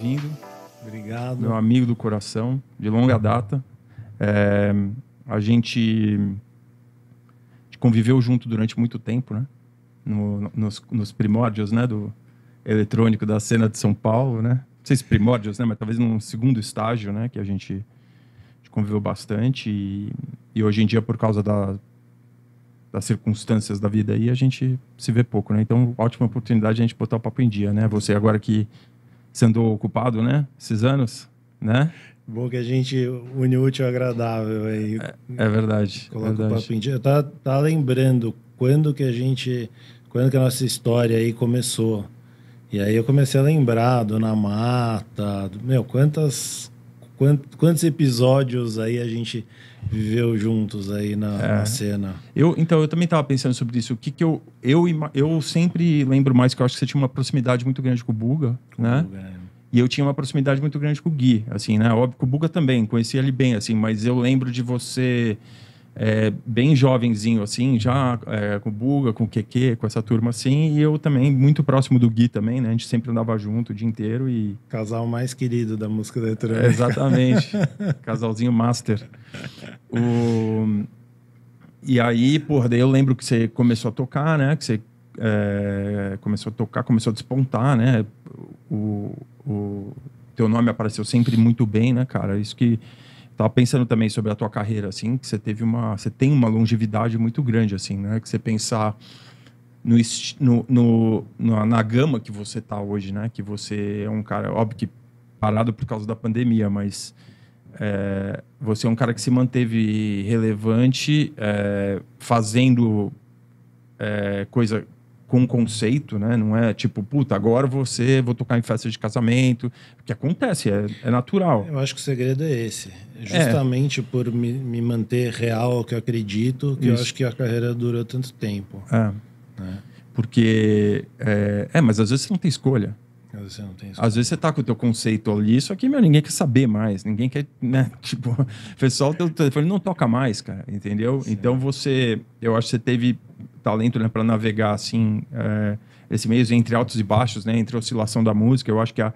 bem-vindo. Obrigado. Meu amigo do coração, de longa data. É, a gente conviveu junto durante muito tempo, né? No, nos, nos, primórdios, né? Do eletrônico da cena de São Paulo, né? Não sei se primórdios, né? Mas talvez num segundo estágio, né? Que a gente, a gente conviveu bastante e, e, hoje em dia, por causa da, das circunstâncias da vida aí, a gente se vê pouco, né? Então, ótima oportunidade de a gente botar o papo em dia, né? Você agora que sendo ocupado, né? Esses anos, né? Bom que a gente une útil agradável aí. É, é verdade. É Coloca é verdade. Tá, tá lembrando quando que a gente, quando que a nossa história aí começou. E aí eu comecei a lembrar do Na Mata, do, meu, quantas, quant, quantos episódios aí a gente viveu juntos aí na, é. na, cena. Eu, então, eu também estava pensando sobre isso. O que que eu, eu... Eu sempre lembro mais que eu acho que você tinha uma proximidade muito grande com o Buga, com né? Buga, é. E eu tinha uma proximidade muito grande com o Gui, assim, né? Óbvio que o Buga também, conhecia ele bem, assim. Mas eu lembro de você é, bem jovenzinho, assim, já é, com o Buga, com o QQ, com essa turma assim, e eu também, muito próximo do Gui também, né? A gente sempre andava junto o dia inteiro e. Casal mais querido da música eletrônica. É, exatamente. Casalzinho master. O... E aí, porra, daí eu lembro que você começou a tocar, né? Que você é, começou a tocar, começou a despontar, né? O, o teu nome apareceu sempre muito bem, né, cara? Isso que Tava pensando também sobre a tua carreira, assim, que você teve uma. Você tem uma longevidade muito grande, assim, né? Que você pensar no, no, no na, na, gama que você tá hoje, né? Que você é um cara, óbvio que parado por causa da pandemia, mas é, você é um cara que se manteve relevante, é, fazendo é, coisa com conceito, né? Não é tipo, puta, agora você vou tocar em festa de casamento. O que acontece, é, é natural. Eu acho que o segredo é esse. É é. Justamente é. por me, me, manter real ao que eu acredito, que Isso. eu acho que a carreira durou tanto tempo. É. Né? Porque. É, é, mas às vezes você não tem escolha. Às vezes, Às vezes você tá com o teu conceito ali, isso aqui, meu, ninguém quer saber mais, ninguém quer, né? Tipo, o pessoal, teu telefone não toca mais, cara, entendeu? Sim. Então você, eu acho que você teve talento tá né, para navegar assim é, esse meio entre altos e baixos, né, entre a oscilação da música. Eu acho que a,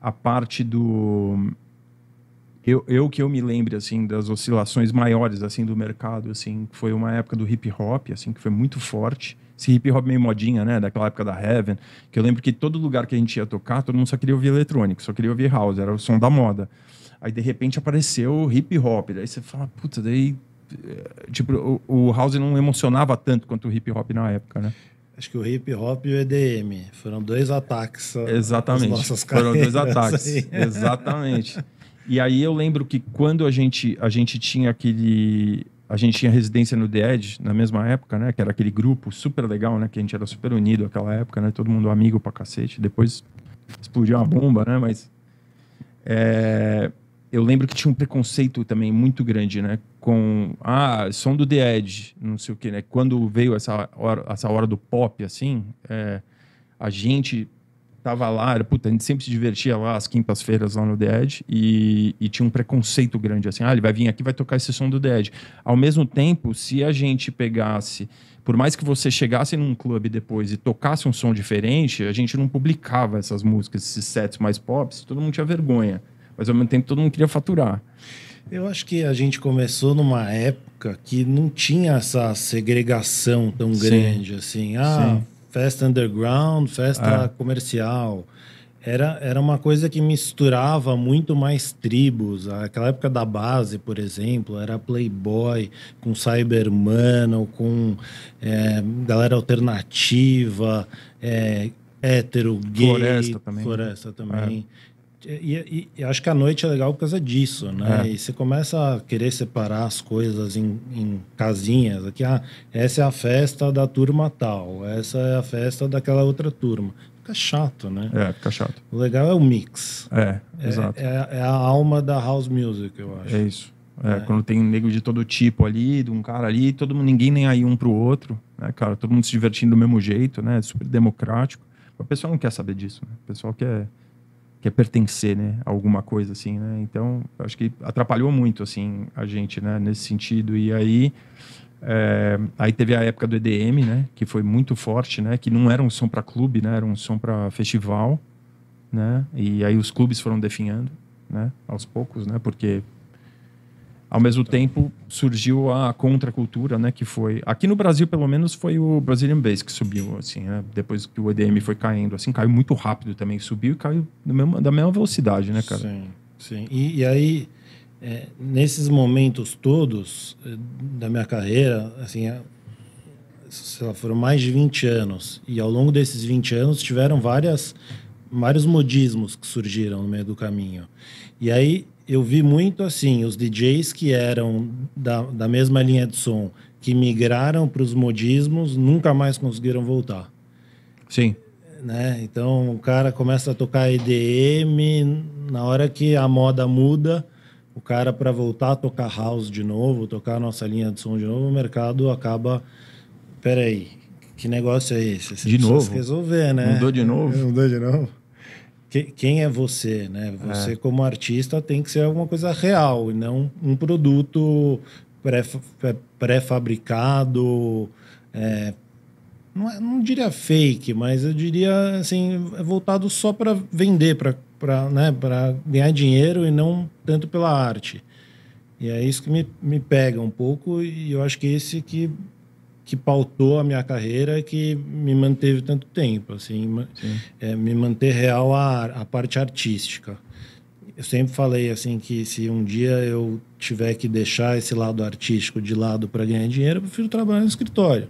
a parte do eu, eu que eu me lembro assim das oscilações maiores assim do mercado assim foi uma época do hip hop assim que foi muito forte esse hip hop meio modinha né daquela época da heaven que eu lembro que todo lugar que a gente ia tocar todo mundo só queria ouvir eletrônico só queria ouvir house era o som da moda aí de repente apareceu hip hop daí você fala puta daí é, tipo, o, o house não emocionava tanto quanto o hip hop na época, né? Acho que o hip hop e o EDM foram dois ataques. Exatamente. Nossas foram dois ataques. Aí. Assim. Exatamente. e aí eu lembro que quando a gente, a gente tinha aquele. A gente tinha residência no The Edge, na mesma época, né? Que era aquele grupo super legal, né? Que a gente era super unido naquela época, né? Todo mundo amigo pra cacete. Depois explodiu uma bomba, né? Mas. É eu lembro que tinha um preconceito também muito grande, né? Com ah, som do The Edge, não sei o que, né? Quando veio essa hora, essa hora do pop, assim, é, a gente tava lá, era, puta, a gente sempre se divertia lá às quintas-feiras lá no The Edge e, e, tinha um preconceito grande, assim, ah, ele vai vir aqui, vai tocar esse som do The Edge. Ao mesmo tempo, se a gente pegasse, por mais que você chegasse num clube depois e tocasse um som diferente, a gente não publicava essas músicas, esses sets mais pop, todo mundo tinha vergonha mas ao mesmo tempo todo mundo queria faturar. Eu acho que a gente começou numa época que não tinha essa segregação tão Sim. grande assim. Ah, Sim. festa underground, festa é. comercial. Era, era uma coisa que misturava muito mais tribos. Aquela época da base, por exemplo, era Playboy com Cyberman ou com é, galera alternativa, é, hétero, gay. Floresta também. Floresta também. É. E, e, e, acho que a noite é legal por causa disso, né? É. E você começa a querer separar as coisas em, em casinhas. Aqui, ah, essa é a festa da turma tal, essa é a festa daquela outra turma. Fica chato, né? É, fica chato. O legal é o mix. É, é exato. É, é, a alma da house music, eu acho. É isso. É, é. Quando tem negro de todo tipo ali, de um cara ali, todo mundo, ninguém nem aí um pro outro, né, cara? Todo mundo se divertindo do mesmo jeito, né? Super democrático. O pessoal não quer saber disso, né? O pessoal quer que pertencer, né, a alguma coisa assim, né? Então, acho que atrapalhou muito assim a gente, né, nesse sentido. E aí é, aí teve a época do EDM, né, que foi muito forte, né, que não era um som para clube, né, era um som para festival, né? E aí os clubes foram definhando, né, aos poucos, né, porque ao mesmo tempo, surgiu a contracultura, né? Que foi... Aqui no Brasil, pelo menos, foi o Brazilian Base que subiu, assim, né? Depois que o EDM foi caindo, assim. Caiu muito rápido também. Subiu e caiu mesmo, da mesma velocidade, né, cara? Sim, sim. E, e aí, é, nesses momentos todos eh, da minha carreira, assim... É, lá, foram mais de 20 anos. E ao longo desses 20 anos, tiveram várias vários modismos que surgiram no meio do caminho. E aí eu vi muito assim os DJs que eram da, da mesma linha de som que migraram para os modismos nunca mais conseguiram voltar. Sim. Né? Então o cara começa a tocar EDM na hora que a moda muda, o cara para voltar a tocar house de novo, tocar a nossa linha de som de novo, o mercado acaba, peraí, que negócio é esse? Você de novo? Resolver, né? Mudou de novo? Mudou de novo que, quem é você, né? É. Você é. como artista tem que ser alguma coisa real e não um produto pré-fabricado, é, não, é, não, diria fake, mas eu diria assim, é voltado só para vender, para né, ganhar dinheiro e não tanto pela arte. E é isso que me, me pega um pouco, e eu acho que esse que que pautou a minha carreira e que me manteve tanto tempo, assim, é, me manter real a, a parte artística. Eu sempre falei assim que se um dia eu tiver que deixar esse lado artístico de lado para ganhar dinheiro, eu prefiro trabalhar no escritório.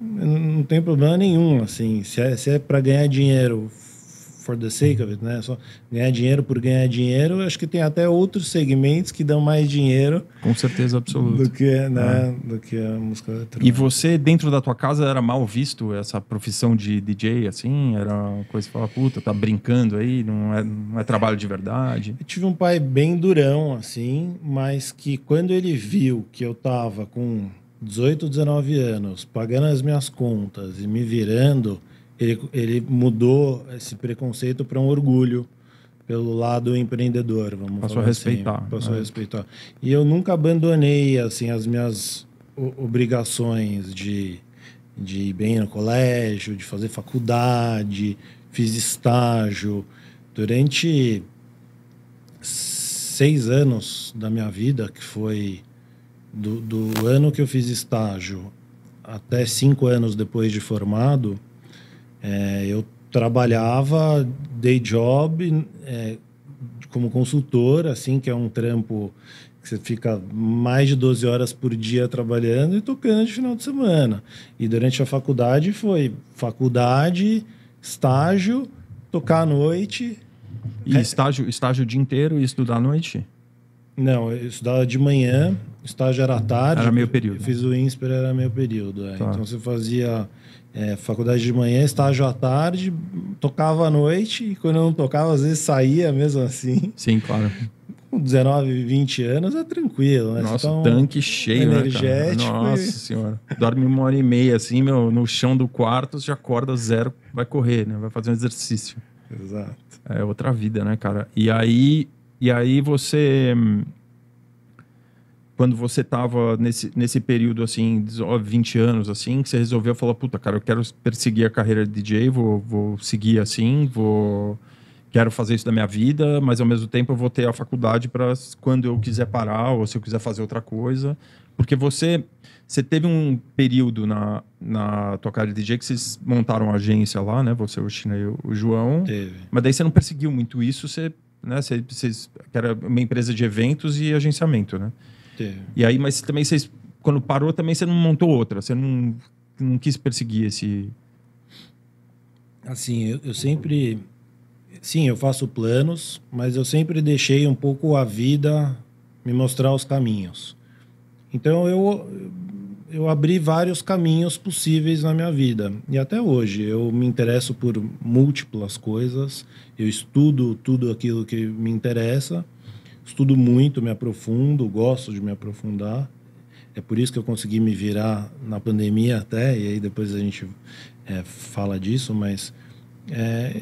Não tem problema nenhum, assim, se é, se é para ganhar dinheiro for the sake of it, né? Só ganhar dinheiro por ganhar dinheiro. Acho que tem até outros segmentos que dão mais dinheiro. Com certeza absoluta. Do que, né? É. Do que a música eletrônica. E você, dentro da tua casa, era mal visto essa profissão de DJ, assim? Era uma coisa que fala, puta, tá brincando aí, não é, não é trabalho de verdade. Eu tive um pai bem durão, assim, mas que quando ele viu que eu tava com 18, 19 anos, pagando as minhas contas e me virando ele, ele mudou esse preconceito para um orgulho pelo lado empreendedor, vamos Passou falar assim. a respeitar. Assim. Passou né? a respeitar. E eu nunca abandonei assim as minhas obrigações de, de ir bem no colégio, de fazer faculdade, fiz estágio. Durante seis anos da minha vida, que foi do, do ano que eu fiz estágio até cinco anos depois de formado, é, eu trabalhava day job é, como consultor, assim, que é um trampo que você fica mais de 12 horas por dia trabalhando e tocando de final de semana. E durante a faculdade foi faculdade, estágio, tocar à noite. E é. estágio, estágio o dia inteiro e estudar à noite? Não, eu estudava de manhã, estágio era tarde. Era meio período. Eu fiz o INSPER, era meio período. É. Tá. Então você fazia é, faculdade de manhã, estágio à tarde, tocava à noite, e quando eu não tocava, às vezes saía mesmo assim. Sim, claro. Com 19, 20 anos é tranquilo, né? Nossa, então, tanque cheio, né, energético né, Nossa e... senhora. Dorme uma hora e meia, assim, meu, no chão do quarto, você acorda zero, vai correr, né? Vai fazer um exercício. Exato. É outra vida, né, cara? E aí, e aí você hum, quando você estava nesse, nesse período, assim, 20 anos, assim, que você resolveu falar, puta, cara, eu quero perseguir a carreira de DJ, vou, vou seguir assim, vou... Quero fazer isso da minha vida, mas ao mesmo tempo eu vou ter a faculdade para quando eu quiser parar ou se eu quiser fazer outra coisa. Porque você você teve um período na, na tua de DJ que vocês montaram uma agência lá, né? Você, o China e o João. Teve. Mas daí você não perseguiu muito isso, você, né? Você, vocês, que era uma empresa de eventos e agenciamento, né? É. E aí, mas também vocês, quando parou, também você não montou outra, você não, não quis perseguir esse. Assim, eu, eu sempre. Sim, eu faço planos, mas eu sempre deixei um pouco a vida me mostrar os caminhos. Então eu, eu abri vários caminhos possíveis na minha vida. E até hoje eu me interesso por múltiplas coisas, eu estudo tudo aquilo que me interessa Estudo muito, me aprofundo, gosto de me aprofundar. É por isso que eu consegui me virar na pandemia até, e aí depois a gente é, fala disso, mas é,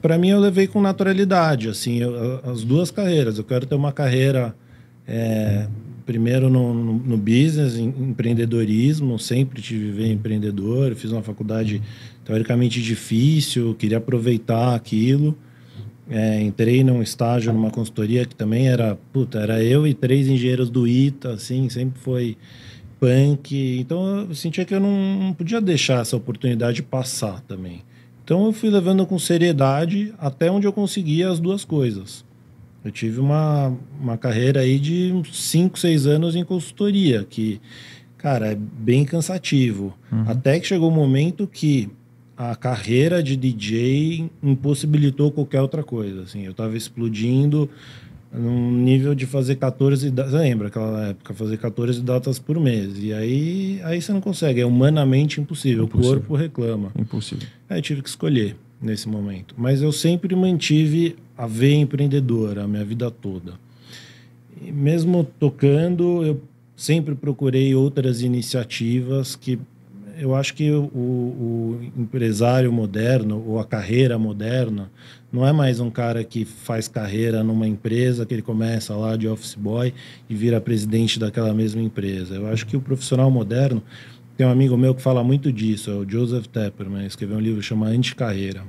para mim eu levei com naturalidade, assim, eu, as duas carreiras. Eu quero ter uma carreira é, primeiro no, no, business, em empreendedorismo, sempre te viver empreendedor, fiz uma faculdade teoricamente difícil, queria aproveitar aquilo é, entrei num estágio numa consultoria que também era, puta, era eu e três engenheiros do ITA, assim, sempre foi punk. Então eu sentia que eu não podia deixar essa oportunidade passar também. Então eu fui levando com seriedade até onde eu conseguia as duas coisas. Eu tive uma, uma carreira aí de 5, 6 anos em consultoria, que, cara, é bem cansativo. Uhum. Até que chegou o um momento que a carreira de DJ impossibilitou qualquer outra coisa. Assim, eu estava explodindo num nível de fazer 14 datas. Lembra aquela época, fazer 14 datas por mês. E aí, aí você não consegue, é humanamente impossível. impossível. O corpo reclama. Impossível. Aí é, tive que escolher nesse momento. Mas eu sempre mantive a veia empreendedora a minha vida toda. E mesmo tocando, eu sempre procurei outras iniciativas que eu acho que o, o, empresário moderno ou a carreira moderna não é mais um cara que faz carreira numa empresa, que ele começa lá de office boy e vira presidente daquela mesma empresa. Eu acho que o profissional moderno, tem um amigo meu que fala muito disso, é o Joseph Tepperman, escreveu um livro chamado Anticarreira.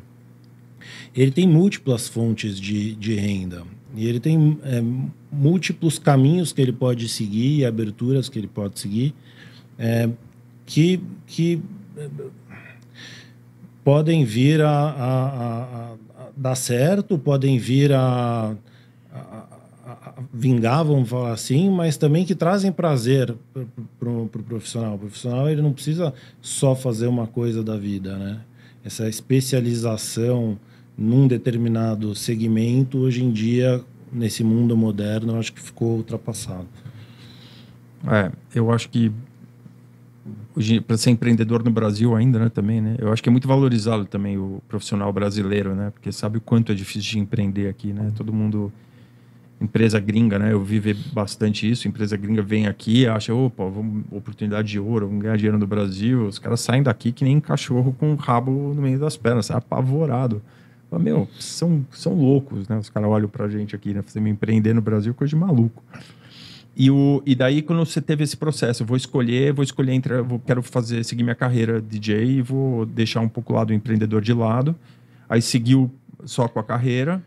Ele tem múltiplas fontes de, de renda. E ele tem é, múltiplos caminhos que ele pode seguir e aberturas que ele pode seguir é, que, que eh, podem vir a, a, a, a dar certo, podem vir a, vingar, vamos falar assim, mas também que trazem prazer para o pro, pro profissional. O profissional ele não precisa só fazer uma coisa da vida, né? Essa especialização num determinado segmento, hoje em dia, nesse mundo moderno, eu acho que ficou ultrapassado. É, eu acho que para ser empreendedor no Brasil ainda, né, também, né? Eu acho que é muito valorizado também o profissional brasileiro, né? Porque sabe o quanto é difícil de empreender aqui, né? Todo mundo empresa gringa, né? Eu vivo bastante isso, empresa gringa vem aqui, acha, opa, vamos, oportunidade de ouro, vamos ganhar dinheiro no Brasil. Os caras saem daqui que nem cachorro com o rabo no meio das pernas, apavorado. Fala, meu, são, são loucos, né? Os caras olham pra gente aqui, né? Você me empreender no Brasil, coisa de maluco. E, o, e daí, quando você teve esse processo, vou escolher, vou escolher entre. Vou, quero fazer, seguir minha carreira DJ e vou deixar um pouco o lado empreendedor de lado. Aí seguiu só com a carreira.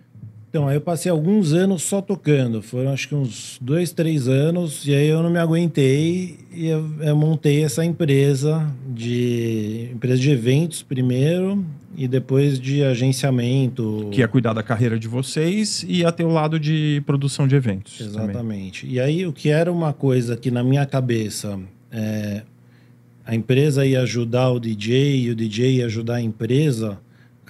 Então, aí eu passei alguns anos só tocando. Foram acho que uns dois, três anos. E aí eu não me aguentei e eu, eu montei essa empresa de empresa de eventos primeiro e depois de agenciamento. Que ia cuidar da carreira de vocês e ia ter o lado de produção de eventos. Exatamente. Também. E aí o que era uma coisa que na minha cabeça é, a empresa ia ajudar o DJ e o DJ ia ajudar a empresa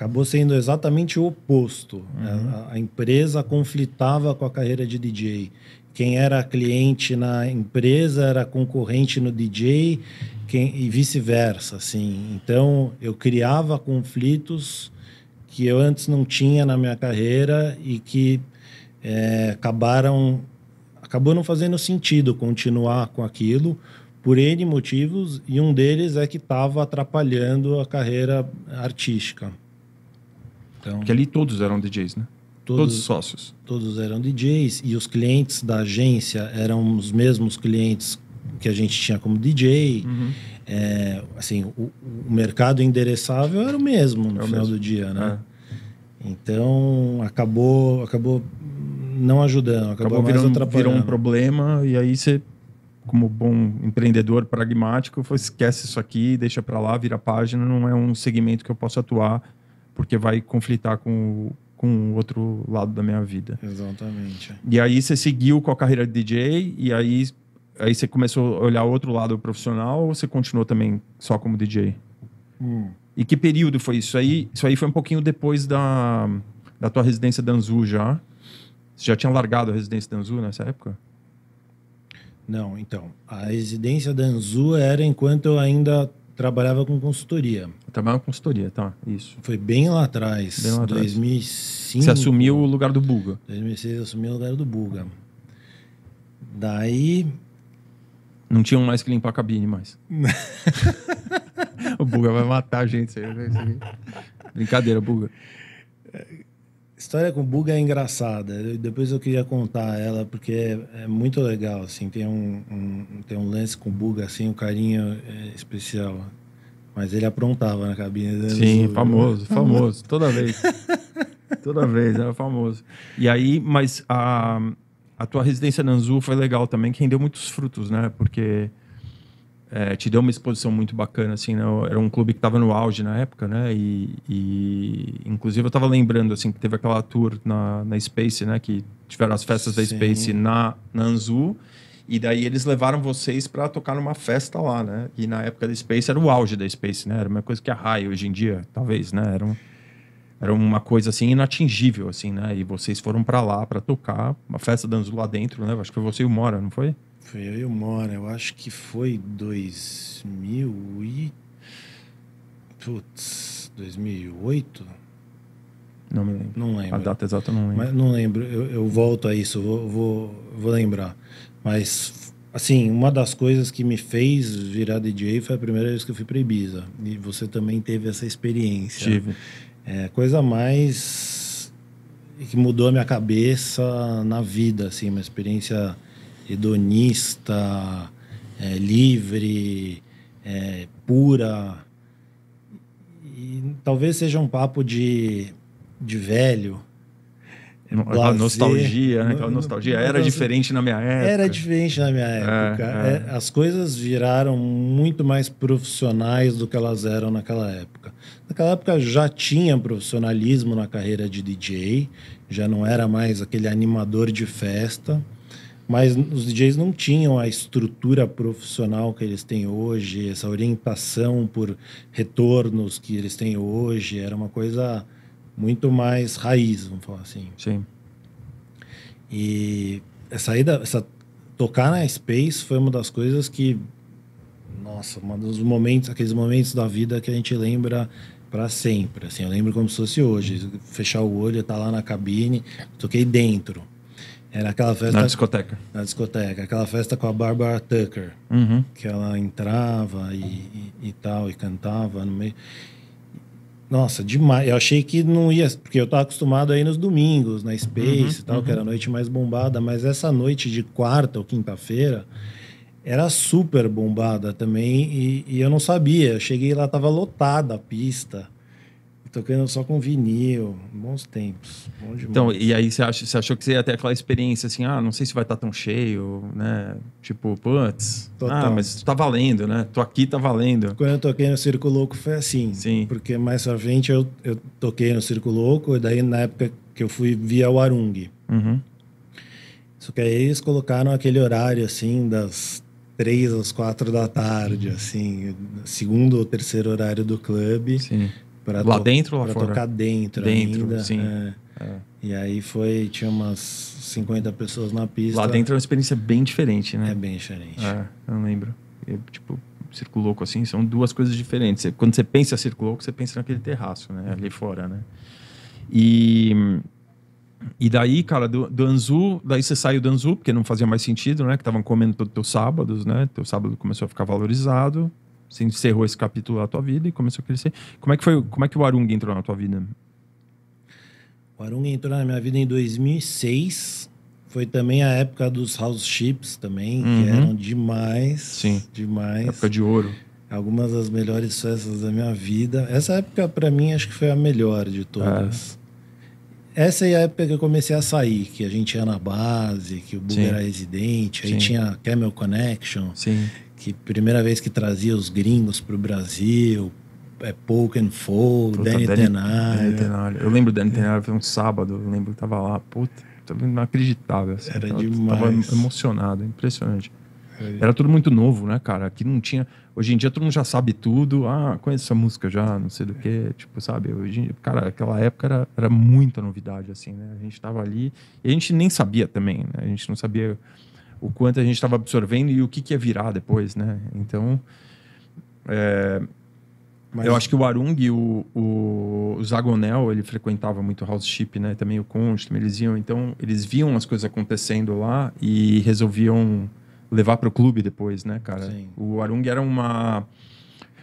acabou sendo exatamente o oposto. Uhum. É, a, a, empresa conflitava com a carreira de DJ. Quem era cliente na empresa era concorrente no DJ quem, e vice-versa, assim. Então, eu criava conflitos que eu antes não tinha na minha carreira e que é, acabaram... Acabou não fazendo sentido continuar com aquilo, por N motivos, e um deles é que estava atrapalhando a carreira artística. Então, Porque ali todos eram DJs, né? Todos, todos sócios. Todos eram DJs e os clientes da agência eram os mesmos clientes que a gente tinha como DJ. Uhum. É, assim, o, o, mercado endereçável era o mesmo no é o final mesmo. do dia, né? É. Então acabou, acabou não ajudando, acabou, acabou virando, atrapalhando. Virou um problema e aí você como bom empreendedor pragmático, esquece isso aqui, deixa para lá, vira página, não é um segmento que eu posso atuar porque vai conflitar com, com o outro lado da minha vida. Exatamente. E aí você seguiu com a carreira de DJ, e aí, aí você começou a olhar outro lado profissional, ou você continuou também só como DJ? Hum. E que período foi isso? aí? Isso aí foi um pouquinho depois da, da tua residência da Anzu já? Você já tinha largado a residência da Anzu nessa época? Não, então. A residência da Anzu era enquanto eu ainda trabalhava com consultoria. Eu trabalhava com consultoria, tá. Isso. Foi bem lá atrás. Bem lá 2005. Você assumiu o lugar do Buga. 2006 eu assumi o lugar do Buga. Daí. Não tinham mais que limpar a cabine mais. o Buga vai matar a gente. Brincadeira, Buga. É, História com Buga é engraçada. Depois eu queria contar ela, porque é, é muito legal, assim. Tem um, um, tem um lance com Buga, assim, um carinho é, especial. Mas ele aprontava na cabine. Sim, né? famoso, uhum. famoso. Toda vez. Toda vez, era famoso. E aí, mas a, a tua residência na Anzu foi legal também, que rendeu muitos frutos, né? Porque é, te deu uma exposição muito bacana, assim, né? Era um clube que estava no auge na época, né? E, e inclusive eu estava lembrando, assim, que teve aquela tour na, na Space, né? Que tiveram as festas Sim. da Space na, na Anzu. E daí eles levaram vocês para tocar numa festa lá, né? E na época da Space era o auge da Space, né? Era uma coisa que a raio hoje em dia, talvez, né? Era, um, era uma coisa assim inatingível, assim, né? E vocês foram para lá para tocar uma festa da Anzu lá dentro, né? Acho que foi você e o Mora, não foi? Foi eu e o Mora, eu acho que foi 2000 e. Putz, 2008? Não me lembro. Não lembro. A data exata não lembro. Mas não lembro, eu, eu volto a isso, vou, vou, vou lembrar. Mas, assim, uma das coisas que me fez virar DJ foi a primeira vez que eu fui para Ibiza. E você também teve essa experiência. Tive. É, coisa mais que mudou a minha cabeça na vida, assim, uma experiência hedonista, é, livre, é, pura. E talvez seja um papo de, de velho. Blazer, nostalgia, né? Aquela nostalgia. Era diferente na minha época. Era diferente na minha é, época. É, é. as coisas viraram muito mais profissionais do que elas eram naquela época. Naquela época já tinha profissionalismo na carreira de DJ, já não era mais aquele animador de festa mas os DJs não tinham a estrutura profissional que eles têm hoje, essa orientação por retornos que eles têm hoje, era uma coisa muito mais raiz, vamos falar assim. Sim. E essa ida, essa tocar na Space foi uma das coisas que nossa, um dos momentos, aqueles momentos da vida que a gente lembra para sempre, assim, eu lembro como se fosse hoje, fechar o olho, estar tá lá na cabine, toquei dentro. Era aquela festa. Na discoteca. Na discoteca. Aquela festa com a Barbara Tucker. Uhum. Que ela entrava e, e, e, tal, e cantava no meio. Nossa, demais. Eu achei que não ia. Porque eu tava acostumado aí nos domingos, na Space uhum, e tal, uhum. que era a uhum. noite mais bombada. Mas essa noite de quarta ou quinta-feira era super bombada também. E, e eu não sabia. Eu cheguei lá, tava lotada a pista. Tocando só com vinil, bons tempos. Bom então, e aí você, acha, você achou que você ia ter aquela experiência assim, ah, não sei se vai estar tá tão cheio, né? Tipo, putz, ah, mas tá valendo, né? Tô aqui, tá valendo. Quando eu toquei no Circo Louco foi assim. Sim. Porque mais pra frente eu, eu toquei no Circo Louco, e daí na época que eu fui via o Arung. Uhum. Só que aí eles colocaram aquele horário assim, das três às quatro da tarde, assim, segundo ou terceiro horário do clube. Sim Pra lá dentro ou lá pra fora? tocar dentro, dentro ainda. Sim. É. É. E aí foi, tinha umas 50 pessoas na pista. Lá dentro é uma experiência bem diferente, né? É bem diferente. É, eu lembro. Eu, tipo, Circo Louco, assim, são duas coisas diferentes. Quando você pensa Circo Louco, você pensa naquele terraço, né? Uhum. Ali fora, né? E... E daí, cara, do, do Anzu, daí você saiu do Anzu, porque não fazia mais sentido, né? Que estavam comendo todos os teus sábados, né? Teu sábado começou a ficar valorizado. Você encerrou esse capítulo da tua vida e começou a crescer. Como é que foi? Como é que o Arung entrou na tua vida? O Arung entrou na minha vida em 2006. Foi também a época dos house chips também, uhum. que eram demais. Sim. Demais. Época de ouro. Algumas das melhores festas da minha vida. Essa época, para mim, acho que foi a melhor de todas. É. Essa é a época que eu comecei a sair, que a gente ia na base, que o Bug era residente, aí Sim. tinha Camel Connection. Sim que primeira vez que trazia os gringos para o Brasil, é Poke and fold, Danny, Danny Tenaglia. Tenaglia. Eu lembro Danny Tenaglia, foi um sábado, eu lembro que tava lá, puta, tava inacreditável. Assim, Era tava, demais. Tava emocionado, impressionante. Era, tudo muito novo, né, cara? Que não tinha. Hoje em dia todo mundo já sabe tudo. Ah, conheço essa música já, não sei do que. Tipo, sabe? Hoje dia, cara, aquela época era, era muita novidade, assim, né? A gente tava ali. E a gente nem sabia também, né? A gente não sabia o quanto a gente estava absorvendo e o que, que ia virar depois, né? Então, é, Mas... eu acho que o Arung, o, o, o, Zagonel, ele frequentava muito house chip, né? Também o Conch, também eles iam, então eles viam as coisas acontecendo lá e resolviam levar para o clube depois, né, cara? Sim. O Arung era uma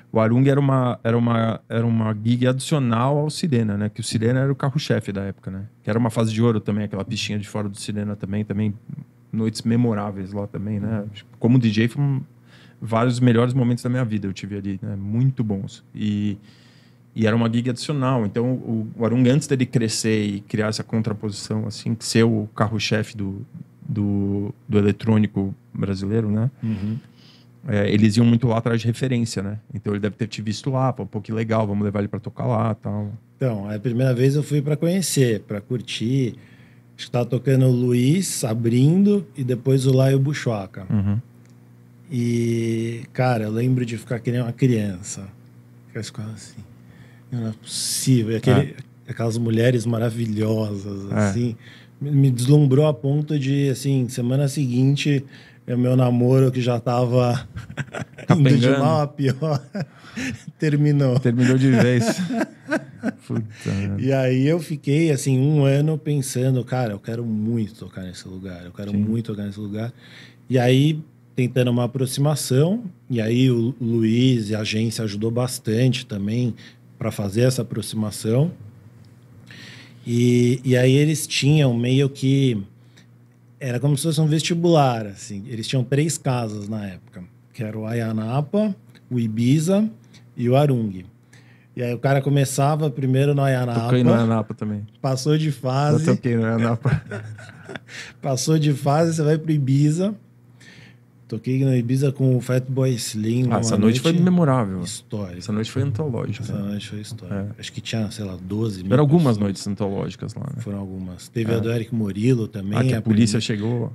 o Arung era uma, era uma, era uma gig adicional ao Sirena, né? Que o Sirena era o carro-chefe da época, né? Que era uma fase de ouro também, aquela pistinha de fora do Sirena também, também noites memoráveis lá também, né? Como DJ, foram vários melhores momentos da minha vida eu tive ali, né? Muito bons. E, e era uma gig adicional. Então, o, o Arung, antes dele crescer e criar essa contraposição, assim, ser o carro-chefe do, do, do, eletrônico brasileiro, né? Uhum. É, eles iam muito lá atrás de referência, né? Então ele deve ter te visto lá, pô, pô que legal, vamos levar ele para tocar lá, tal. Então, a primeira vez eu fui para conhecer, para curtir. Acho que tava tocando o Luiz abrindo e depois o Laio Buchoca. Uhum. E, cara, eu lembro de ficar que nem uma criança. Ficar coisas assim. Não é possível. E aquele, é. Aquelas mulheres maravilhosas, é. assim. Me deslumbrou a ponto de, assim, semana seguinte e é o meu namoro, que já tava indo de mal a pior, terminou. Terminou de vez. Puta. Né? E aí eu fiquei, assim, um ano pensando, cara, eu quero muito tocar nesse lugar, eu quero Sim. muito tocar nesse lugar. E aí, tentando uma aproximação, e aí o Luiz e a agência ajudou bastante também para fazer essa aproximação. E, e aí eles tinham meio que era como se fosse um vestibular, assim. Eles tinham três casas na época, que era o Ayanapa, o Ibiza e o Arung. E aí o cara começava primeiro no Ayanapa. Toquei no Ayanapa também. Passou de fase. Eu toquei no Ayanapa. passou de fase, você vai pro Ibiza. Toquei na Ibiza com o Fatboy Slim. Ah, essa noite, foi memorável. história. Essa noite foi antológica. Essa noite foi história. É. Acho que tinha, sei lá, 12 mil. Foram algumas pessoas. noites antológicas lá, né? Foram algumas. Teve é. a do Eric Murilo também. Ah, que a, a polícia chegou.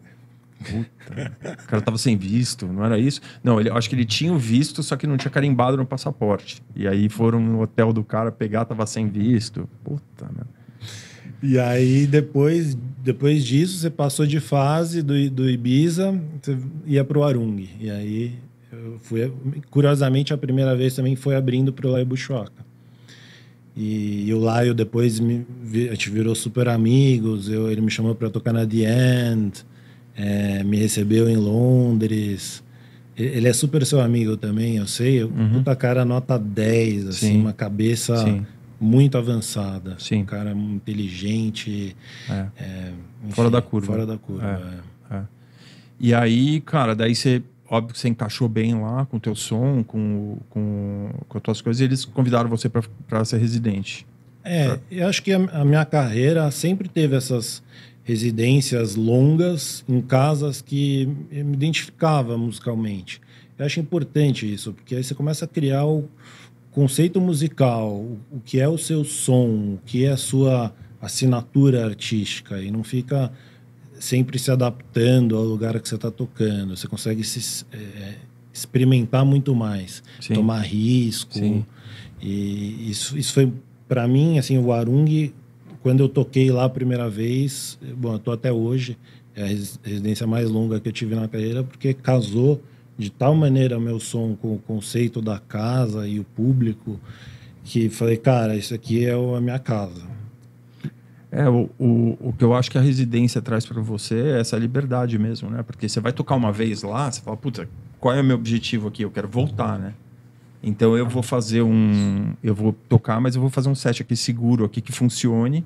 Puta. o cara tava sem visto, não era isso? Não, ele, acho que ele tinha o visto, só que não tinha carimbado no passaporte. E aí foram no hotel do cara pegar, tava sem visto. Puta, mano. E aí depois, depois disso, você passou de fase do, do Ibiza, você ia para o Arung. E aí eu fui, curiosamente, a primeira vez também foi abrindo para o Laio Buchoca. E, e o Laio depois me, a gente virou super amigos, eu, ele me chamou para tocar na The End, é, me recebeu em Londres. Ele é super seu amigo também, eu sei. Eu, uhum. Puta cara, nota 10, assim, Sim. uma cabeça Sim muito avançada. Sim. Um cara inteligente. É. É, enfim, fora da curva. Fora da curva. É, é. é, e aí, cara, daí você. Óbvio que você encaixou bem lá com o teu som, com, com, com as tuas coisas, e eles convidaram você para ser residente. É, pra... eu acho que a, a minha carreira sempre teve essas residências longas em casas que eu me identificava musicalmente. Eu acho importante isso, porque aí você começa a criar o, conceito musical, o que é o seu som, o que é a sua assinatura artística e não fica sempre se adaptando ao lugar que você está tocando. Você consegue se é, experimentar muito mais, Sim. tomar risco. Sim. E isso, isso foi para mim assim o Arung quando eu toquei lá a primeira vez, bom, eu tô até hoje, é a residência mais longa que eu tive na carreira porque casou de tal maneira meu som com o conceito da casa e o público que falei, cara, isso aqui é a minha casa. É, o, o, o que eu acho que a residência traz para você é essa liberdade mesmo, né? Porque você vai tocar uma vez lá, você fala, puta, qual é o meu objetivo aqui? Eu quero voltar, né? Então eu vou fazer um. Eu vou tocar, mas eu vou fazer um set aqui seguro, aqui que funcione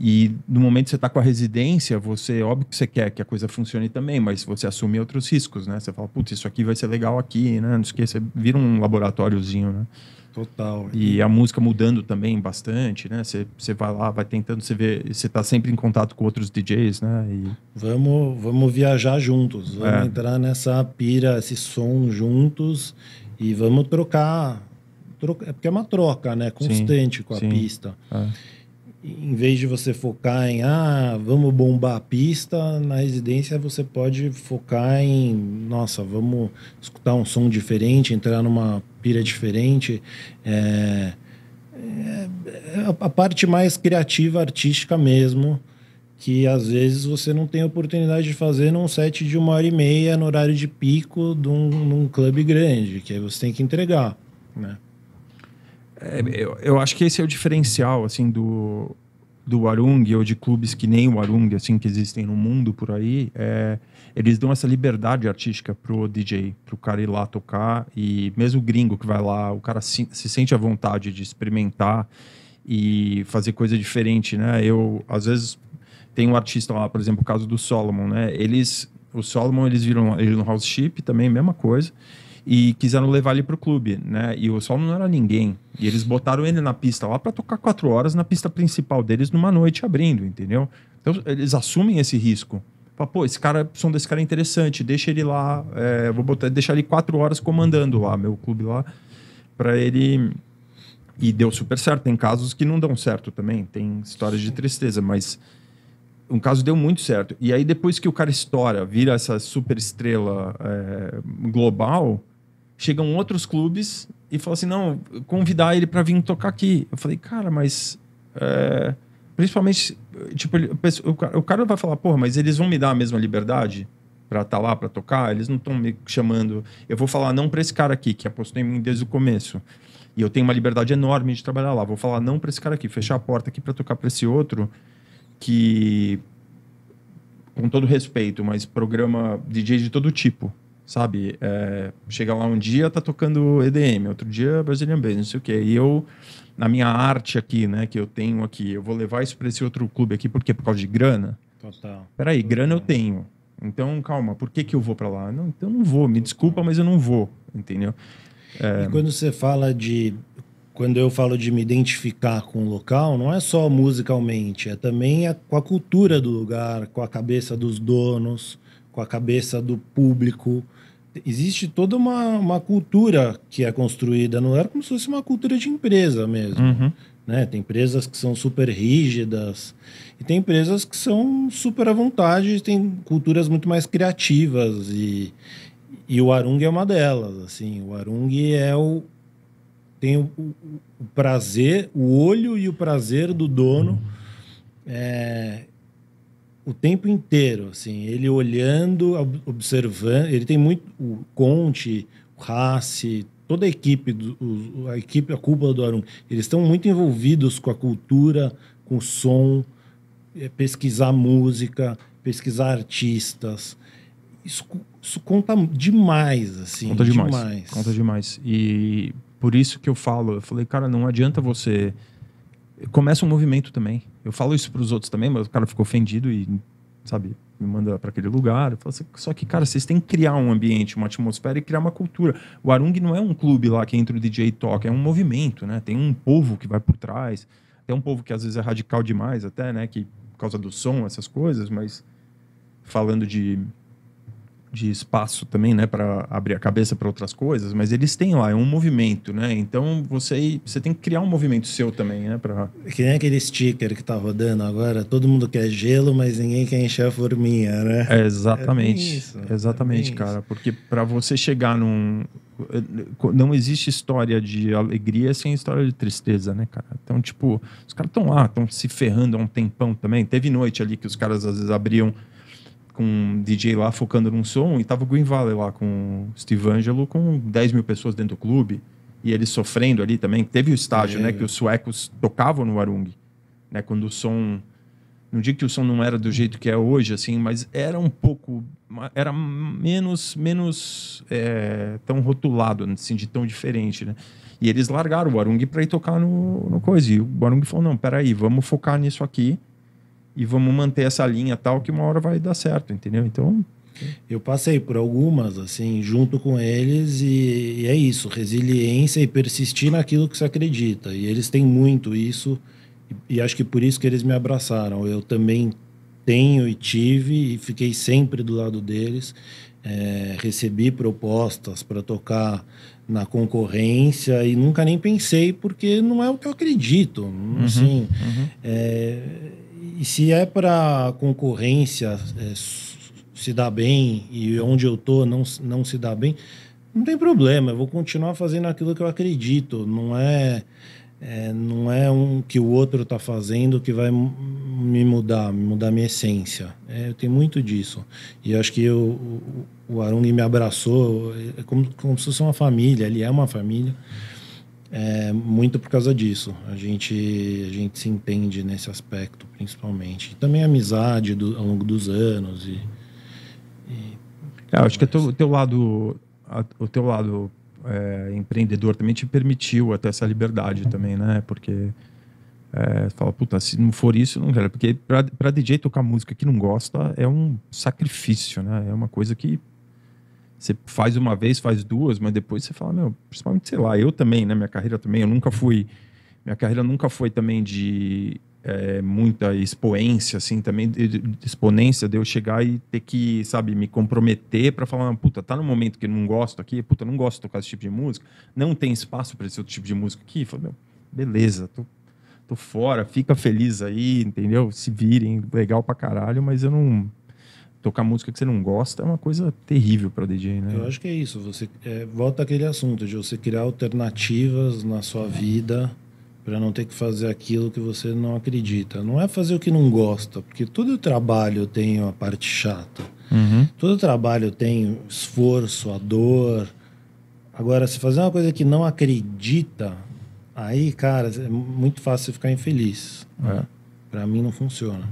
e no momento que você está com a residência, você, óbvio que você quer que a coisa funcione também, mas você assume outros riscos, né? Você fala, putz, isso aqui vai ser legal aqui, né? Não esqueça, vira um laboratóriozinho, né? Total. Né? E a música mudando também bastante, né? Você, você vai lá, vai tentando, você vê, você tá sempre em contato com outros DJs, né? E... Vamos, vamos viajar juntos, vamos é. entrar nessa pira, esse som juntos e vamos trocar. Troca, é porque é uma troca, né? Constante sim, com a sim. pista. É em vez de você focar em ah, vamos bombar a pista, na residência você pode focar em nossa, vamos escutar um som diferente, entrar numa pira diferente. É, é, é a parte mais criativa, artística mesmo, que às vezes você não tem oportunidade de fazer num set de uma hora e meia no horário de pico de um, num clube grande, que aí você tem que entregar, né? É, eu, eu, acho que esse é o diferencial, assim, do, do Warung ou de clubes que nem o Warung, assim, que existem no mundo por aí. É, eles dão essa liberdade artística pro DJ, pro cara ir lá tocar. E mesmo o gringo que vai lá, o cara se, se sente à vontade de experimentar e fazer coisa diferente, né? Eu, às vezes, tem um artista lá, por exemplo, o caso do Solomon, né? Eles, o Solomon, eles viram ele no House Chip também, mesma coisa e quiseram levar ele pro clube, né? E o Sol não era ninguém. E eles botaram ele na pista lá para tocar quatro horas na pista principal deles numa noite abrindo, entendeu? Então eles assumem esse risco. Fala, pô, esse cara, o som desse cara é interessante, deixa ele lá, é, vou botar, deixar ele quatro horas comandando lá, meu clube lá, para ele. E deu super certo. Tem casos que não dão certo também, tem histórias de tristeza, mas um caso deu muito certo. E aí, depois que o cara estoura, vira essa super estrela é, global, chegam outros clubes e falam assim: não, convidar ele para vir tocar aqui. Eu falei, cara, mas. É... principalmente, tipo, o cara vai falar, porra, mas eles vão me dar a mesma liberdade para estar tá lá, para tocar? Eles não estão me chamando. Eu vou falar não para esse cara aqui, que apostou em mim desde o começo. E eu tenho uma liberdade enorme de trabalhar lá. Vou falar não para esse cara aqui, fechar a porta aqui para tocar para esse outro que com todo respeito, mas programa DJ de todo tipo. Sabe? É, chega lá um dia, tá tocando EDM, outro dia Brazilian Bass, não sei o quê. E eu, na minha arte aqui, né, que eu tenho aqui, eu vou levar isso para esse outro clube aqui, porque Por causa de grana? Total. Peraí, Total. grana eu tenho. Então, calma, por que, que eu vou para lá? Não, então não vou, me desculpa, mas eu não vou, entendeu? É... E quando você fala de. Quando eu falo de me identificar com o local, não é só musicalmente, é também a, com a cultura do lugar, com a cabeça dos donos, com a cabeça do público, existe toda uma, uma cultura que é construída, não era como se fosse uma cultura de empresa mesmo. Uhum. Né? Tem empresas que são super rígidas e tem empresas que são super à vontade, tem culturas muito mais criativas e, e o Arung é uma delas. Assim, o Arung é o tem o, o, o prazer, o olho e o prazer do dono. Uhum. É, o tempo inteiro, assim, ele olhando, observando, ele tem muito o Conte, o Hassi, toda a equipe, do, a equipe, a cúpula do Arum, eles estão muito envolvidos com a cultura, com o som, é, pesquisar música, pesquisar artistas. Isso, isso conta demais, assim. Conta demais, demais. Conta demais. E por isso que eu falo, eu falei, cara, não adianta você começa um movimento também. Eu falo isso para os outros também, mas o cara ficou ofendido e, sabe, me manda para aquele lugar. Assim, só que, cara, vocês têm que criar um ambiente, uma atmosfera e criar uma cultura. O Arung não é um clube lá que entra o DJ e toca, é um movimento, né? Tem um povo que vai por trás. Tem um povo que às vezes é radical demais até, né? Que, por causa do som, essas coisas, mas falando de de espaço também, né, para abrir a cabeça para outras coisas, mas eles têm lá, é um movimento, né? Então você, você tem que criar um movimento seu também, né? Pra... É que nem aquele sticker que tá rodando agora, todo mundo quer gelo, mas ninguém quer encher a forminha, né? É, exatamente. É isso, é exatamente, é cara. Porque para você chegar num. Não existe história de alegria sem história de tristeza, né, cara? Então, tipo, os caras estão lá, estão se ferrando há um tempão também. Teve noite ali que os caras às vezes abriam com um DJ lá focando num som e tava o Green Valley lá com o Steve Angelo com 10 mil pessoas dentro do clube e eles sofrendo ali também. Teve o estágio, é. né, que os suecos tocavam no Warung, né, quando o som não digo que o som não era do jeito que é hoje, assim, mas era um pouco, era menos, menos é, tão rotulado, assim, de tão diferente, né? E eles largaram o Warung para ir tocar no, no coisa. E o Warung falou: não, peraí, vamos focar nisso aqui e vamos manter essa linha tal, que uma hora vai dar certo, entendeu? Então. Eu passei por algumas, assim, junto com eles, e, e é isso: resiliência e persistir naquilo que se acredita. E eles têm muito isso, e, e acho que por isso que eles me abraçaram. Eu também tenho e tive, e fiquei sempre do lado deles. É, recebi propostas para tocar na concorrência e nunca nem pensei porque não é o que eu acredito uhum, assim uhum. É, e se é para concorrência é, se dar bem e onde eu tô não, não se dá bem, não tem problema, eu vou continuar fazendo aquilo que eu acredito. Não é, é não é um que o outro está fazendo que vai me mudar, me mudar minha essência. É, eu tenho muito disso. E acho que eu, o, o Arung me abraçou, é como, como se fosse uma família, ele é uma família. É, muito por causa disso. A gente, a gente se entende nesse aspecto, principalmente. E também a amizade do, ao longo dos anos. E, e é, acho que o teu, lado, a, o teu lado é, empreendedor também te permitiu até essa liberdade também, né? Porque é, fala, puta, se não for isso, não velho. Porque para DJ tocar música que não gosta é um sacrifício, né? É uma coisa que você faz uma vez, faz duas, mas depois você fala, meu, principalmente, sei lá, eu também, né? Minha carreira também, eu nunca fui. Minha carreira nunca foi também de é, muita expoência, assim, também de, de, exponência de eu chegar e ter que, sabe, me comprometer para falar, puta, tá no momento que eu não gosto aqui, puta, não gosto de tocar esse tipo de música, não tem espaço para esse outro tipo de música aqui. Falei, meu, beleza, tô, tô fora, fica feliz aí, entendeu? Se virem, legal pra caralho, mas eu não tocar música que você não gosta é uma coisa terrível para DJ, né? Eu acho que é isso. Você é, volta aquele assunto de você criar alternativas na sua vida para não ter que fazer aquilo que você não acredita. Não é fazer o que não gosta, porque todo trabalho tem a parte chata. Uhum. Todo trabalho tem esforço, a dor. Agora, se fazer uma coisa que não acredita, aí, cara, é muito fácil você ficar infeliz. Né? Para mim, não funciona.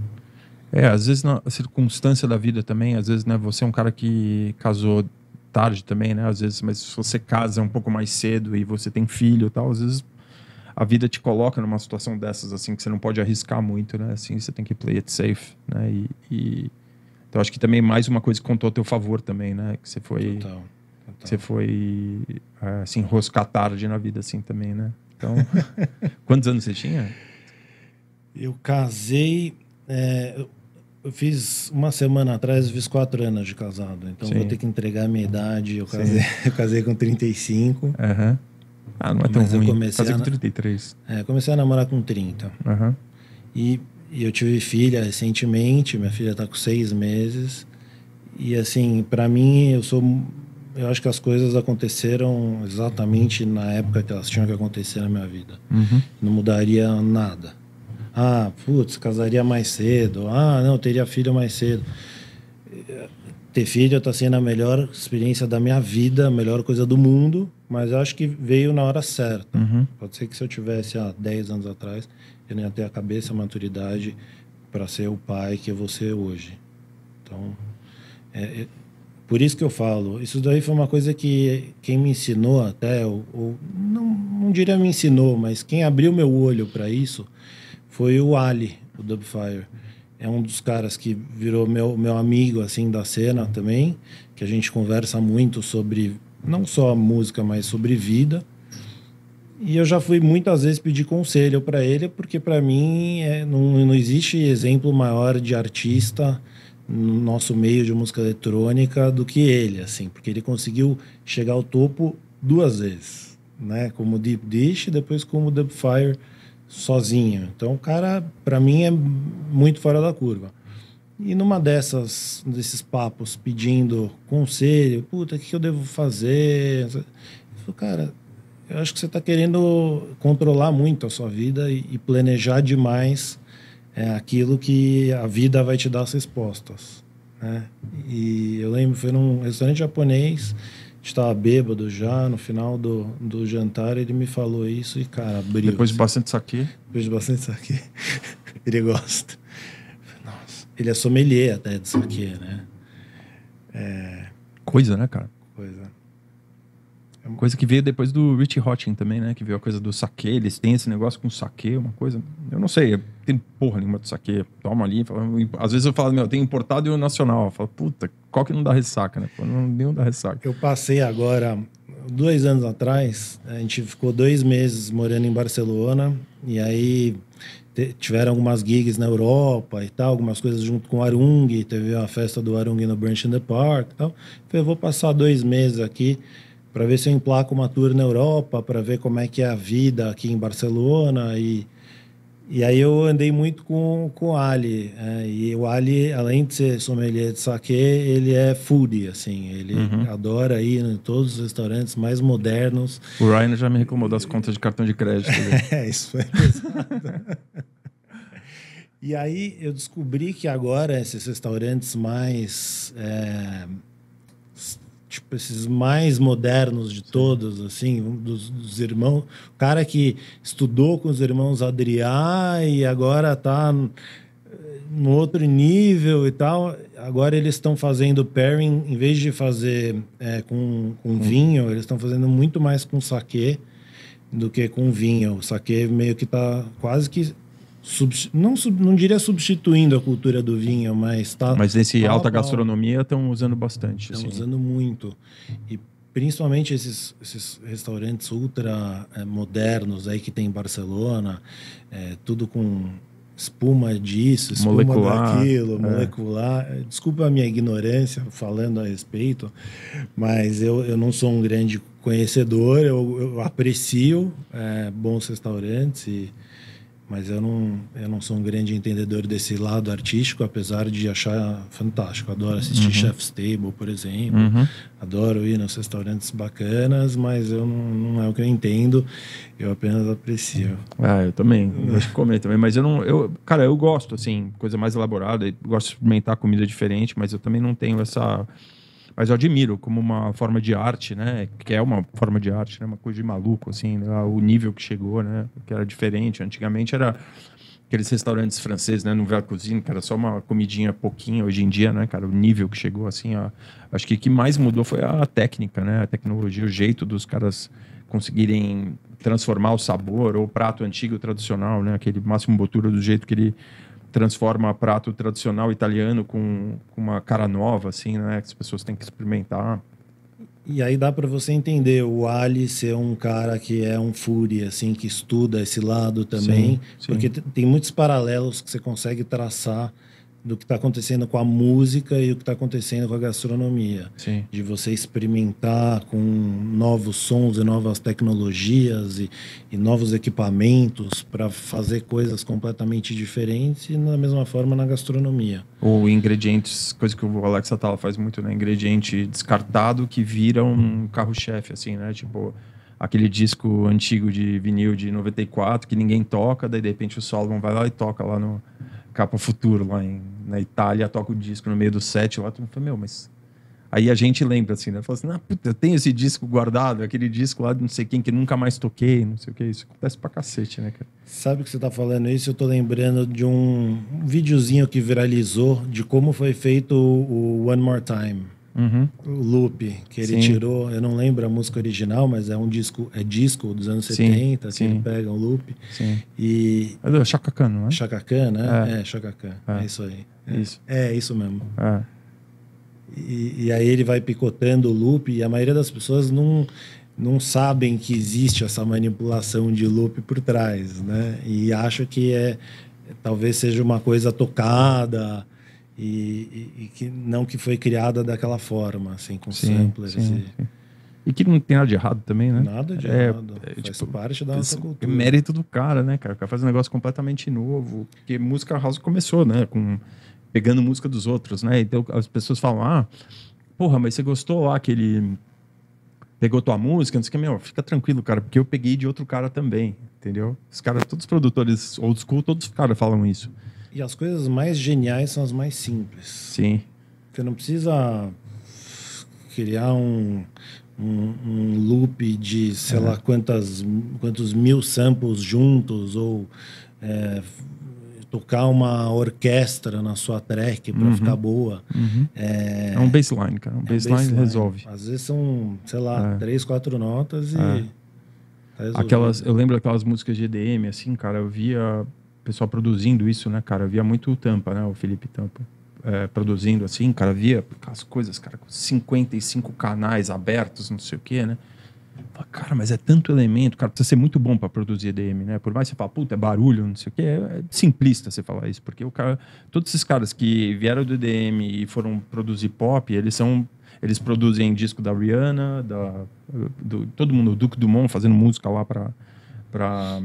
É, às vezes na circunstância da vida também, às vezes, né, você é um cara que casou tarde também, né? Às vezes, mas se você casa um pouco mais cedo e você tem filho e tal, às vezes a vida te coloca numa situação dessas, assim, que você não pode arriscar muito, né? Assim, você tem que play it safe, né? E, e... Então, acho que também mais uma coisa que contou a teu favor também, né? Que você foi... Total, total. Você foi eh, assim se enroscar tarde na vida, assim, também, né? Então, quantos anos você tinha? Eu casei... É, eu fiz uma semana atrás, eu fiz quatro anos de casado. Então Sim. vou ter que entregar a minha idade. Eu casei, eu casei com 35. Aham. Uhum. Ah, não é tão Mas ruim. Eu comecei casei com 33. É, comecei a namorar com 30. Aham. Uhum. E, e, eu tive filha recentemente. Minha filha está com seis meses. E assim, para mim, eu sou... Eu acho que as coisas aconteceram exatamente na época que elas tinham que acontecer na minha vida. Uhum. Não mudaria nada. Ah, putz, casaria mais cedo. Ah, não, teria filho mais cedo. Ter filho está sendo a melhor experiência da minha vida, a melhor coisa do mundo, mas eu acho que veio na hora certa. Uhum. Pode ser que se eu tivesse há ah, 10 anos atrás, eu nem ia ter a cabeça, a maturidade para ser o pai que eu vou ser hoje. Então, é, é, por isso que eu falo, isso daí foi uma coisa que quem me ensinou até, ou, ou não, não diria me ensinou, mas quem abriu meu olho para isso foi o Ali, o Dubfire. É um dos caras que virou meu, meu amigo, assim, da cena também, que a gente conversa muito sobre, não só música, mas sobre vida. E eu já fui muitas vezes pedir conselho para ele, porque para mim é, não, não existe exemplo maior de artista no nosso meio de música eletrônica do que ele, assim, porque ele conseguiu chegar ao topo duas vezes, né? Como Deep Dish e depois como Dubfire Fire sozinho. Então, o cara, para mim, é muito fora da curva. E numa dessas, desses papos pedindo conselho, puta, o que eu devo fazer? Eu falei, cara, eu acho que você está querendo controlar muito a sua vida e, e planejar demais é, aquilo que a vida vai te dar as respostas. Né? E eu lembro, foi num restaurante japonês estava bêbado já, no final do, do jantar ele me falou isso e, cara, abriu. Depois de assim. bastante saque? Depois de bastante saque. ele gosta. Nossa. Ele é sommelier até de saque, né? É... Coisa, né, cara? É uma coisa que veio depois do Rich Hotting também, né? Que veio a coisa do saque. Eles têm esse negócio com saque, uma coisa. Eu não sei, tem porra nenhuma de saque. Toma ali. Fala, às vezes eu falo, meu, tem importado e o nacional. Eu falo, puta, qual que não dá ressaca, né? não, nenhum dá ressaca. Eu passei agora, dois anos atrás, a gente ficou dois meses morando em Barcelona. E aí tiveram algumas gigs na Europa e tal, algumas coisas junto com o Arung. Teve uma festa do Arung no Branch in the Park e tal. Eu falei, vou passar dois meses aqui para ver se eu emplaco uma tour na Europa, para ver como é que é a vida aqui em Barcelona e e aí eu andei muito com, com o Ali. É, e o Ali, além de ser sommelier de saque, ele é foodie, assim. Ele uhum. adora ir em todos os restaurantes mais modernos. O Ryan já me reclamou das contas de cartão de crédito. Né? é, isso foi e aí eu descobri que agora esses restaurantes mais... É tipo, esses mais modernos de todos, assim, dos, dos irmãos. O cara que estudou com os irmãos Adriá e agora está eh, no outro nível e tal. Agora eles estão fazendo pairing, em vez de fazer é, com, com hum. vinho, eles estão fazendo muito mais com saquê do que com vinho. O saquê meio que tá quase que não, sub, não diria substituindo a cultura do vinho, mas tá. Mas nesse tá alta gastronomia estão usando bastante. Estão assim. usando muito. E principalmente esses, esses restaurantes ultra é, modernos aí que tem em Barcelona, é, tudo com espuma disso, espuma molecular, daquilo, é. molecular. É. Desculpa a minha ignorância falando a respeito, mas eu, eu não sou um grande conhecedor, eu, eu aprecio eh, bons restaurantes e mas eu não, eu não sou um grande entendedor desse lado artístico, apesar de achar fantástico. Adoro assistir uhum. Chef's Table, por exemplo. Uhum. Adoro ir nos restaurantes bacanas, mas eu não, não, é o que eu entendo. Eu apenas aprecio. Ah, eu também. acho que comer também, mas eu não... Eu, cara, eu gosto, assim, coisa mais elaborada. Gosto de experimentar comida diferente, mas eu também não tenho essa mas eu admiro como uma forma de arte, né? Que é uma forma de arte, né? Uma coisa de maluco, assim, né? o nível que chegou, né? Que era diferente. Antigamente era aqueles restaurantes franceses, né, no Velcuzine, que era só uma comidinha pouquinha hoje em dia, né, cara, o nível que chegou assim, ó, acho que o que mais mudou foi a técnica, né, a tecnologia, o jeito dos caras conseguirem transformar o sabor ou o prato antigo tradicional, né, aquele máximo botura do jeito que ele transforma prato tradicional italiano com, com uma cara nova, assim, né? Que as pessoas têm que experimentar. E aí dá para você entender o Ali ser um cara que é um furi, assim, que estuda esse lado também, sim, sim. porque tem muitos paralelos que você consegue traçar do que está acontecendo com a música e o que está acontecendo com a gastronomia. Sim. De você experimentar com novos sons e novas tecnologias e, e novos equipamentos para fazer coisas completamente diferentes e da mesma forma na gastronomia. Ou ingredientes, coisa que o Alex Atala faz muito, né? Ingrediente descartado que vira um carro-chefe, assim, né? Tipo, aquele disco antigo de vinil de 94 que ninguém toca, daí de repente o Solomon vai lá e toca lá no Capa Futuro, lá em na Itália, toca o disco no meio do set, lá tu não fala, meu, mas. Aí a gente lembra, assim, né? Fala assim, ah, puta, eu tenho esse disco guardado, aquele disco lá de não sei quem que nunca mais toquei, não sei o que. Isso acontece pra cacete, né, cara? Sabe que você tá falando isso? Eu tô lembrando de um videozinho que viralizou de como foi feito o One More Time. Uhum. O Loop, que ele Sim. tirou, eu não lembro a música original, mas é um disco, é disco dos anos Sim. 70, Sim. ele pega um loop. Sim. E. É do Chaka Khan, não é? Chaka Khan, né? É, é Chaka Khan. É. é isso aí. É isso, é, isso mesmo. É. E, e, aí ele vai picotando o loop, e a maioria das pessoas não, não sabem que existe essa manipulação de loop por trás, né? E acho que é talvez seja uma coisa tocada e, e, e, que não que foi criada daquela forma, assim, com sim, samplers. Sim, e... Sim. e... que não tem nada de errado também, né? Nada de é, errado. É, Faz tipo, parte da nossa é cultura. É mérito do cara, né, cara? O cara faz um negócio completamente novo. Porque música house começou, né? Com, pegando música dos outros, né? Então as pessoas falam, ah, porra, mas você gostou lá aquele... Pegou tua música, não sei o que, meu, fica tranquilo, cara, porque eu peguei de outro cara também, entendeu? Os caras, todos os produtores old school, todos os caras falam isso. E as coisas mais geniais são as mais simples. Sim. Você não precisa criar um, um, um loop de sei é. lá quantas, quantos mil samples juntos ou é, tocar uma orquestra na sua track para uhum. ficar boa. Uhum. É... é... um baseline, cara. Um é baseline, baseline, resolve. Às vezes são, sei lá, é. três, quatro notas e. É. Tá aquelas, eu lembro aquelas músicas de EDM, assim, cara, eu via pessoal produzindo isso, né, cara? Eu via muito o Tampa, né? O Felipe Tampa. É, produzindo assim, cara, via as coisas, cara, com 55 canais abertos, não sei o quê, né? cara, mas é tanto elemento, cara, precisa ser muito bom para produzir EDM, né? Por mais que você fale, puta, é barulho, não sei o quê, é, é simplista você falar isso, porque o cara, todos esses caras que vieram do EDM e foram produzir pop, eles são eles produzem disco da Rihanna, da do, todo mundo, o Duke Dumont fazendo música lá para para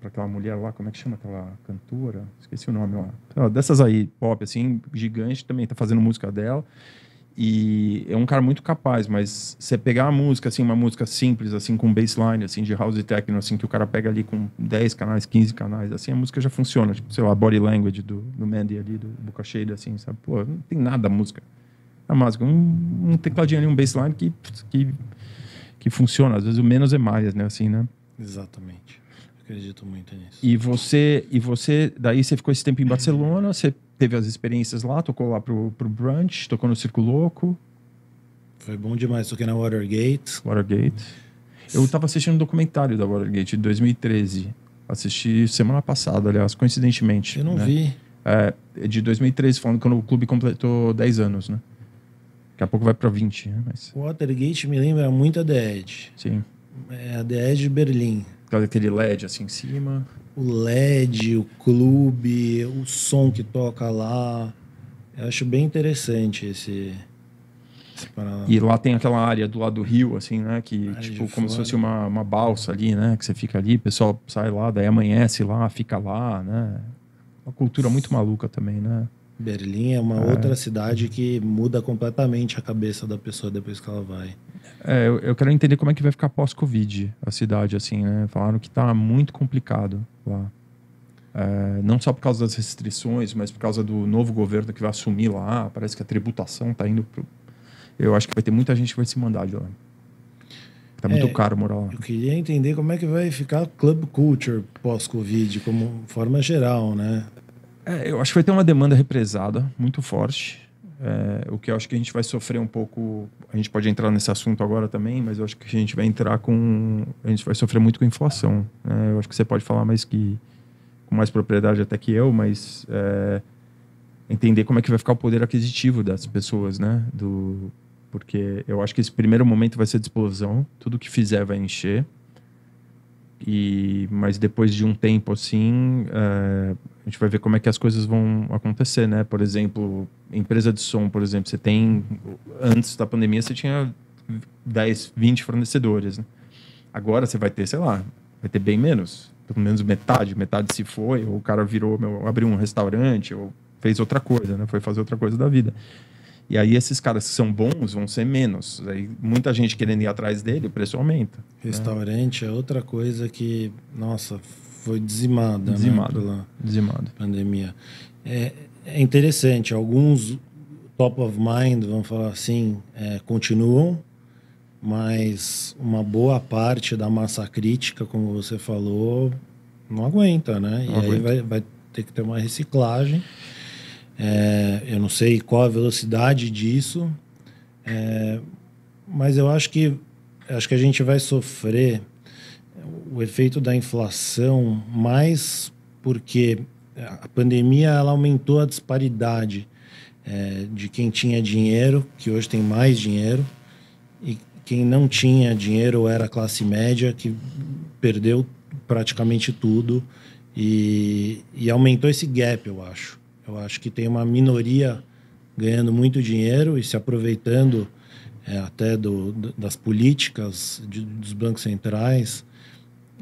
para aquela mulher lá, como é que chama aquela cantora? Esqueci o nome lá. Dessas aí, pop, assim, gigante, também tá fazendo música dela. E é um cara muito capaz, mas você pegar a música, assim, uma música simples, assim, com bassline, assim, de house techno, assim, que o cara pega ali com 10 canais, 15 canais, assim, a música já funciona. Tipo, sei lá, Body Language do, do Mandy ali, do Boca Cheira, assim, sabe? Pô, não tem nada a música. A é música, um, um tecladinho ali, um bassline que, que, que funciona. Às vezes o menos é mais, né? Assim, né? Exatamente acredito muito nisso. E você, e você, daí você ficou esse tempo em Barcelona, você teve as experiências lá, tocou lá pro, pro Brunch, tocou no Circo Louco. Foi bom demais, toquei na Watergate. Watergate. Eu tava assistindo um documentário da Watergate de 2013. Assisti semana passada, aliás, coincidentemente. Eu não né? vi. É, é de 2013, falando quando o clube completou 10 anos, né? Daqui a pouco vai para 20. Né? Mas... Watergate me lembra muito a The Edge. Sim. É a The Edge de Berlim. Aquele LED assim em cima. O LED, o clube, o som que toca lá. Eu acho bem interessante esse. e lá tem aquela área do lado do rio, assim, né? Que, tipo, como fora. se fosse uma, uma balsa ali, né? Que você fica ali, o pessoal sai lá, daí amanhece lá, fica lá, né? Uma cultura muito maluca também, né? Berlim é uma é. outra cidade que muda completamente a cabeça da pessoa depois que ela vai. É, eu, eu, quero entender como é que vai ficar pós-Covid a cidade, assim, né? Falaram que está muito complicado lá. É, não só por causa das restrições, mas por causa do novo governo que vai assumir lá. Parece que a tributação está indo pro... Eu acho que vai ter muita gente que vai se mandar de lá. Tá muito é, caro morar lá. Eu queria entender como é que vai ficar club culture pós-Covid, como forma geral, né? É, eu acho que vai ter uma demanda represada muito forte. É, o que eu acho que a gente vai sofrer um pouco, a gente pode entrar nesse assunto agora também, mas eu acho que a gente vai entrar com, a gente vai sofrer muito com inflação. Né? Eu acho que você pode falar mais que com mais propriedade até que eu, mas é, entender como é que vai ficar o poder aquisitivo das pessoas, né? Do, porque eu acho que esse primeiro momento vai ser de explosão, tudo que fizer vai encher. E mas depois de um tempo assim, é, a gente vai ver como é que as coisas vão acontecer, né? Por exemplo, empresa de som, por exemplo, você tem antes da pandemia você tinha 10, 20 fornecedores, né? Agora você vai ter, sei lá, vai ter bem menos, pelo menos metade, metade se foi, ou o cara virou, meu, abriu um restaurante, ou fez outra coisa, né? Foi fazer outra coisa da vida. E aí esses caras que são bons vão ser menos. Aí muita gente querendo ir atrás dele, o preço aumenta. Né? Restaurante né? é outra coisa que, nossa, foi dizimada, né, dizimado, né? Pela dizimado. pandemia. É, é interessante. Alguns top of mind, vamos falar assim, é, continuam, mas uma boa parte da massa crítica, como você falou, não aguenta, né? Não e aguenta. aí vai, vai, ter que ter uma reciclagem. É, eu não sei qual a velocidade disso, é, mas eu acho que acho que a gente vai sofrer o efeito da inflação mais porque é, a pandemia ela aumentou a disparidade é, de quem tinha dinheiro, que hoje tem mais dinheiro, e quem não tinha dinheiro era a classe média, que perdeu praticamente tudo e, e aumentou esse gap, eu acho. Eu acho que tem uma minoria ganhando muito dinheiro e se aproveitando é, até do, das políticas de, dos bancos centrais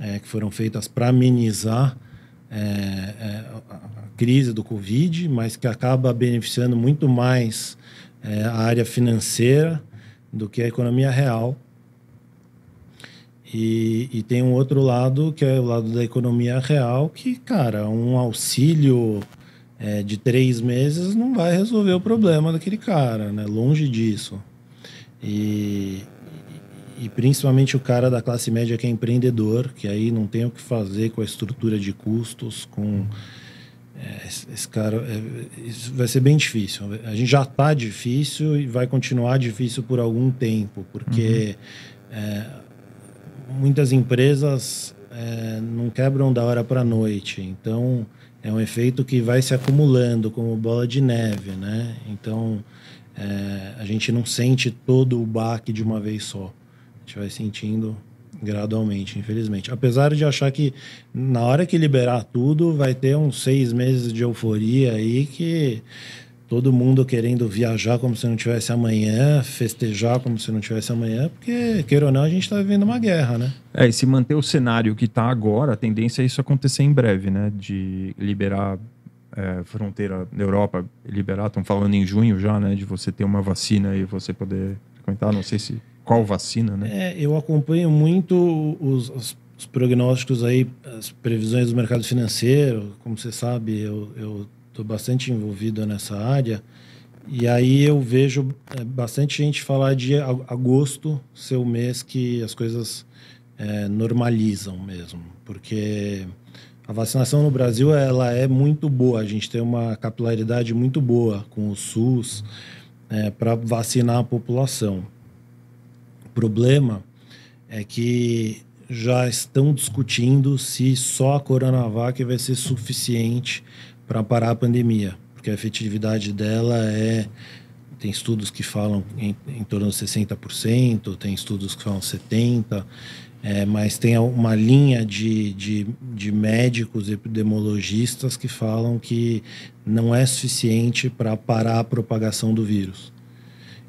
é, que foram feitas para amenizar é, é, a crise do Covid, mas que acaba beneficiando muito mais é, a área financeira do que a economia real. E, e, tem um outro lado, que é o lado da economia real, que, cara, um auxílio é, de três meses não vai resolver o problema daquele cara, né? Longe disso. E, e principalmente o cara da classe média que é empreendedor, que aí não tem o que fazer com a estrutura de custos, com. Eh, esse cara. É, isso vai ser bem difícil. A gente já está difícil e vai continuar difícil por algum tempo, porque uhum. é, muitas empresas eh, não quebram da hora para a noite. Então, é um efeito que vai se acumulando como bola de neve, né? Então. É, a gente não sente todo o baque de uma vez só gente vai sentindo gradualmente, infelizmente. Apesar de achar que na hora que liberar tudo, vai ter uns seis meses de euforia aí que todo mundo querendo viajar como se não tivesse amanhã, festejar como se não tivesse amanhã, porque, queira ou não, a gente está vivendo uma guerra, né? É, e se manter o cenário que está agora, a tendência é isso acontecer em breve, né? De liberar é, fronteira da Europa, liberar, estão falando em junho já, né? De você ter uma vacina e você poder frequentar, não sei se qual vacina, né? É, eu acompanho muito os, os, os, prognósticos aí, as previsões do mercado financeiro. Como você sabe, eu estou bastante envolvido nessa área. E aí eu vejo é, bastante gente falar de agosto ser o mês que as coisas é, normalizam mesmo, porque a vacinação no Brasil ela é muito boa, a gente tem uma capilaridade muito boa com o SUS é, para vacinar a população problema é que já estão discutindo se só a Coronavac vai ser suficiente para parar a pandemia, porque a efetividade dela é tem estudos que falam em, em torno de 60%, tem estudos que falam 70%, é, mas tem uma linha de, de, de médicos epidemiologistas que falam que não é suficiente para parar a propagação do vírus.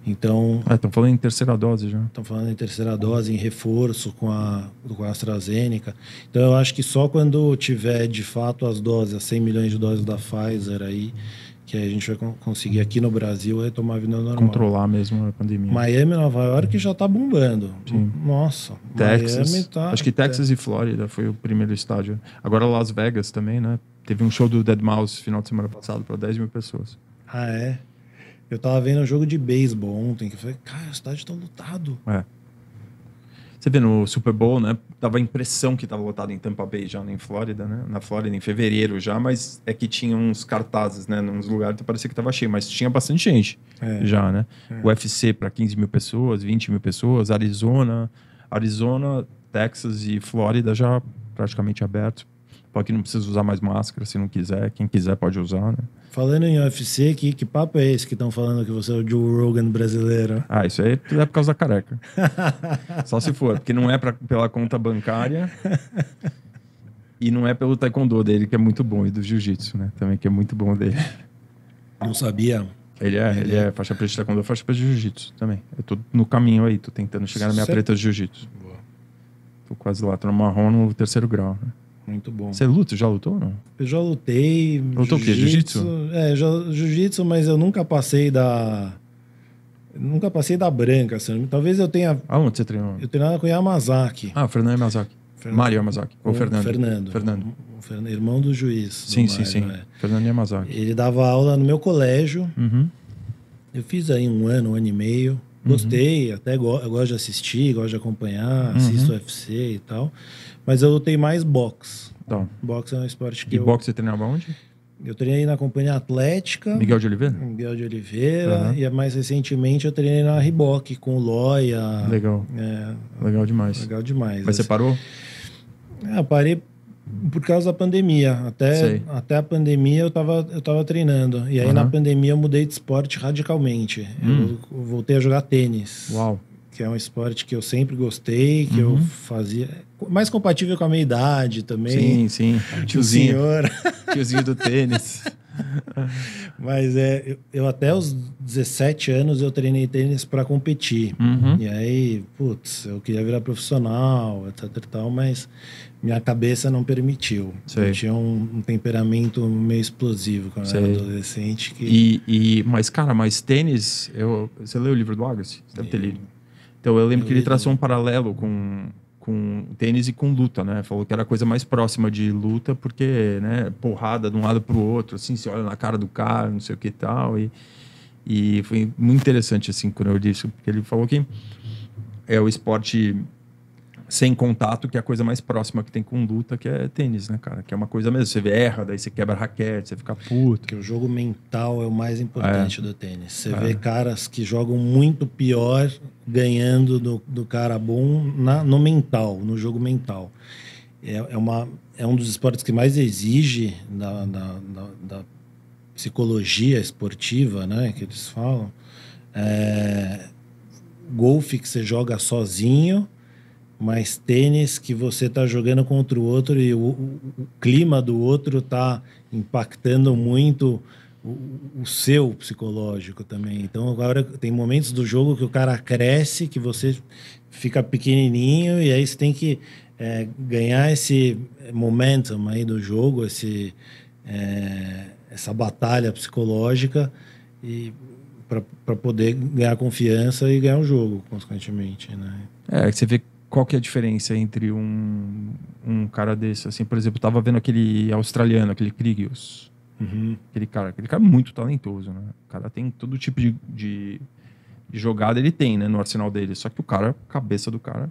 Então. Estão ah, é, falando em terceira dose já. Estão falando em terceira dose, em reforço com a, com a AstraZeneca. Então, eu acho que só quando tiver de fato as doses, as 100 milhões de doses da Pfizer aí, que a gente vai conseguir aqui no Brasil retomar a vida normal. Controlar mesmo a pandemia. Miami, Nova York já está bombando. Sim. Nossa. Texas. Tá... Acho que Texas é. e Flórida foi o primeiro estádio. Agora Las Vegas também, né? Teve um show do Dead Mouse final de semana passado para 10 mil pessoas. Ah, é? Eu tava vendo um jogo de beisebol ontem, que eu falei, cara, o estádio tá lotado. É. Você vê no Super Bowl, né? Dava a impressão que tava lotado em Tampa Bay já, né? em Flórida, né? Na Flórida, em fevereiro já, mas é que tinha uns cartazes, né? Nos lugares que parecia que tava cheio, mas tinha bastante gente é. já, né? É. UFC para 15 mil pessoas, 20 mil pessoas, Arizona, Arizona, Texas e Flórida já praticamente aberto. Para que não precisa usar mais máscara, se não quiser, quem quiser pode usar, né? Falando em UFC, que, que papo é esse que estão falando que você é o Joe Rogan brasileiro? Ah, isso aí tudo é por causa da careca. Só se for, porque não é pra, pela conta bancária e não é pelo taekwondo dele, que é muito bom, e do jiu-jitsu, né? Também que é muito bom dele. Não sabia. Ele é, ele, ele é faixa preta de taekwondo, faixa preta de jiu-jitsu também. Eu tô no caminho aí, tô tentando chegar na minha Cê... preta de jiu-jitsu. Tô quase lá, tô no marrom no terceiro grau, né? Muito bom. Você luta? Já lutou ou não? Eu já lutei. Lutou o quê? Jiu-jitsu? É, jiu-jitsu, mas eu nunca passei da. Nunca passei da branca, assim. Talvez eu tenha. Aonde você treinou? Eu treinava com Yamazaki. Ah, Fernando Yamazaki. Fernando... Mário Yamazaki. Ou Fernando. Fernando. Fernando. Irmão do juiz. Sim, do sim, sim. Né? Fernando Yamazaki. Ele dava aula no meu colégio. Uhum. Eu fiz aí um ano, um ano e meio. Gostei, uhum. até go eu gosto de assistir, gosto de acompanhar, uhum. assisto UFC e tal. Mas eu lutei mais boxe. Então. Boxe é um esporte que. E eu... boxe você treinava onde? Eu treinei na Companhia Atlética. Miguel de Oliveira? Miguel de Oliveira. Uhum. E mais recentemente eu treinei na Riboc com o Legal. É, legal demais. Legal demais. Mas assim. você parou? É, ah, eu parei por causa da pandemia. Até, até a pandemia eu tava, eu tava treinando. E aí uhum. na pandemia eu mudei de esporte radicalmente. Hum. Eu voltei a jogar tênis. Uau. Que é um esporte que eu sempre gostei, que uhum. eu fazia. Mais compatível com a minha idade também. Sim, sim. tiozinho. Senhor. Tiozinho do tênis. Mas é, eu, eu, até os 17 anos eu treinei tênis para competir. Uhum. E aí, putz, eu queria virar profissional, etc e tal, mas minha cabeça não permitiu. Sei. Eu tinha um, um, temperamento meio explosivo quando Sei. eu era adolescente. Que... E, e, mas, cara, mas tênis. Eu, você leu o livro do Agassi? Deve ter lido. Então, eu lembro eu que ele traçou um paralelo com, com tênis e com luta, né? Falou que era a coisa mais próxima de luta, porque, né, porrada de um lado para o outro, assim, você olha na cara do cara, não sei o que tal, e tal. E foi muito interessante, assim, quando eu disse, porque ele falou que é o esporte sem contato, que é a coisa mais próxima que tem com luta, que é tênis, né, cara? Que é uma coisa mesmo. Você erra, daí você quebra raquete, você fica puto. Que o jogo mental é o mais importante é. do tênis. Você é. vê caras que jogam muito pior ganhando do, do cara bom na, no mental, no jogo mental. É, é, uma, é um dos esportes que mais exige da, da, da, da psicologia esportiva, né? Que eles falam. É, golfe que você joga sozinho mas tênis que você está jogando contra o outro e o, o, o clima do outro está impactando muito o, o, seu psicológico também. Então agora tem momentos do jogo que o cara cresce, que você fica pequenininho e aí você tem que é, ganhar esse momentum aí do jogo, esse, é, essa batalha psicológica e para poder ganhar confiança e ganhar o jogo, consequentemente, né? É, você fica qual que é a diferença entre um, um cara desse? Assim, por exemplo, tava vendo aquele australiano, aquele Krigios. Uhum. Aquele cara, aquele cara é muito talentoso, né? O cara tem todo tipo de, de, de, jogada, ele tem, né, no arsenal dele. Só que o cara, cabeça do cara.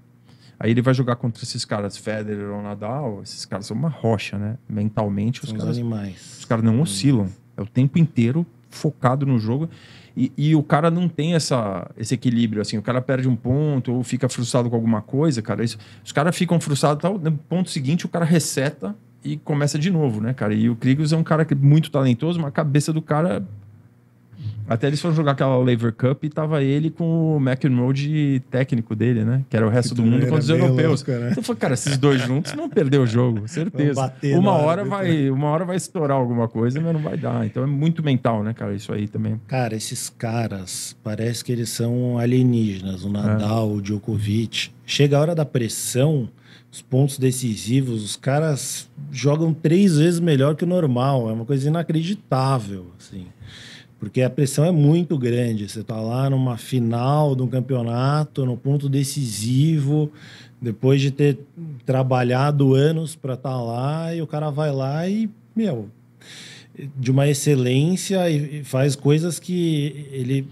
Aí ele vai jogar contra esses caras, Federer ou Nadal, esses caras são uma rocha, né? Mentalmente, são os caras. animais. Os caras não oscilam. Uhum. É o tempo inteiro focado no jogo. E, e, o cara não tem essa, esse equilíbrio, assim. O cara perde um ponto ou fica frustrado com alguma coisa, cara. Isso, os caras ficam frustrados tal. No ponto seguinte, o cara reseta e começa de novo, né, cara? E o Krigos é um cara que, é muito talentoso, mas a cabeça do cara até eles foram jogar aquela Lever Cup e tava ele com o McEnroe de técnico dele, né? Que era o resto que do mundo contra os europeus. Louca, né? Então eu falei, cara, esses dois juntos não perder o jogo, certeza. Uma hora né? vai, uma hora vai estourar alguma coisa, mas não vai dar. Então é muito mental, né, cara, isso aí também. Cara, esses caras, parece que eles são alienígenas, o Nadal, é. o Djokovic. Chega a hora da pressão, os pontos decisivos, os caras jogam três vezes melhor que o normal, é uma coisa inacreditável, assim. Porque a pressão é muito grande. Você está lá numa final de um campeonato, no ponto decisivo, depois de ter trabalhado anos para estar tá lá, e o cara vai lá e, meu, de uma excelência e faz coisas que ele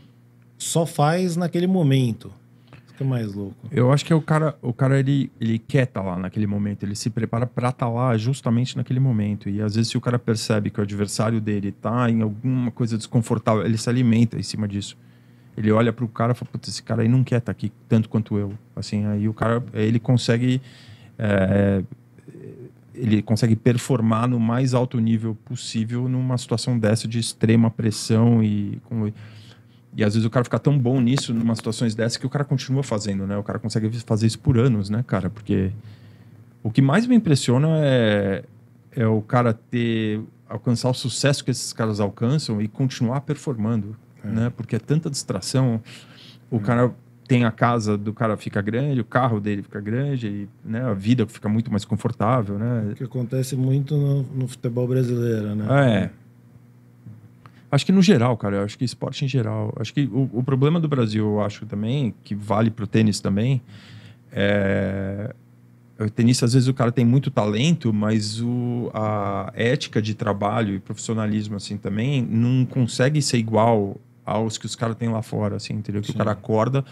só faz naquele momento que é mais louco. Eu acho que é o cara, o cara ele, ele quer estar tá lá naquele momento, ele se prepara para estar tá lá justamente naquele momento. E às vezes se o cara percebe que o adversário dele tá em alguma coisa desconfortável, ele se alimenta em cima disso. Ele olha para o cara e fala, putz, esse cara aí não quer estar tá aqui tanto quanto eu. Assim, aí o cara, ele consegue... É, ele consegue performar no mais alto nível possível numa situação dessa de extrema pressão e... Com, e às vezes o cara fica tão bom nisso, numa situações dessas, que o cara continua fazendo, né? O cara consegue fazer isso por anos, né, cara? Porque o que mais me impressiona é, é o cara ter alcançar o sucesso que esses caras alcançam e continuar performando, é. né? Porque é tanta distração. O é. cara tem a casa do cara fica grande, o carro dele fica grande, e, né, a vida fica muito mais confortável, né? O que acontece muito no, no futebol brasileiro, né? É. Acho que no geral, cara, eu acho que esporte em geral. Acho que o, o problema do Brasil, eu acho também, que vale pro tênis também, é. é o tenista, às vezes, o cara tem muito talento, mas o, a ética de trabalho e profissionalismo, assim, também, não consegue ser igual aos que os caras têm lá fora, assim, entendeu? Que Sim. o cara acorda,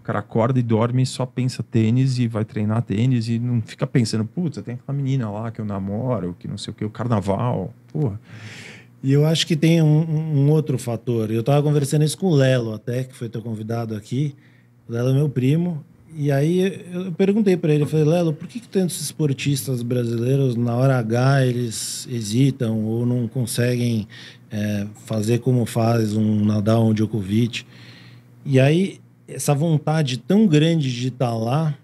o cara acorda e dorme e só pensa tênis e vai treinar tênis e não fica pensando, puta, tem aquela menina lá que eu namoro, que não sei o que, o carnaval, porra. E eu acho que tem um, um outro fator. Eu estava conversando isso com o Lelo, até, que foi teu convidado aqui. O Lelo é meu primo. E aí eu perguntei para ele, eu falei, Lelo, por que, que tantos esportistas brasileiros, na hora H, eles hesitam ou não conseguem é, fazer como faz um Nadal, um Djokovic? E aí, essa vontade tão grande de estar tá lá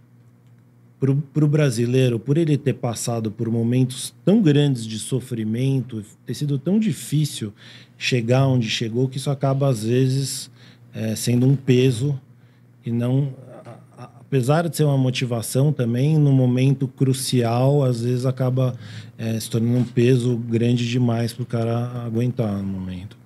para o brasileiro, por ele ter passado por momentos tão grandes de sofrimento, ter sido tão difícil chegar onde chegou, que isso acaba, às vezes, é, sendo um peso e não. apesar de ser uma motivação também, no momento crucial, às vezes acaba é, se tornando um peso grande demais para o cara aguentar no momento.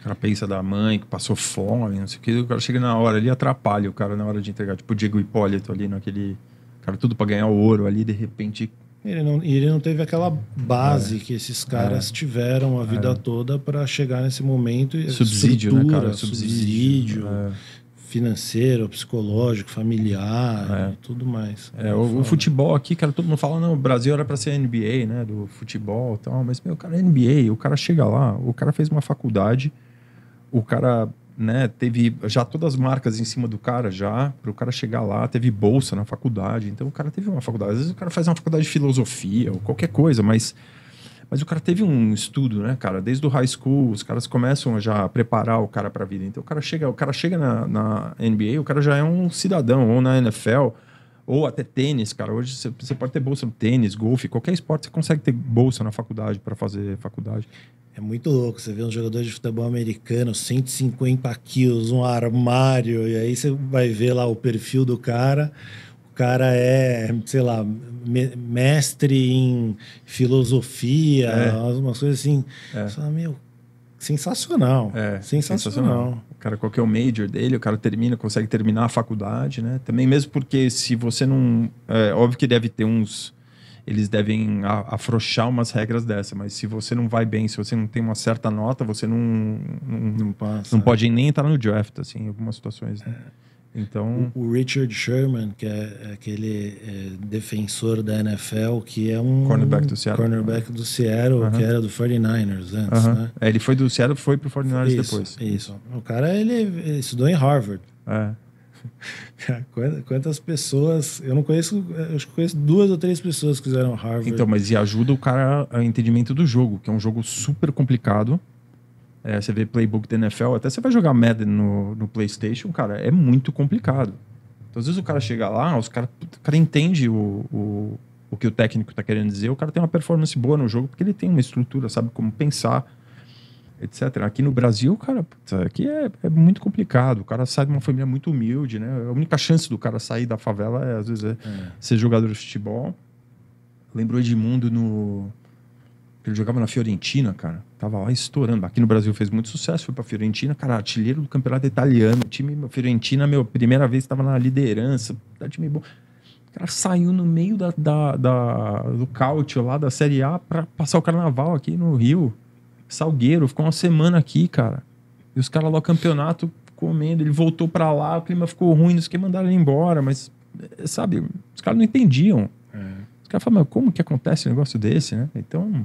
O cara pensa da mãe que passou fome, não sei o que, o cara chega na hora ali atrapalha o cara na hora de entregar. Tipo o Diego Hipólito ali naquele cara tudo para ganhar o ouro ali, de repente. Ele não, ele não teve aquela base é. que esses caras é. tiveram a vida é. toda para chegar nesse momento. Subsídio, né, cara? Subsídio. subsídio é. financeiro, psicológico, familiar, é. tudo mais. É, o, o, futebol aqui, cara, todo mundo fala, não, o Brasil era para ser NBA, né, do futebol e tal, mas, meu, o cara é NBA, o cara chega lá, o cara fez uma faculdade, o cara né? Teve já todas as marcas em cima do cara já, para o cara chegar lá, teve bolsa na faculdade. Então o cara teve uma faculdade, às vezes o cara faz uma faculdade de filosofia ou qualquer coisa, mas mas o cara teve um estudo, né, cara? Desde o high school, os caras começam já a preparar o cara para a vida. Então o cara chega, o cara chega na, na NBA, o cara já é um cidadão ou na NFL, ou até tênis, cara. Hoje você, pode ter bolsa no tênis, golfe, qualquer esporte você consegue ter bolsa na faculdade para fazer faculdade. É muito louco. Você vê um jogador de futebol americano, 150 quilos, um armário, e aí você vai ver lá o perfil do cara. O cara é, sei lá, mestre em filosofia, é. umas coisas assim. É. Só, meu, sensacional. É, sensacional. sensacional cara, qual é o major dele, o cara termina, consegue terminar a faculdade, né? Também mesmo porque se você não. É, óbvio que deve ter uns. Eles devem afrouxar umas regras dessa, mas se você não vai bem, se você não tem uma certa nota, você não. Não, não, não né? pode nem entrar no draft, assim, em algumas situações, né? É. Então... O, o Richard Sherman, que é, é aquele é, defensor da NFL, que é um... Cornerback do Seattle. Cornerback do Seattle, que era do 49ers antes, né? É, ele foi do Seattle, foi pro 49ers isso, depois. Isso, O cara, ele, ele estudou em Harvard. É. Quantas pessoas. Eu não conheço. Eu conheço duas ou três pessoas que fizeram Harvard. Então, mas e ajuda o cara a entendimento do jogo, que é um jogo super complicado. É, você vê playbook da NFL, até você vai jogar Madden no, no PlayStation, cara, é muito complicado. Então, às vezes o cara chega lá, os cara, o cara entende o, o, o que o técnico está querendo dizer, o cara tem uma performance boa no jogo, porque ele tem uma estrutura, sabe como pensar, etc. Aqui no Brasil, cara, aqui é, é muito complicado. O cara sai de uma família muito humilde, né? A única chance do cara sair da favela é, às vezes, é é. ser jogador de futebol. Lembrou Edmundo no, ele jogava na Fiorentina, cara. Tava lá estourando. Aqui no Brasil fez muito sucesso, foi pra Fiorentina, cara, artilheiro do campeonato italiano. O time Fiorentina, meu, primeira vez estava na liderança. Tá time bom. O cara saiu no meio da, da, da do cautio lá da Série A pra passar o carnaval aqui no Rio. Salgueiro, ficou uma semana aqui, cara. E os caras lá o campeonato comendo. Ele voltou pra lá, o clima ficou ruim, não sei o que, mandaram ele embora. Mas, eh, sabe, os caras não entendiam. É. Os caras falam, mas como que acontece um negócio desse, né? Então.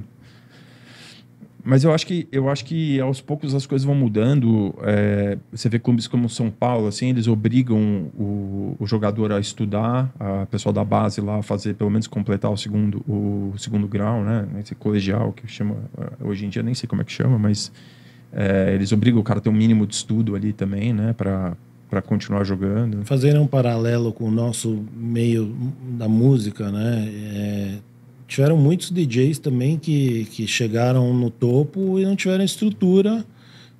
Mas eu acho que eu acho que aos poucos as coisas vão mudando. É, você vê clubes como São Paulo, assim, eles obrigam o, o jogador a estudar, a pessoal da base lá a fazer pelo menos completar o segundo o segundo grau, né? Esse colegial que chama hoje em dia nem sei como é que chama, mas é, eles obrigam o cara a ter um mínimo de estudo ali também, né? Para para continuar jogando. Fazer um paralelo com o nosso meio da música, né? É tiveram muitos DJs também que, que chegaram no topo e não tiveram estrutura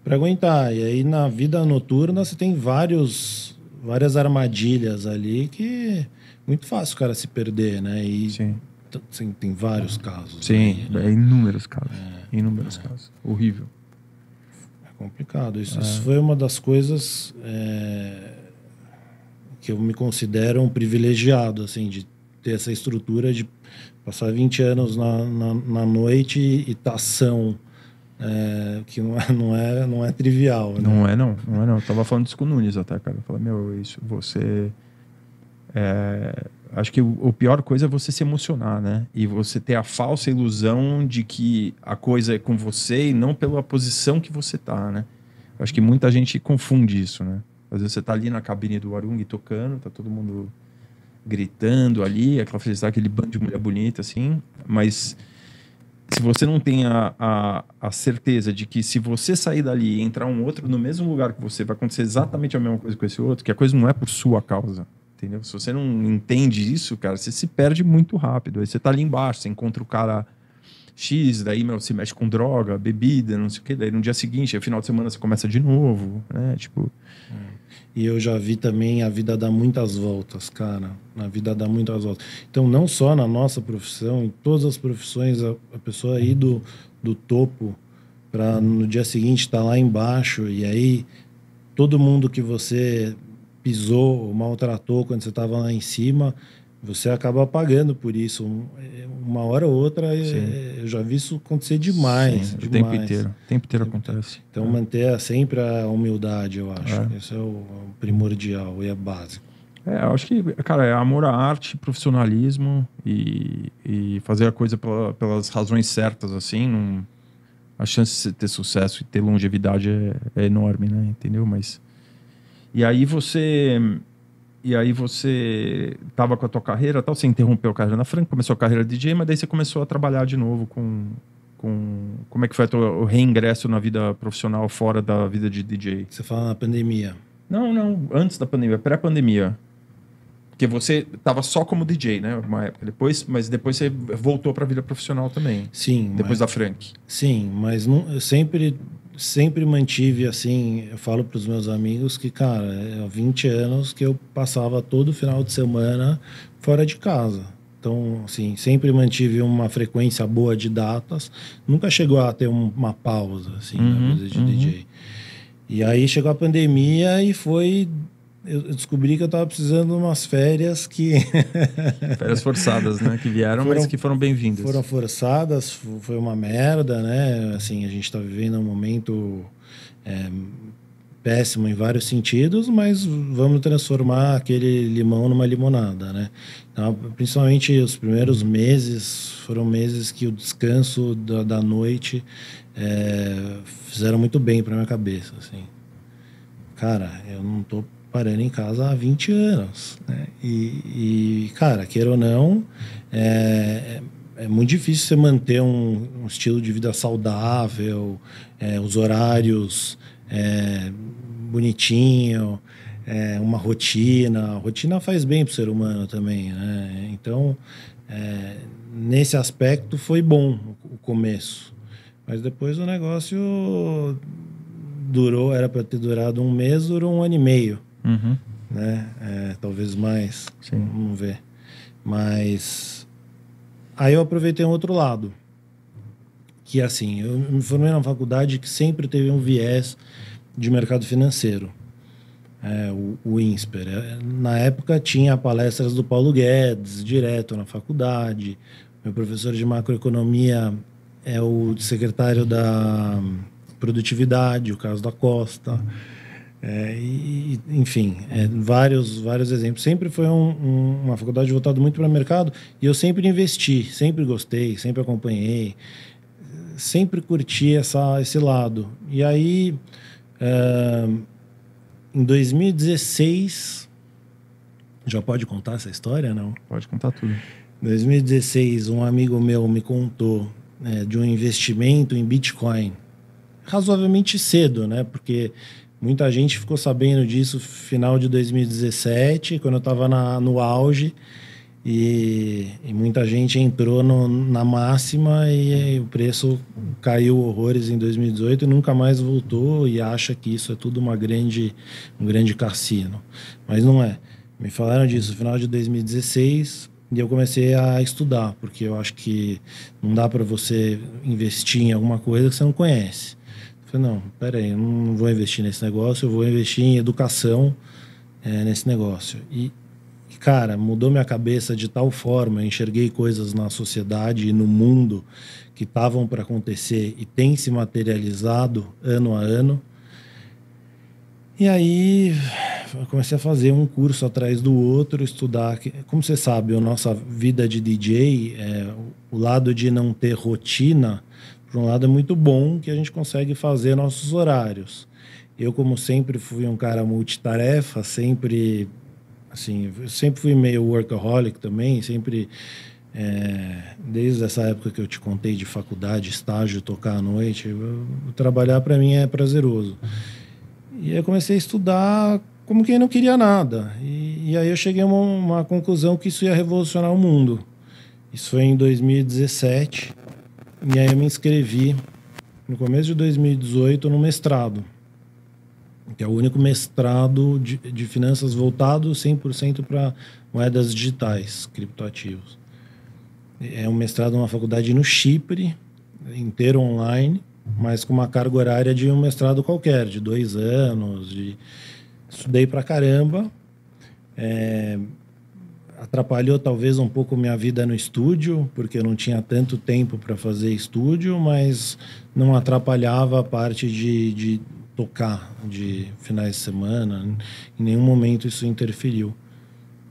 para aguentar. E aí na vida noturna você tem vários, várias armadilhas ali que é muito fácil o cara se perder, né? E Sim. Assim, tem vários casos. Sim, aí, né? é inúmeros casos. É, inúmeros é. casos. Horrível. É complicado. Isso, é. isso foi uma das coisas é, que eu me considero um privilegiado, assim, de ter essa estrutura de Passar 20 anos na, na, na noite e tação, é, que não é, não é, não é trivial. Né? Não é não, não é não. Eu tava falando isso com o Nunes até, cara. Eu falei, meu, isso, você... É, acho que o, o pior coisa é você se emocionar, né? E você ter a falsa ilusão de que a coisa é com você e não pela posição que você tá, né? acho que muita gente confunde isso, né? Às vezes você tá ali na cabine do Arung tocando, tá todo mundo gritando ali, aquela felicidade, aquele bando de mulher bonita, assim, mas se você não tem a, a, a, certeza de que se você sair dali e entrar um outro no mesmo lugar que você, vai acontecer exatamente a mesma coisa com esse outro, que a coisa não é por sua causa, entendeu? Se você não entende isso, cara, você se perde muito rápido. Aí você tá ali embaixo, você encontra o cara X, daí meu, se mexe com droga, bebida, não sei o quê, daí no dia seguinte, no final de semana você começa de novo, né? Tipo. Hum. E eu já vi também a vida dar muitas voltas, cara. A vida dá muitas voltas. Então, não só na nossa profissão, em todas as profissões, a, a pessoa ir do, do topo para no dia seguinte estar tá lá embaixo e aí todo mundo que você pisou ou maltratou quando você estava lá em cima, você acaba pagando por isso. É, uma hora ou outra, é, eu já vi isso acontecer demais. Sim, demais. O tempo inteiro. O tempo inteiro acontece. Então, é. manter sempre a humildade, eu acho. É. Isso é, é o primordial e é básico. É, eu acho que, cara, é amor à arte, profissionalismo e, e fazer a coisa pela, pelas razões certas, assim. Não, a chance de ter sucesso e ter longevidade é, é enorme, né? Entendeu? Mas. E aí você e aí você estava com a tua carreira tal, você interrompeu a carreira na Franca, começou a carreira de DJ, mas daí você começou a trabalhar de novo com... com como é que foi o reingresso na vida profissional fora da vida de DJ? Você fala na pandemia. Não, não, antes da pandemia, pré-pandemia. Porque você estava só como DJ, né? Uma época depois, mas depois você voltou para a vida profissional também. Sim. Depois mas... da Frank. Sim, mas não, eu sempre sempre mantive assim, eu falo para os meus amigos que, cara, é há 20 anos que eu passava todo final de semana fora de casa. Então, assim, sempre mantive uma frequência boa de datas, nunca chegou a ter uma pausa assim uhum, na coisa de uhum. DJ. E aí chegou a pandemia e foi eu descobri que eu estava precisando de umas férias que. férias forçadas, né? Que vieram, foram, mas que foram bem-vindas. Foram forçadas, foi uma merda, né? Assim, a gente está vivendo um momento é, péssimo em vários sentidos, mas vamos transformar aquele limão numa limonada, né? Então, principalmente os primeiros meses foram meses que o descanso da, da noite é, fizeram muito bem para minha cabeça, assim. Cara, eu não tô parando em casa há 20 anos. Né? E, e, cara, queira ou não, é, é, é muito difícil você manter um, um estilo de vida saudável, é, os horários é, bonitinho, é, uma rotina. A rotina faz bem para o ser humano também. Né? Então, é, nesse aspecto, foi bom o começo. Mas depois o negócio durou, era para ter durado um mês, durou um ano e meio. Uhum. Né? É, talvez mais. Sim. Vamos ver. Mas. Aí eu aproveitei um outro lado. Que é assim, eu me formei na faculdade que sempre teve um viés de mercado financeiro. É, o, o INSPER. É, na época tinha palestras do Paulo Guedes direto na faculdade. Meu professor de macroeconomia é o secretário da produtividade, o Carlos da Costa. Uhum. É, e, enfim, é, vários, vários exemplos. Sempre foi um, um, uma faculdade voltada muito para o mercado e eu sempre investi, sempre gostei, sempre acompanhei, sempre curti essa, esse lado. E aí, é, em 2016, já pode contar essa história, não? Pode contar tudo. Em 2016, um amigo meu me contou é, de um investimento em Bitcoin, razoavelmente cedo, né? Porque Muita gente ficou sabendo disso final de 2017, quando eu estava no auge. E, e, muita gente entrou no, na máxima e, e, o preço caiu horrores em 2018 e nunca mais voltou e acha que isso é tudo uma grande, um grande cassino. Mas não é. Me falaram disso no final de 2016 e eu comecei a estudar, porque eu acho que não dá para você investir em alguma coisa que você não conhece. Falei, não, peraí, eu não vou investir nesse negócio, eu vou investir em educação é, nesse negócio. E, cara, mudou minha cabeça de tal forma, eu enxerguei coisas na sociedade e no mundo que estavam para acontecer e tem se materializado ano a ano. E aí comecei a fazer um curso atrás do outro, estudar. Como você sabe, a nossa vida de DJ, é, o lado de não ter rotina por um lado, é muito bom que a gente consegue fazer nossos horários. Eu, como sempre fui um cara multitarefa, sempre assim, sempre fui meio workaholic também, sempre é, desde essa época que eu te contei de faculdade, estágio, tocar à noite, eu, trabalhar para mim é prazeroso. E eu comecei a estudar como quem não queria nada. E, e aí eu cheguei a uma, uma, conclusão que isso ia revolucionar o mundo. Isso foi em 2017. E aí eu me inscrevi no começo de 2018 no mestrado, que é o único mestrado de, de finanças voltado 100% para moedas digitais, criptoativos. É um mestrado numa faculdade no Chipre, inteiro online, mas com uma carga horária de um mestrado qualquer, de dois anos. De... Estudei pra caramba. É, atrapalhou talvez um pouco minha vida no estúdio, porque eu não tinha tanto tempo para fazer estúdio, mas não atrapalhava a parte de, de tocar de finais de semana. Em nenhum momento isso interferiu.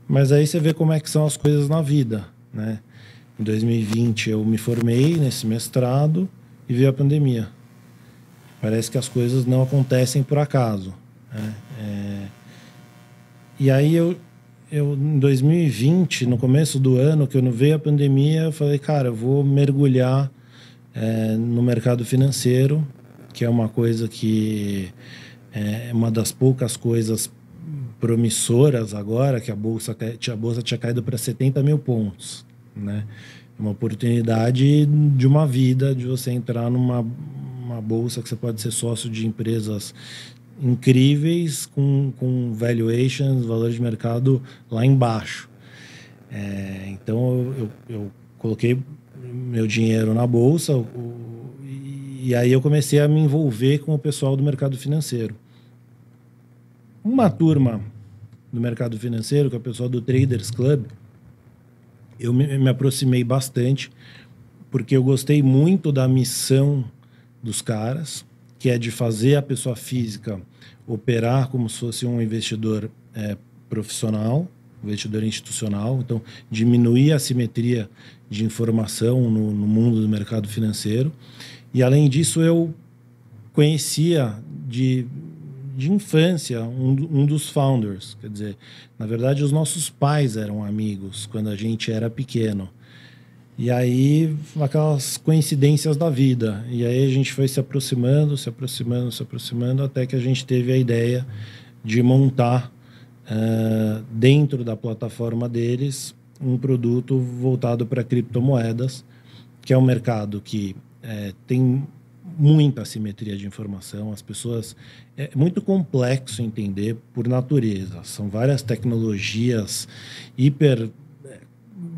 Mas aí você vê como é que são as coisas na vida, né? Em 2020 eu me formei nesse mestrado e veio a pandemia. Parece que as coisas não acontecem por acaso. Né? É... E aí eu eu em 2020, no começo do ano, que eu não veio a pandemia, eu falei, cara, eu vou mergulhar é, no mercado financeiro, que é uma coisa que eh, é uma das poucas coisas promissoras agora, que a bolsa, a bolsa tinha caído para 70 mil pontos, né? É uma oportunidade de uma vida, de você entrar numa uma bolsa que você pode ser sócio de empresas incríveis com, com valuations, valores de mercado lá embaixo. É, então eu, eu, coloquei meu dinheiro na bolsa o, e aí eu comecei a me envolver com o pessoal do mercado financeiro. Uma turma do mercado financeiro, que é o pessoal do Traders Club, eu me, me aproximei bastante porque eu gostei muito da missão dos caras que é de fazer a pessoa física operar como se fosse um investidor é, profissional, investidor institucional, então diminuir a simetria de informação no, no mundo do mercado financeiro. E além disso, eu conhecia de, de infância um, um, dos founders. Quer dizer, na verdade, os nossos pais eram amigos quando a gente era pequeno. E aí, aquelas coincidências da vida. E aí a gente foi se aproximando, se aproximando, se aproximando, até que a gente teve a ideia de montar uh, dentro da plataforma deles um produto voltado para criptomoedas, que é um mercado que é, tem muita simetria de informação. As pessoas. É muito complexo entender por natureza. São várias tecnologias hiper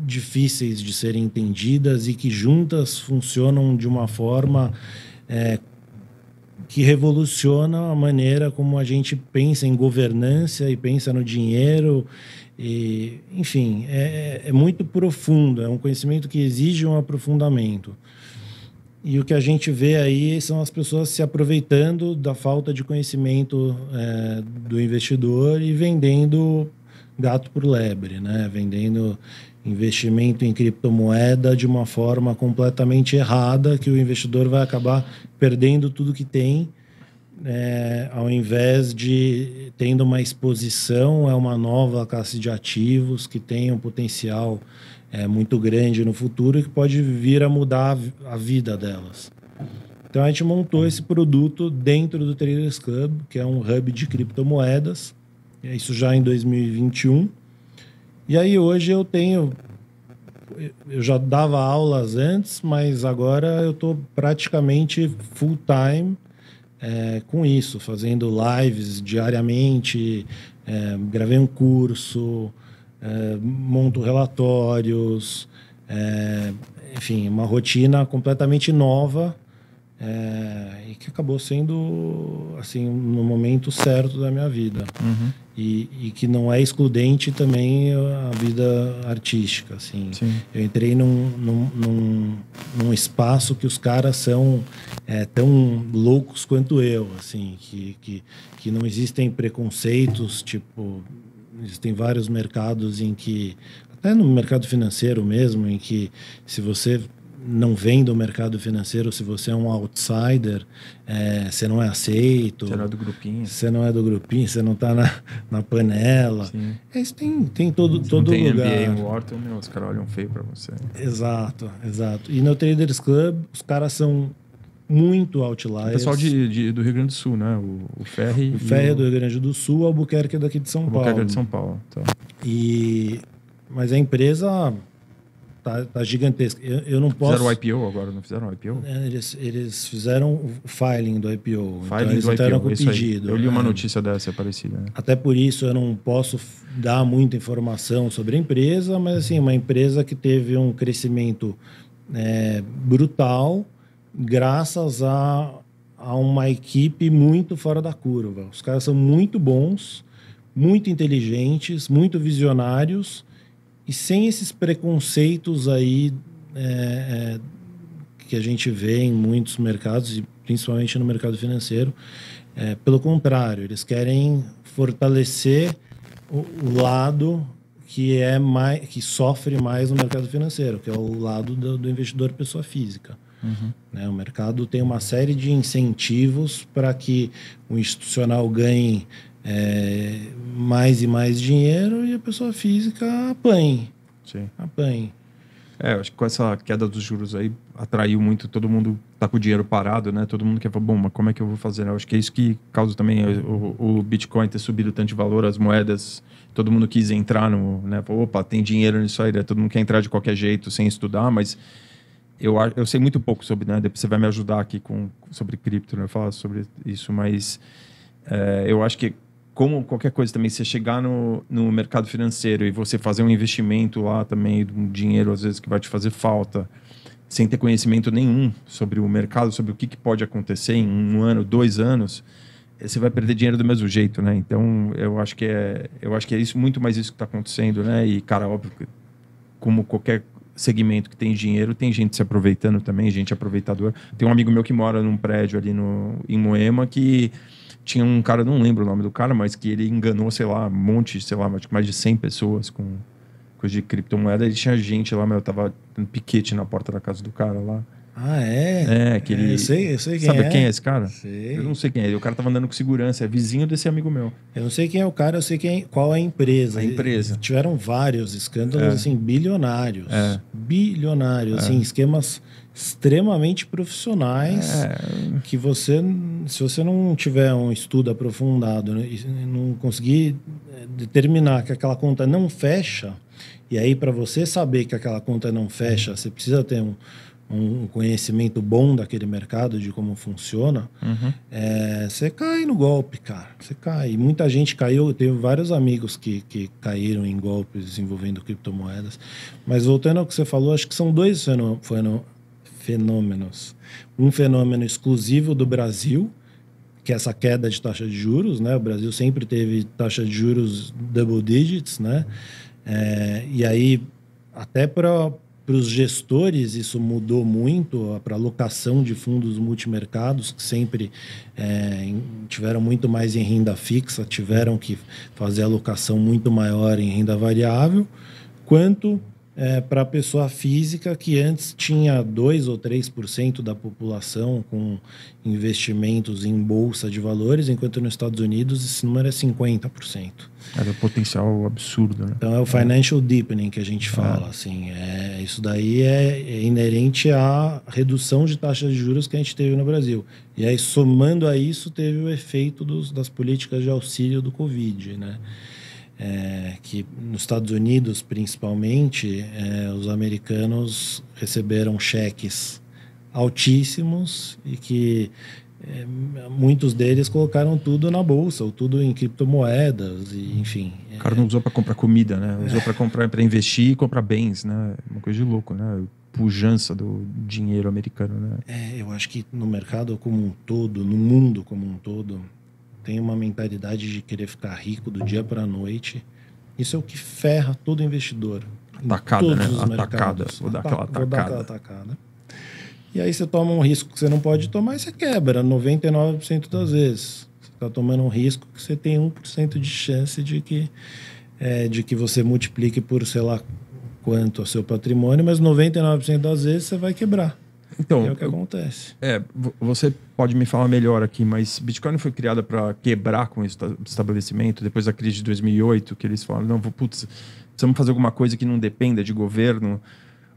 difíceis de serem entendidas e que juntas funcionam de uma forma é, que revoluciona a maneira como a gente pensa em governança e pensa no dinheiro. E, enfim, é, é, é, muito profundo, é um conhecimento que exige um aprofundamento. E o que a gente vê aí são as pessoas se aproveitando da falta de conhecimento é, do investidor e vendendo gato por lebre, né? vendendo investimento em criptomoeda de uma forma completamente errada, que o investidor vai acabar perdendo tudo que tem, é, ao invés de tendo uma exposição a uma nova classe de ativos que tem um potencial é, muito grande no futuro e que pode vir a mudar a vida delas. Então a gente montou esse produto dentro do Traders Club, que é um hub de criptomoedas, é, isso já em 2021 e aí hoje eu tenho. Eu já dava aulas antes, mas agora eu estou praticamente full time é, com isso, fazendo lives diariamente, é, gravei um curso, é, monto relatórios, enfim, uma rotina completamente nova é, e que acabou sendo assim no momento certo da minha vida. Uhum. E, e, que não é excludente também a vida artística, assim. Sim. Eu entrei num, num, num, num, espaço que os caras são é, tão loucos quanto eu, assim, que, que, que não existem preconceitos, tipo, existem vários mercados em que até no mercado financeiro mesmo, em que se você não vem do mercado financeiro, se você é um outsider, é, você não é aceito. Você não é do grupinho. Você não é do grupinho, você não está na, na panela. Sim. É, tem, tem todo, você todo não tem lugar. em Wharton, né? os caras olham feio para você. Exato, exato. E no Traders Club, os caras são muito outliers. O pessoal de, de, do Rio Grande do Sul, né? O, o Ferre. O Ferre é do Rio Grande do Sul, Albuquerque é daqui de São Paulo. Albuquerque é de São Paulo, tá. E... Mas a empresa tá, tá gigantesca. Eu, eu, não posso. Fizeram o IPO agora, não fizeram o IPO? É, eles, eles fizeram o filing do IPO. Então, filing então eles do entraram IPO, com isso pedido. Aí. Eu li né? uma notícia dessa é parecida. Né? Até por isso eu não posso dar muita informação sobre a empresa, mas assim, uma empresa que teve um crescimento é, brutal graças a, a uma equipe muito fora da curva. Os caras são muito bons, muito inteligentes, muito visionários e sem esses preconceitos aí é, é, que a gente vê em muitos mercados, e principalmente no mercado financeiro. É, pelo contrário, eles querem fortalecer o, o, lado que é mais que sofre mais no mercado financeiro, que é o lado do, do investidor pessoa física. Uhum. Né? O mercado tem uma série de incentivos para que o institucional ganhe é, mais e mais dinheiro e a pessoa física apanhe. Sim. Apanhe. É, acho que com essa queda dos juros aí atraiu muito, todo mundo tá com o dinheiro parado, né? Todo mundo quer falar, bom, mas como é que eu vou fazer? Eu acho que é isso que causa também o, o, Bitcoin ter subido tanto de valor, as moedas, todo mundo quis entrar no, né? opa, tem dinheiro nisso aí, né? todo mundo quer entrar de qualquer jeito, sem estudar, mas eu, eu sei muito pouco sobre, né? Depois você vai me ajudar aqui com, sobre cripto, né? Eu falo sobre isso, mas é, eu acho que como qualquer coisa também, você chegar no, no mercado financeiro e você fazer um investimento lá também, um dinheiro às vezes que vai te fazer falta, sem ter conhecimento nenhum sobre o mercado, sobre o que, que pode acontecer em um ano, dois anos, eh, você vai perder dinheiro do mesmo jeito, né? Então, eu acho que é, eu acho que é isso, muito mais isso que está acontecendo, né? E, cara, óbvio, como qualquer segmento que tem dinheiro, tem gente se aproveitando também, gente aproveitadora. Tem um amigo meu que mora num prédio ali no, em Moema que tinha um cara, não lembro o nome do cara, mas que ele enganou, sei lá, um monte, sei lá, mais de 100 pessoas com coisa de criptomoeda. E tinha gente lá, mas eu tava dando piquete na porta da casa do cara lá. Ah, é? é? É, que ele. Eu sei, eu sei quem Sabe é. quem é esse cara? Sei. Eu não sei quem é. O cara tava andando com segurança, é vizinho desse amigo meu. Eu não sei quem é o cara, eu sei quem, qual é a empresa. A empresa. Tiveram vários escândalos, é. assim, bilionários. É. Bilionários, é. assim, esquemas extremamente profissionais é. que você, se você não tiver um estudo aprofundado né, e não conseguir eh, determinar que aquela conta não fecha, e aí para você saber que aquela conta não fecha, você precisa ter um um conhecimento bom daquele mercado, de como funciona, você uhum. é, cai no golpe, cara. Você cai. Muita gente caiu, eu tenho vários amigos que, que caíram em golpes envolvendo criptomoedas. Mas voltando ao que você falou, acho que são dois fenômenos. fenômenos. Um fenômeno exclusivo do Brasil, que é essa queda de taxa de juros, né? O Brasil sempre teve taxa de juros double digits, né? É, e aí, até para para os gestores, isso mudou muito para locação de fundos multimercados, que sempre é, tiveram muito mais em renda fixa, tiveram que fazer alocação locação muito maior em renda variável, quanto é, para a pessoa física, que antes tinha 2 ou 3% da população com investimentos em bolsa de valores, enquanto nos Estados Unidos esse número é 50%. Era um potencial absurdo, né? Então é o financial deepening que a gente fala, ah. assim, é, isso daí é, é inerente à redução de taxas de juros que a gente teve no Brasil. E aí somando a isso teve o efeito dos, das políticas de auxílio do Covid, né? é, que nos Estados Unidos, principalmente, é, os americanos receberam cheques altíssimos e que é, muitos deles colocaram tudo na bolsa, ou tudo em criptomoedas, e, enfim. O cara não usou para comprar comida, né? É. Usou para comprar, para investir e comprar bens, né? Uma coisa de louco, né? pujança do dinheiro americano, né? É, eu acho que no mercado como um todo, no mundo como um todo, tem uma mentalidade de querer ficar rico do dia para a noite. Isso é o que ferra todo investidor. Atacada, né? Atacada. Vou dar, Ataca, vou dar aquela atacada. E aí você toma um risco que você não pode tomar e você quebra 99% das vezes. Você está tomando um risco que você tem 1% de chance de que, é, de que você multiplique por sei lá quanto ao seu patrimônio, mas 99% das vezes você vai quebrar. Então, é o que acontece. É, você pode me falar melhor aqui, mas Bitcoin foi criada para quebrar com esse estabelecimento depois da crise de 2008, que eles falaram, não, putz, precisamos fazer alguma coisa que não dependa de governo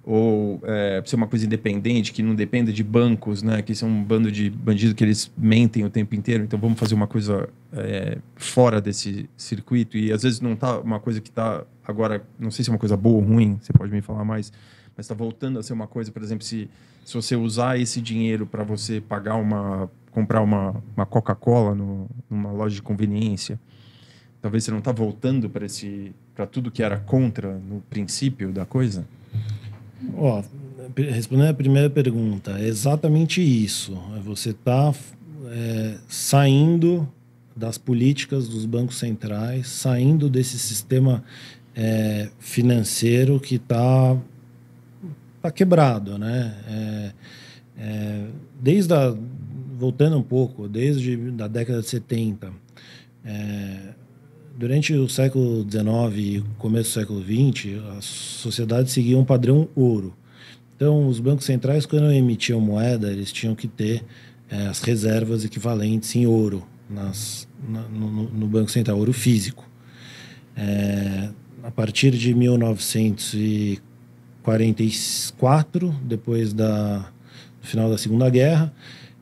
ou é, ser uma coisa independente, que não dependa de bancos, né? Que são um bando de bandidos que eles mentem o tempo inteiro. Então vamos fazer uma coisa é, fora desse circuito. E às vezes não tá uma coisa que tá agora, não sei se é uma coisa boa ou ruim, você pode me falar mais mas está voltando a ser uma coisa, por exemplo, se, se você usar esse dinheiro para você pagar uma. comprar uma, uma Coca-Cola numa loja de conveniência, talvez você não está voltando para esse. para tudo que era contra no princípio da coisa? Ó, oh, respondendo a primeira pergunta, é exatamente isso. É você está é, saindo das políticas dos bancos centrais, saindo desse sistema é, financeiro que está tá quebrado, né? É, é, desde a, voltando um pouco, desde da década de 70, é, durante o século 19 e começo do século 20, a sociedade seguia um padrão ouro. Então, os bancos centrais, quando emitiam moeda, eles tinham que ter é, as reservas equivalentes em ouro nas, na, no, no, Banco Central, ouro físico. É, a partir de 1940, 44, depois da, do final da Segunda Guerra,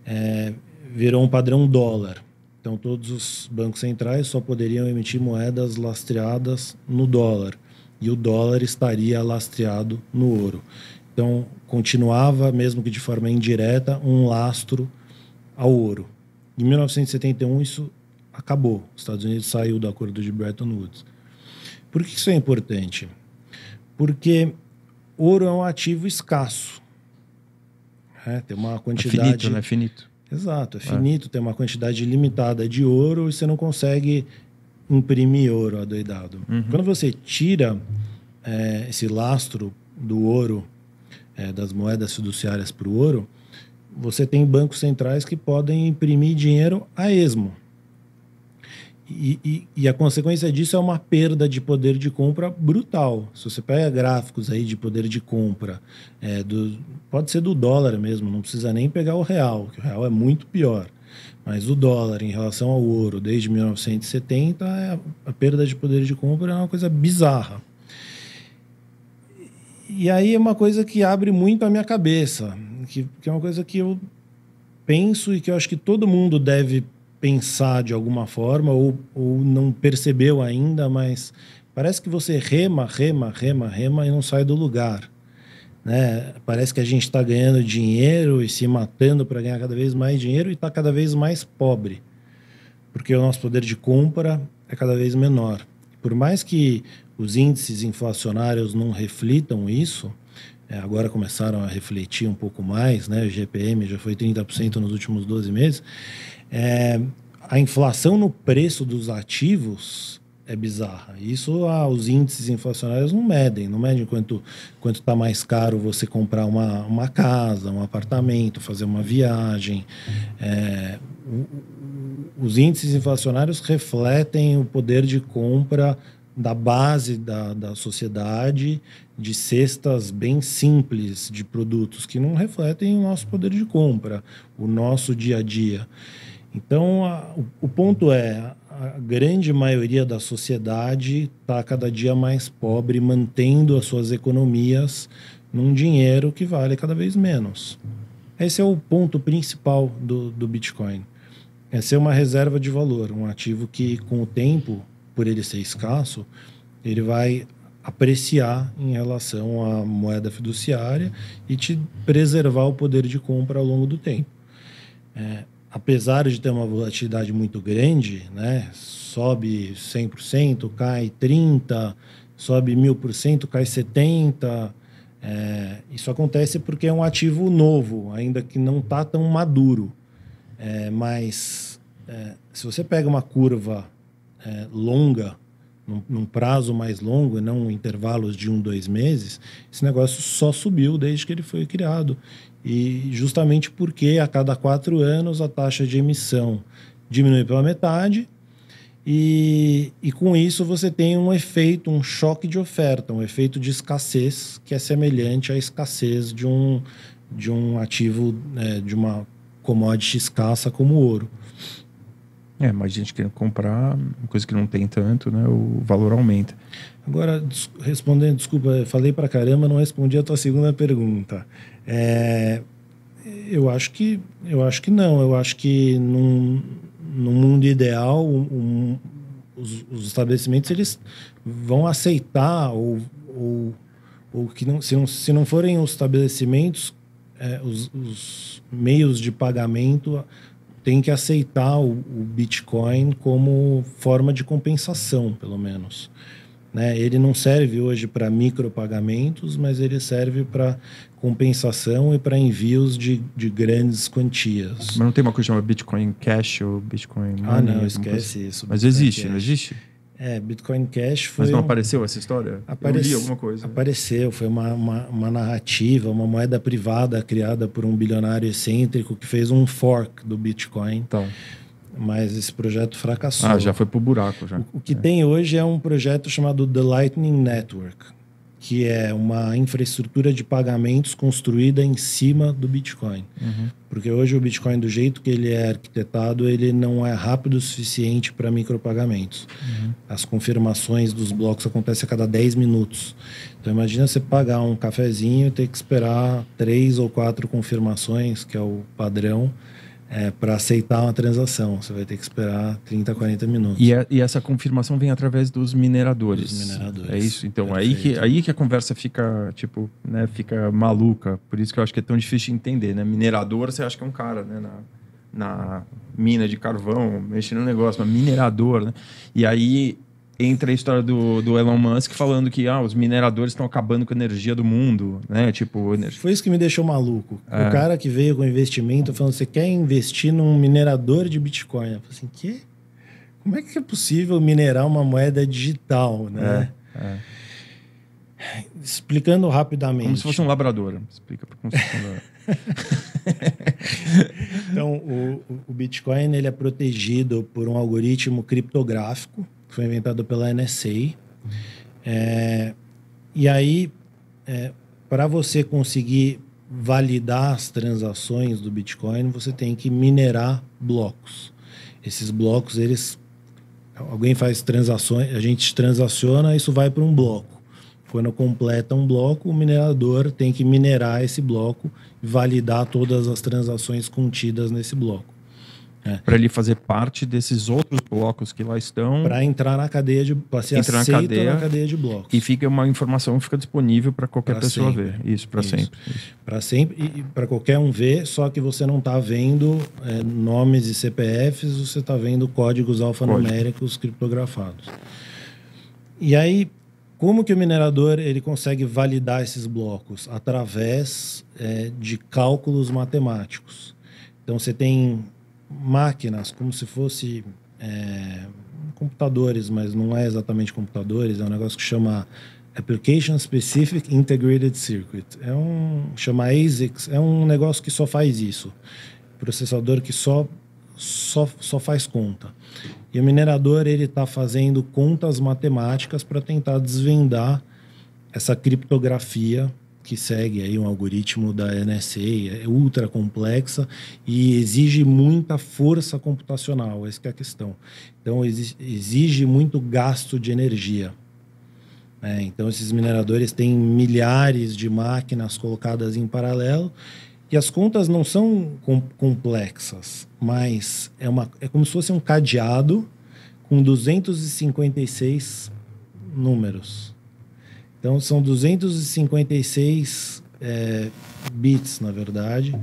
é, virou um padrão dólar. Então, todos os bancos centrais só poderiam emitir moedas lastreadas no dólar. E o dólar estaria lastreado no ouro. Então, continuava, mesmo que de forma indireta, um lastro ao ouro. Em 1971, isso acabou. Os Estados Unidos saiu do acordo de Bretton Woods. Por que isso é importante? Porque Ouro é um ativo escasso. É, tem uma é quantidade. É finito, né? Finito. Exato, é, é. finito, é. tem uma quantidade limitada de ouro e você não consegue imprimir ouro adoidado. Uhum. Quando você tira é, esse lastro do ouro, é, das moedas fiduciárias para o ouro, você tem bancos centrais que podem imprimir dinheiro a esmo. E, e, e, a consequência disso é uma perda de poder de compra brutal. Se você pega gráficos aí de poder de compra, é, do, pode ser do dólar mesmo, não precisa nem pegar o real, que o real é muito pior. Mas o dólar em relação ao ouro desde 1970, é, a perda de poder de compra é uma coisa bizarra. E aí é uma coisa que abre muito a minha cabeça, que, que é uma coisa que eu penso e que eu acho que todo mundo deve pensar de alguma forma ou, ou não percebeu ainda, mas parece que você rema, rema, rema, rema e não sai do lugar. Né? Parece que a gente está ganhando dinheiro e se matando para ganhar cada vez mais dinheiro e está cada vez mais pobre, porque o nosso poder de compra é cada vez menor. Por mais que os índices inflacionários não reflitam isso, é, agora começaram a refletir um pouco mais, né? o GPM já foi 30% nos últimos 12 meses, é, a inflação no preço dos ativos é bizarra. Isso ah, os índices inflacionários não medem, não medem quanto quanto está mais caro você comprar uma, uma casa, um apartamento, fazer uma viagem. É, os índices inflacionários refletem o poder de compra da base da, da sociedade de cestas bem simples de produtos que não refletem o nosso poder de compra, o nosso dia a dia. Então, a, o, o ponto é, a grande maioria da sociedade está cada dia mais pobre, mantendo as suas economias num dinheiro que vale cada vez menos. Esse é o ponto principal do, do Bitcoin. É ser uma reserva de valor, um ativo que, com o tempo, por ele ser escasso, ele vai apreciar em relação à moeda fiduciária e te preservar o poder de compra ao longo do tempo. É, apesar de ter uma volatilidade muito grande, né, sobe 100%, cai 30%, sobe 1000%, cai 70%. É, isso acontece porque é um ativo novo, ainda que não está tão maduro. É, mas é, se você pega uma curva é, longa, num, num, prazo mais longo, e não intervalos de um, dois meses, esse negócio só subiu desde que ele foi criado. E justamente porque a cada quatro anos a taxa de emissão diminui pela metade, e, e com isso você tem um efeito, um choque de oferta, um efeito de escassez que é semelhante à escassez de um, de um ativo, né, de uma commodity escassa como o ouro. É, mais gente querendo comprar, coisa que não tem tanto, né? O valor aumenta. Agora, respondendo, desculpa, falei pra caramba, não respondi a tua segunda pergunta. É, eu acho que eu acho que não. Eu acho que num, num mundo ideal, um, os, os, estabelecimentos eles vão aceitar ou, ou, ou que não se, não se não forem os estabelecimentos, é, os, os meios de pagamento tem que aceitar o, o, Bitcoin como forma de compensação, pelo menos. Né? Ele não serve hoje para micropagamentos, mas ele serve para compensação e para envios de, de, grandes quantias. Mas não tem uma coisa chamada Bitcoin Cash ou Bitcoin... Money, ah, não, esquece coisa? isso. Mas existe, não existe? É, Bitcoin Cash foi. Mas não apareceu essa história? Apareceu Eu li alguma coisa. Apareceu, foi uma, uma, uma, narrativa, uma moeda privada criada por um bilionário excêntrico que fez um fork do Bitcoin. Então. Mas esse projeto fracassou. Ah, já foi pro buraco já. O, o que é. tem hoje é um projeto chamado The Lightning Network que é uma infraestrutura de pagamentos construída em cima do Bitcoin. Uhum. Porque hoje o Bitcoin, do jeito que ele é arquitetado, ele não é rápido o suficiente para micropagamentos. Uhum. As confirmações dos blocos acontecem a cada 10 minutos. Então imagina você pagar um cafezinho e ter que esperar três ou quatro confirmações, que é o padrão, é, para aceitar uma transação. Você vai ter que esperar 30, 40 minutos. E, é, e essa confirmação vem através dos mineradores. Dos mineradores. É isso. Então, aí que, aí que a conversa fica, tipo, né, fica maluca. Por isso que eu acho que é tão difícil de entender, né? Minerador, você acha que é um cara, né? Na, na mina de carvão, mexendo no negócio, mas minerador, né? E aí entra a história do, do Elon Musk falando que ah, os mineradores estão acabando com a energia do mundo, né? Tipo, energia... Foi isso que me deixou maluco. É. O cara que veio com investimento falando: você quer investir num minerador de Bitcoin? Eu falei assim, quê? Como é que é possível minerar uma moeda digital, né? É, é. Explicando rapidamente. Como se fosse um labrador. Explica para um então, o, o Bitcoin ele é protegido por um algoritmo criptográfico que foi inventado pela NSA. É, e aí, é, para você conseguir validar as transações do Bitcoin, você tem que minerar blocos. Esses blocos, eles alguém faz transações, a gente transaciona, isso vai para um bloco. Quando completa um bloco, o minerador tem que minerar esse bloco e validar todas as transações contidas nesse bloco. É. Para ele fazer parte desses outros blocos que lá estão. Para entrar na cadeia de para ser entrar aceito na cadeia, na cadeia, de blocos. E fica uma informação fica disponível para qualquer pra pessoa sempre. ver. Isso, para sempre. Para sempre e para qualquer um ver, só que você não está vendo é, nomes e CPFs, você está vendo códigos alfanuméricos Código. criptografados. E aí, como que o minerador ele consegue validar esses blocos? Através é, de cálculos matemáticos. Então, você tem máquinas, como se fosse é, computadores, mas não é exatamente computadores, é um negócio que chama Application Specific Integrated Circuit. É um chama ASICS, é um negócio que só faz isso. Processador que só só, só faz conta. E o minerador ele está fazendo contas matemáticas para tentar desvendar essa criptografia que segue aí um algoritmo da NSA, é ultra complexa e exige muita força computacional, essa é a questão. Então, exige muito gasto de energia. Né? Então, esses mineradores têm milhares de máquinas colocadas em paralelo e as contas não são com complexas, mas é, uma, é como se fosse um cadeado com 256 números. Então são 256 é, bits, na verdade,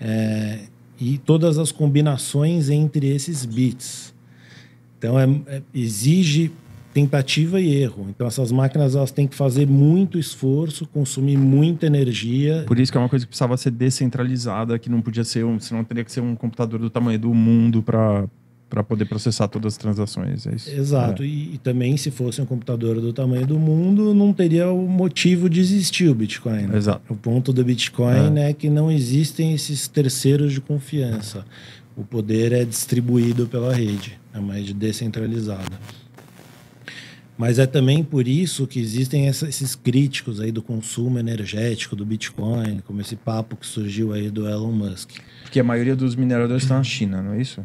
é, e todas as combinações entre esses bits. Então é, é, exige tentativa e erro. Então essas máquinas elas têm que fazer muito esforço, consumir muita energia. Por isso que é uma coisa que precisava ser descentralizada, que não podia ser, um, senão teria que ser um computador do tamanho do mundo para para poder processar todas as transações. É isso. Exato. É. E, e, também, se fosse um computador do tamanho do mundo, não teria o motivo de existir o Bitcoin. Né? Exato. O ponto do Bitcoin é. é. que não existem esses terceiros de confiança. O poder é distribuído pela rede, é mais descentralizada. Mas é também por isso que existem esses críticos aí do consumo energético do Bitcoin, como esse papo que surgiu aí do Elon Musk. Porque a maioria dos mineradores está na China, não é isso?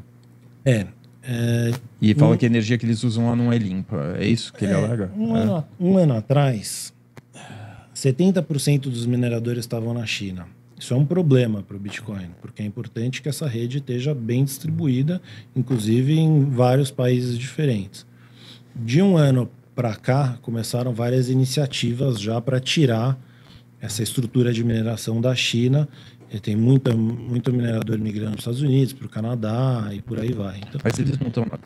É. é e fala um, que a energia que eles usam lá não é limpa. É isso que ele é, alega? Um, é. ano, um ano atrás, 70% dos mineradores estavam na China. Isso é um problema para o Bitcoin, porque é importante que essa rede esteja bem distribuída, inclusive em vários países diferentes. De um ano para cá, começaram várias iniciativas já para tirar essa estrutura de mineração da China tem muita, muito minerador migrando para os Estados Unidos, para o Canadá e por aí vai. Então... Mas eles não estão na...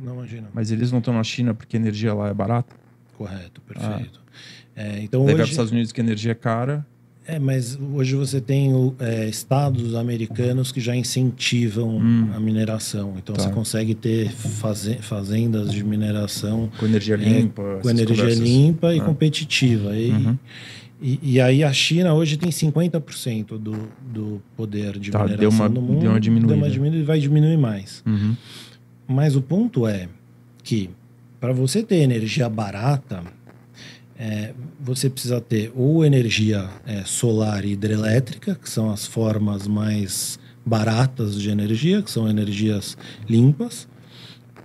Não, imagina. Mas eles não estão na China porque a energia lá é barata? Correto, ah. perfeito. Ah. É, então Daí hoje... para os Estados Unidos que a energia é cara. É, mas hoje você tem é, estados americanos que já incentivam hum. a mineração. Então tá. você consegue ter fazendas de mineração com energia limpa, com energia conversas. limpa e ah. competitiva. E, uhum. E, e, aí a China hoje tem 50% do, do poder de tá, mineração uma, no mundo. Deu uma diminuída. Deu uma diminuída e vai diminuir mais. Uhum. Mas o ponto é que para você ter energia barata, é, você precisa ter ou energia é, solar e hidrelétrica, que são as formas mais baratas de energia, que são energias limpas,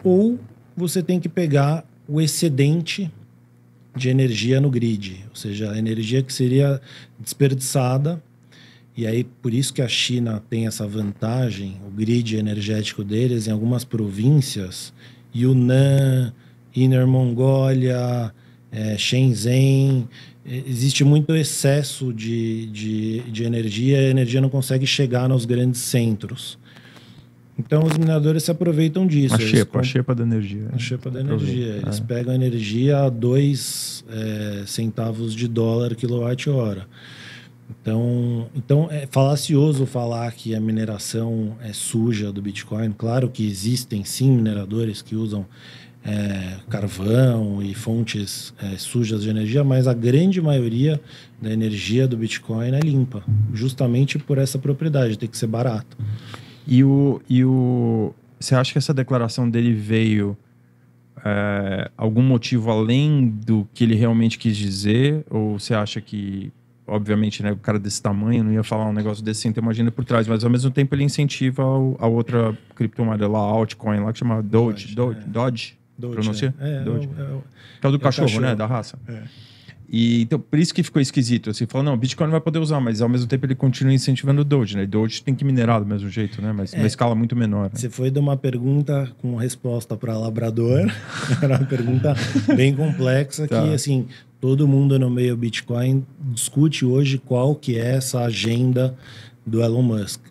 ou você tem que pegar o excedente de energia no grid, ou seja, a energia que seria desperdiçada. E aí, por isso que a China tem essa vantagem, o grid energético deles, em algumas províncias, Yunnan, Inner Mongólia, é, eh, Shenzhen, eh, existe muito excesso de, de, de energia, a energia não consegue chegar nos grandes centros. Então os mineradores se aproveitam disso. A xepa, a xepa da energia. A xepa da energia. É. Eles é. pegam a energia a 2 é, centavos de dólar quilowatt-hora. Então, então é falacioso falar que a mineração é suja do Bitcoin. Claro que existem sim mineradores que usam é, carvão e fontes é, sujas de energia, mas a grande maioria da energia do Bitcoin é limpa, justamente por essa propriedade, tem que ser barato. E o, e o. Você acha que essa declaração dele veio é, algum motivo além do que ele realmente quis dizer? Ou você acha que, obviamente, né, o cara desse tamanho não ia falar um negócio desse sem ter uma agenda por trás, mas ao mesmo tempo ele incentiva a outra criptomoeda lá, a altcoin lá, que chama Doge. Doge, Doge, é. Doge, Doge pronuncia? É, é, É, o, é é do cachorro, cachorro, né? Da raça. É. E, então, por isso que ficou esquisito. Assim, falou, não, Bitcoin não vai poder usar, mas ao mesmo tempo ele continua incentivando o Doge, né? Doge tem que minerar do mesmo jeito, né? Mas é, uma escala muito menor. Né? Você foi de uma pergunta com resposta para labrador, era uma pergunta bem complexa tá. que, assim, todo mundo no meio Bitcoin discute hoje qual que é essa agenda do Elon Musk.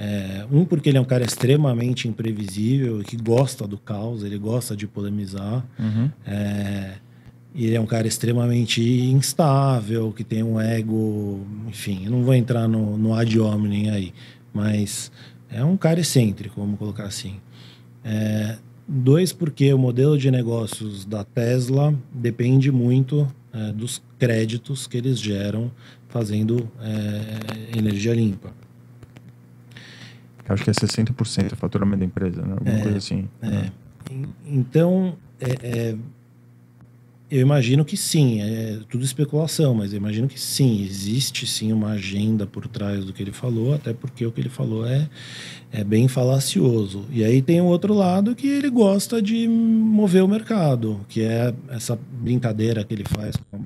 É, um, porque ele é um cara extremamente imprevisível, que gosta do caos, ele gosta de polemizar. Uhum. É, e ele é um cara extremamente instável, que tem um ego. Enfim, eu não vou entrar no, no ad hominem aí, mas é um cara excêntrico, vamos colocar assim. É, dois, porque o modelo de negócios da Tesla depende muito é, dos créditos que eles geram fazendo é, energia limpa. Acho que é 60% a faturamento da empresa, né? Alguma é, coisa assim. É. Né? Então, é, eu imagino que sim, é tudo especulação, mas eu imagino que sim, existe sim uma agenda por trás do que ele falou, até porque o que ele falou é, é bem falacioso. E aí tem o outro lado que ele gosta de mover o mercado, que é essa brincadeira que ele faz com,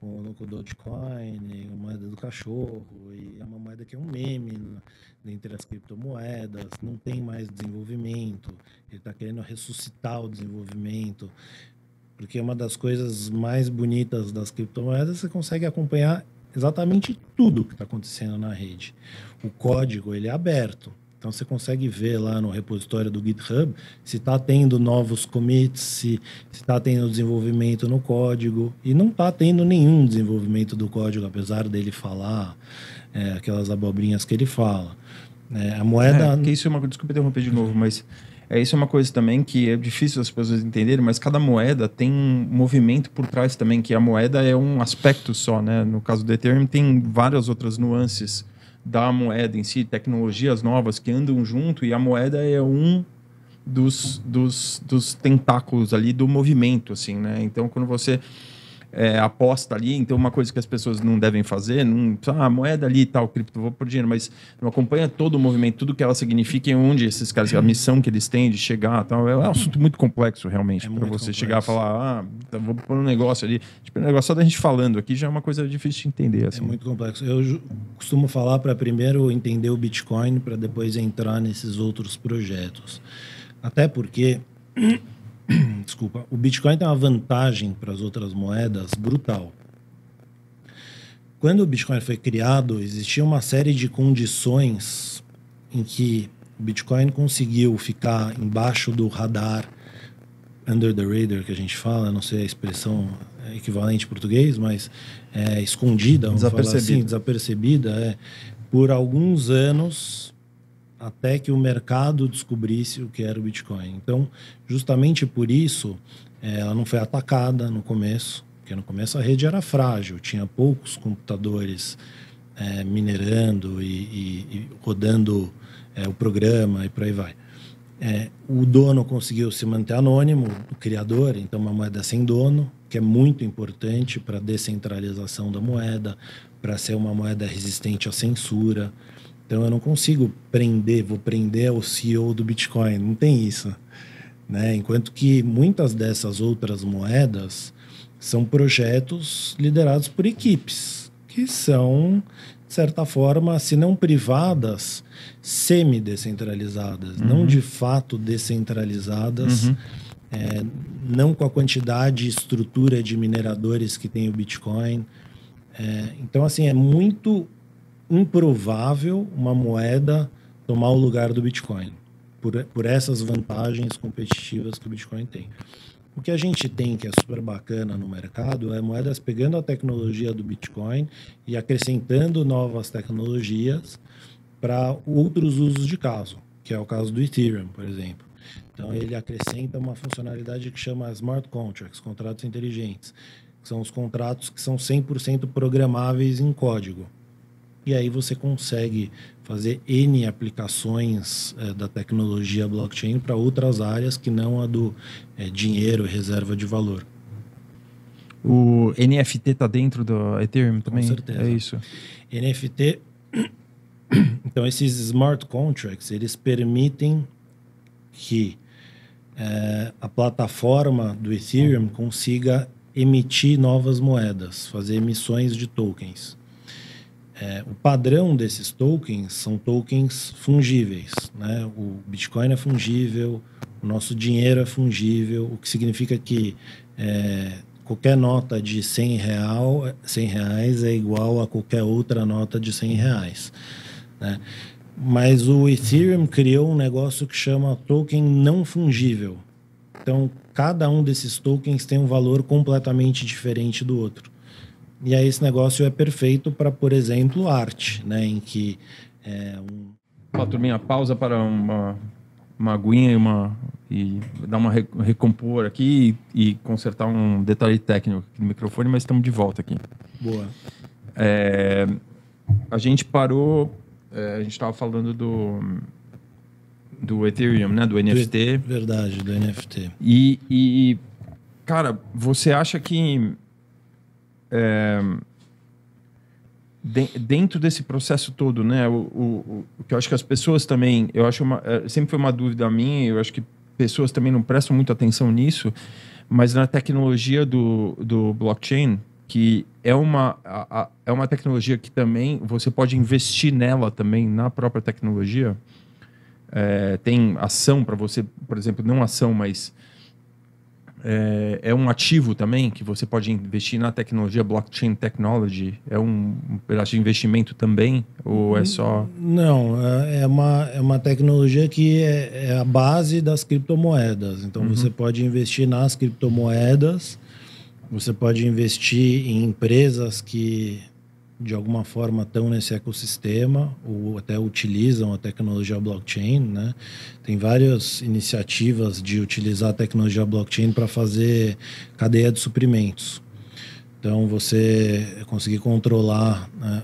com, o Dogecoin, a moeda do cachorro, e é uma moeda que é um meme né? dentre as criptomoedas, não tem mais desenvolvimento, ele está querendo ressuscitar o desenvolvimento. Porque uma das coisas mais bonitas das criptomoedas, você consegue acompanhar exatamente tudo que está acontecendo na rede. O código, ele é aberto. Então você consegue ver lá no repositório do GitHub se está tendo novos commits, se está tendo desenvolvimento no código. E não está tendo nenhum desenvolvimento do código, apesar dele falar é, aquelas abobrinhas que ele fala. É, a moeda. É, isso é uma. Desculpa interromper de novo, mas é, isso é uma coisa também que é difícil as pessoas entenderem, mas cada moeda tem um movimento por trás também, que a moeda é um aspecto só, né? No caso do Ethereum, tem várias outras nuances da moeda em si, tecnologias novas que andam junto e a moeda é um dos, dos, dos tentáculos ali do movimento, assim, né? Então, quando você é, aposta ali, então uma coisa que as pessoas não devem fazer, não, ah, moeda ali e tal, cripto, vou por dinheiro, mas não acompanha todo o movimento, tudo que ela significa e onde esses caras, a uhum. missão que eles têm de chegar tal. É um assunto muito complexo, realmente, é para você complexo. chegar e falar, ah, então, vou pôr um negócio ali. Tipo, um negócio só da gente falando aqui já é uma coisa difícil de entender. É assim. É muito complexo. Eu costumo falar para primeiro entender o Bitcoin, para depois entrar nesses outros projetos. Até porque. desculpa, o Bitcoin tem uma vantagem para as outras moedas brutal. Quando o Bitcoin foi criado, existia uma série de condições em que o Bitcoin conseguiu ficar embaixo do radar, under the radar que a gente fala, não sei a expressão equivalente em português, mas é, escondida, vamos falar assim, desapercebida, é, por alguns anos até que o mercado descobrisse o que era o Bitcoin. Então, justamente por isso, eh, ela não foi atacada no começo, porque no começo a rede era frágil, tinha poucos computadores é, minerando e, e, e rodando é, o programa e por aí vai. É, o dono conseguiu se manter anônimo, o criador, então uma moeda sem dono, que é muito importante para a descentralização da moeda, para ser uma moeda resistente à censura, então eu não consigo prender, vou prender o CEO do Bitcoin, não tem isso. Né? Enquanto que muitas dessas outras moedas são projetos liderados por equipes, que são, de certa forma, se não privadas, semi-descentralizadas, uhum. não de fato descentralizadas, uhum. é, não com a quantidade e estrutura de mineradores que tem o Bitcoin. É, então, assim, é muito improvável uma moeda tomar o lugar do Bitcoin, por, por essas vantagens competitivas que o Bitcoin tem. O que a gente tem que é super bacana no mercado é moedas pegando a tecnologia do Bitcoin e acrescentando novas tecnologias para outros usos de caso, que é o caso do Ethereum, por exemplo. Então ele acrescenta uma funcionalidade que chama smart contracts, contratos inteligentes, que são os contratos que são 100% programáveis em código. E aí você consegue fazer N aplicações é, da tecnologia blockchain para outras áreas que não a do é, dinheiro, reserva de valor. O NFT está dentro do Ethereum também? Com certeza. É isso. NFT. Então, esses smart contracts, eles permitem que é, a plataforma do Ethereum consiga emitir novas moedas, fazer emissões de tokens. É, o padrão desses tokens são tokens fungíveis. Né? O Bitcoin é fungível, o nosso dinheiro é fungível, o que significa que é, qualquer nota de 100, real, 100 reais é igual a qualquer outra nota de 100 reais. Né? Mas o Ethereum criou um negócio que chama token não fungível. Então, cada um desses tokens tem um valor completamente diferente do outro. E aí esse negócio é perfeito para, por exemplo, arte, né? Em que é um... Uma turminha pausa para uma, uma aguinha e uma e dar uma recompor aqui e, e consertar um detalhe técnico no microfone, mas estamos de volta aqui. Boa. É, a gente parou, é, a gente estava falando do do Ethereum, né, do NFT. verdade, do NFT. E, e cara, você acha que é, de, dentro desse processo todo, né? O, o, o, que eu acho que as pessoas também, eu acho uma, é, sempre foi uma dúvida minha. Eu acho que pessoas também não prestam muita atenção nisso, mas na tecnologia do, do blockchain que é uma, a, a, é uma tecnologia que também você pode investir nela também na própria tecnologia. É, tem ação para você, por exemplo, não ação, mas é, é, um ativo também que você pode investir na tecnologia blockchain technology? É um, pedaço de investimento também? Ou é uhum. só. Não, é, é uma, é uma tecnologia que é, é a base das criptomoedas. Então uhum. você pode investir nas criptomoedas, você pode investir em empresas que de alguma forma estão nesse ecossistema ou até utilizam a tecnologia blockchain, né? Tem várias iniciativas de utilizar a tecnologia blockchain para fazer cadeia de suprimentos. Então você conseguir controlar né,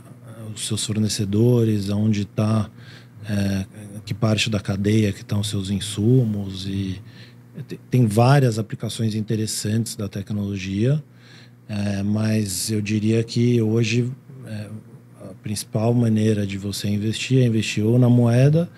os seus fornecedores, aonde está é, que parte da cadeia que estão tá os seus insumos e tem várias aplicações interessantes da tecnologia. É, mas eu diria que hoje é, a principal maneira de você investir é investir ou na moeda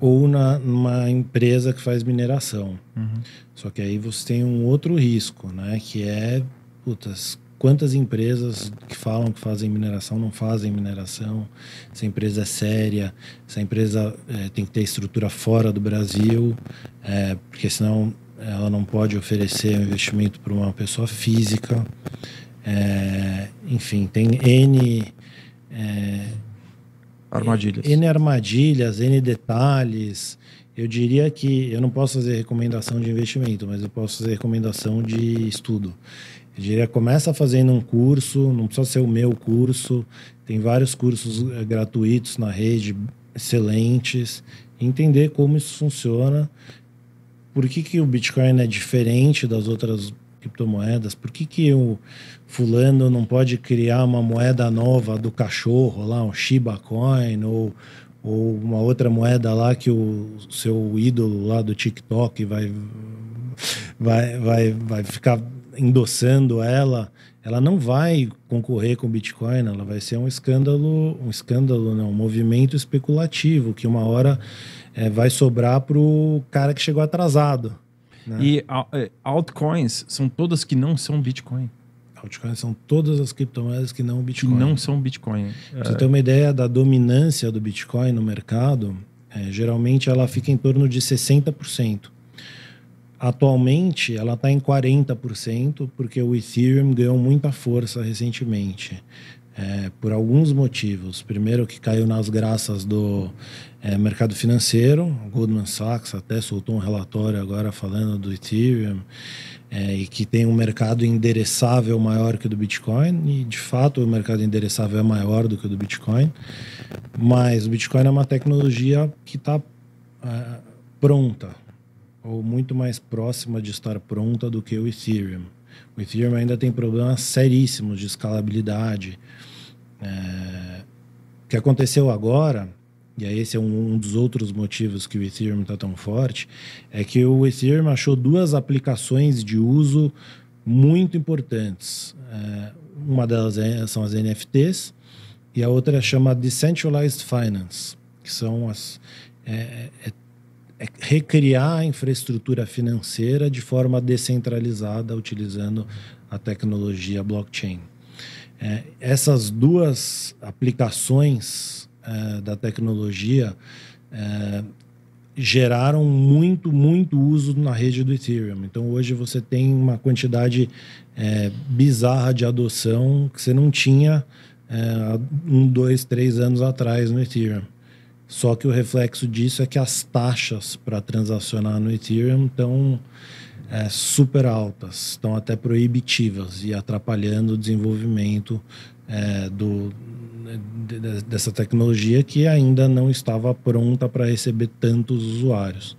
ou na, numa empresa que faz mineração. Uhum. Só que aí você tem um outro risco, né? Que é, putas, quantas empresas que falam que fazem mineração não fazem mineração, se a empresa é séria, se a empresa é, tem que ter estrutura fora do Brasil, é, porque senão ela não pode oferecer um investimento para uma pessoa física. É, enfim, tem N. É, armadilhas. N armadilhas, N detalhes. Eu diria que eu não posso fazer recomendação de investimento, mas eu posso fazer recomendação de estudo. Eu diria, começa fazendo um curso, não precisa ser o meu curso, tem vários cursos eh, gratuitos na rede, excelentes. Entender como isso funciona, por que, que o Bitcoin é diferente das outras criptomoedas? Por que, que o fulano não pode criar uma moeda nova do cachorro lá, um Shiba Coin ou, ou uma outra moeda lá que o seu ídolo lá do TikTok vai, vai, vai, vai ficar endossando ela? Ela não vai concorrer com o Bitcoin, ela vai ser um escândalo, um escândalo não, um movimento especulativo que uma hora é, vai sobrar para o cara que chegou atrasado. Né? E é, altcoins são todas que não são Bitcoin. Altcoins são todas as criptomoedas que não Bitcoin. Que não são Bitcoin. Pra você ter uma ideia da dominância do Bitcoin no mercado, é, geralmente ela fica em torno de 60%. Atualmente ela está em 40%, porque o Ethereum ganhou muita força recentemente. É, por alguns motivos. Primeiro, que caiu nas graças do é, mercado financeiro, Goldman Sachs até soltou um relatório agora falando do Ethereum é, e que tem um mercado endereçável maior que o do Bitcoin e de fato o mercado endereçável é maior do que o do Bitcoin, mas o Bitcoin é uma tecnologia que está é, pronta ou muito mais próxima de estar pronta do que o Ethereum. O Ethereum ainda tem problemas seríssimos de escalabilidade. É, o que aconteceu agora e aí esse é um, um dos outros motivos que o Ethereum está tão forte, é que o Ethereum achou duas aplicações de uso muito importantes. É, uma delas é, são as NFTs e a outra é chama Decentralized Finance, que são as é, é, é recriar a infraestrutura financeira de forma descentralizada, utilizando a tecnologia blockchain. É, essas duas aplicações é, da tecnologia é, geraram muito, muito uso na rede do Ethereum. Então, hoje você tem uma quantidade é, bizarra de adoção que você não tinha é, um, dois, três anos atrás no Ethereum. Só que o reflexo disso é que as taxas para transacionar no Ethereum estão é, super altas, estão até proibitivas e atrapalhando o desenvolvimento do, né, dessa tecnologia que ainda não estava pronta para receber tantos usuários.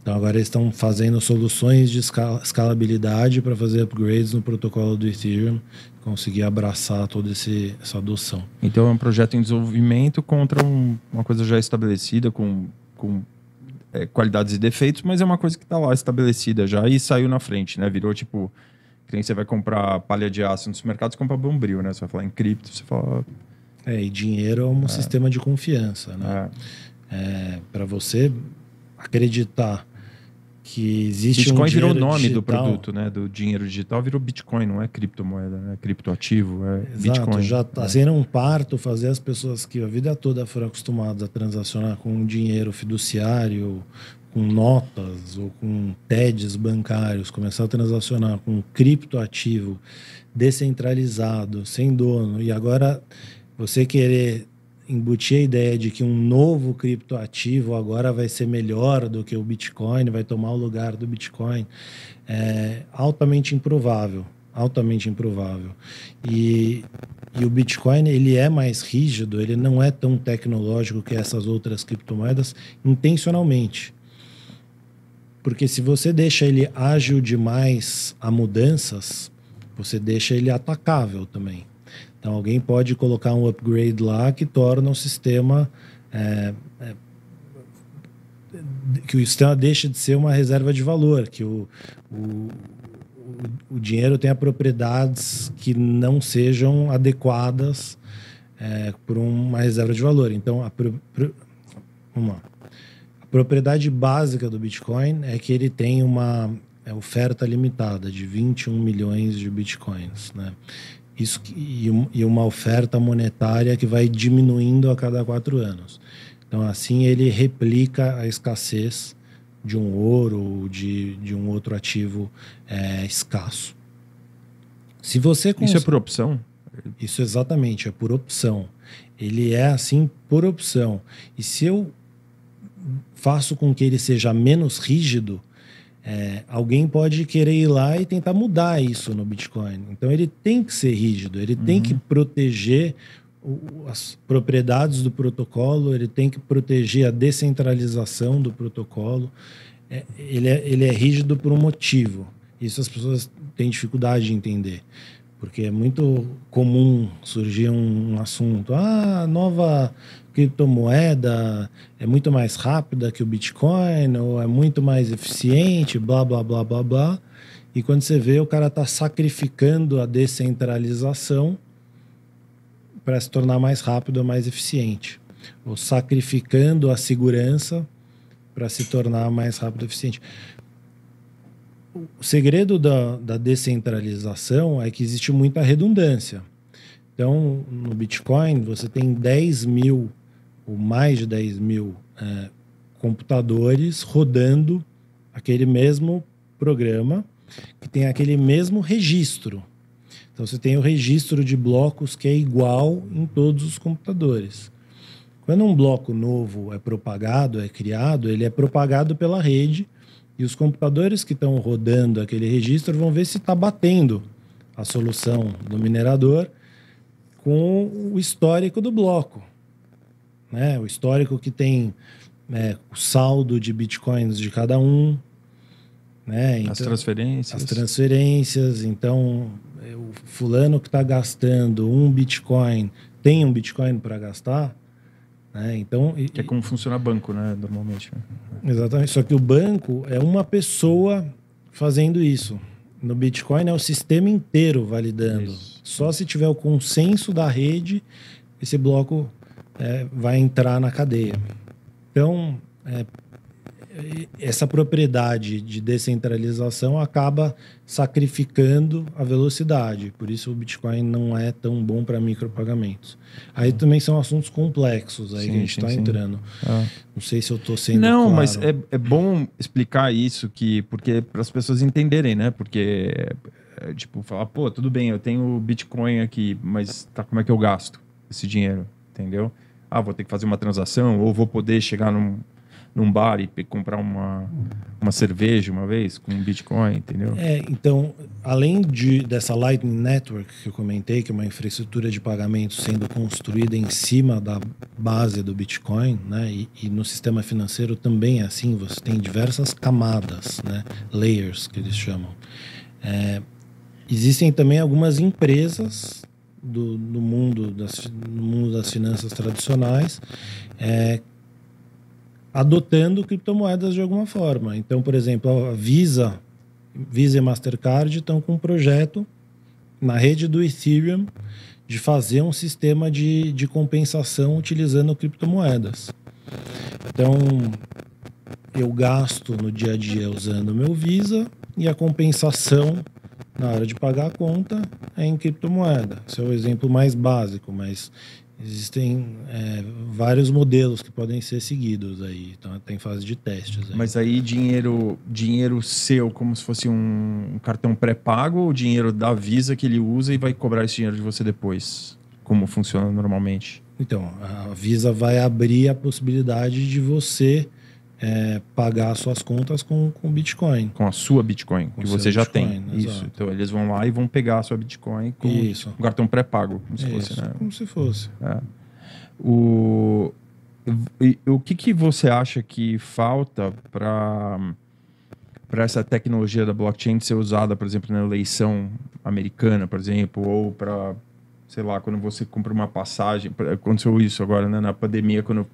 Então agora eles estão fazendo soluções de escalabilidade para fazer upgrades no protocolo do Ethereum, conseguir abraçar toda esse, essa adoção. Então é um projeto em desenvolvimento contra um, uma coisa já estabelecida com, com é, qualidades e defeitos, mas é uma coisa que está lá estabelecida já e saiu na frente, né? Virou tipo que nem você vai comprar palha de aço nos mercados, compra bombril, né? Você vai falar em cripto, você fala é, e dinheiro é um é. sistema de confiança, né? É. é Para você acreditar que existe Bitcoin um virou o nome digital. do produto, né? Do dinheiro digital virou Bitcoin, não é criptomoeda, é criptoativo, é Exato, Bitcoin. Já está é. sendo um parto fazer as pessoas que a vida toda foram acostumadas a transacionar com dinheiro fiduciário, com notas ou com TEDs bancários, começar a transacionar com criptoativo descentralizado, sem dono, e agora você querer embutir a ideia de que um novo criptoativo agora vai ser melhor do que o Bitcoin, vai tomar o lugar do Bitcoin, é altamente improvável, altamente improvável. E, e o Bitcoin ele é mais rígido, ele não é tão tecnológico que essas outras criptomoedas intencionalmente. Porque se você deixa ele ágil demais a mudanças, você deixa ele atacável também. Então, alguém pode colocar um upgrade lá que torna o sistema. É, é, que o sistema deixe de ser uma reserva de valor, que o, o, o dinheiro tenha propriedades que não sejam adequadas é, por uma reserva de valor. Então, a, pro, pro, a propriedade básica do Bitcoin é que ele tem uma é, oferta limitada de 21 milhões de bitcoins. Né? Isso, e, uma oferta monetária que vai diminuindo a cada quatro anos. Então, assim, ele replica a escassez de um ouro ou de, de um outro ativo é, escasso. Se você cons... Isso é por opção? Isso exatamente, é por opção. Ele é assim por opção. E se eu faço com que ele seja menos rígido, é, alguém pode querer ir lá e tentar mudar isso no Bitcoin. Então ele tem que ser rígido, ele uhum. tem que uhum. proteger o, as propriedades do protocolo, ele tem que proteger a descentralização do protocolo. É, ele, é, ele é rígido por um motivo. Isso as pessoas têm dificuldade de entender. Porque é muito comum surgir um, um assunto. Ah, nova criptomoeda é muito mais rápida que o Bitcoin, ou é muito mais eficiente, blá, blá, blá, blá, blá. E quando você vê, o cara está sacrificando a descentralização para se tornar mais rápido ou mais eficiente. Ou sacrificando a segurança para se tornar mais rápido e eficiente. O segredo da, da descentralização é que existe muita redundância. Então, no Bitcoin, você tem 10 mil ou mais de 10 mil é, computadores rodando aquele mesmo programa, que tem aquele mesmo registro. Então você tem o registro de blocos que é igual em todos os computadores. Quando um bloco novo é propagado, é criado, ele é propagado pela rede e os computadores que estão rodando aquele registro vão ver se está batendo a solução do minerador com o histórico do bloco né? O histórico que tem é, o saldo de bitcoins de cada um, né? Então, as transferências. As transferências. Então, é, o fulano que está gastando um bitcoin tem um bitcoin para gastar, né, Então. Que é como funciona banco, né? Normalmente. Né? Exatamente. Só que o banco é uma pessoa fazendo isso. No Bitcoin é o sistema inteiro validando. Isso. Só se tiver o consenso da rede, esse bloco é, vai entrar na cadeia. Então, é, essa propriedade de descentralização acaba sacrificando a velocidade. Por isso o Bitcoin não é tão bom para micropagamentos. Aí também são assuntos complexos aí sim, que a gente está entrando. Ah. Não sei se eu estou sendo Não, claro. mas é, é bom explicar isso que porque para as pessoas entenderem, né? Porque é, tipo falar, pô, tudo bem, eu tenho Bitcoin aqui, mas tá como é que eu gasto esse dinheiro, entendeu? ah, vou ter que fazer uma transação, ou vou poder chegar num, num bar e comprar uma, uma cerveja uma vez com Bitcoin, entendeu? É, então, além de, dessa Lightning Network que eu comentei, que é uma infraestrutura de pagamento sendo construída em cima da base do Bitcoin, né? E, e no sistema financeiro também é assim, você tem diversas camadas, né? Layers, que eles chamam. É, existem também algumas empresas do, do mundo, das, mundo das finanças tradicionais, é, adotando criptomoedas de alguma forma. Então, por exemplo, a Visa, Visa e Mastercard estão com um projeto na rede do Ethereum de fazer um sistema de, de compensação utilizando criptomoedas. Então, eu gasto no dia a dia usando meu Visa e a compensação na hora de pagar a conta é em criptomoeda. Esse é o exemplo mais básico, mas existem é, vários modelos que podem ser seguidos aí. Então tem fase de testes. Aí. Mas aí dinheiro, dinheiro seu, como se fosse um, um cartão pré-pago, ou dinheiro da Visa que ele usa e vai cobrar esse dinheiro de você depois? Como funciona normalmente? Então, a Visa vai abrir a possibilidade de você é, pagar suas contas com, com Bitcoin. Com a sua Bitcoin, com que você já Bitcoin, tem. Isso. Então eles vão lá e vão pegar a sua Bitcoin com Isso. o cartão pré-pago, como se Isso, fosse, né? Como se fosse. É. O, o que, que você acha que falta para para essa tecnologia da blockchain ser usada, por exemplo, na eleição americana, por exemplo, ou para, sei lá, quando você compra uma passagem, aconteceu isso agora, né, na pandemia, quando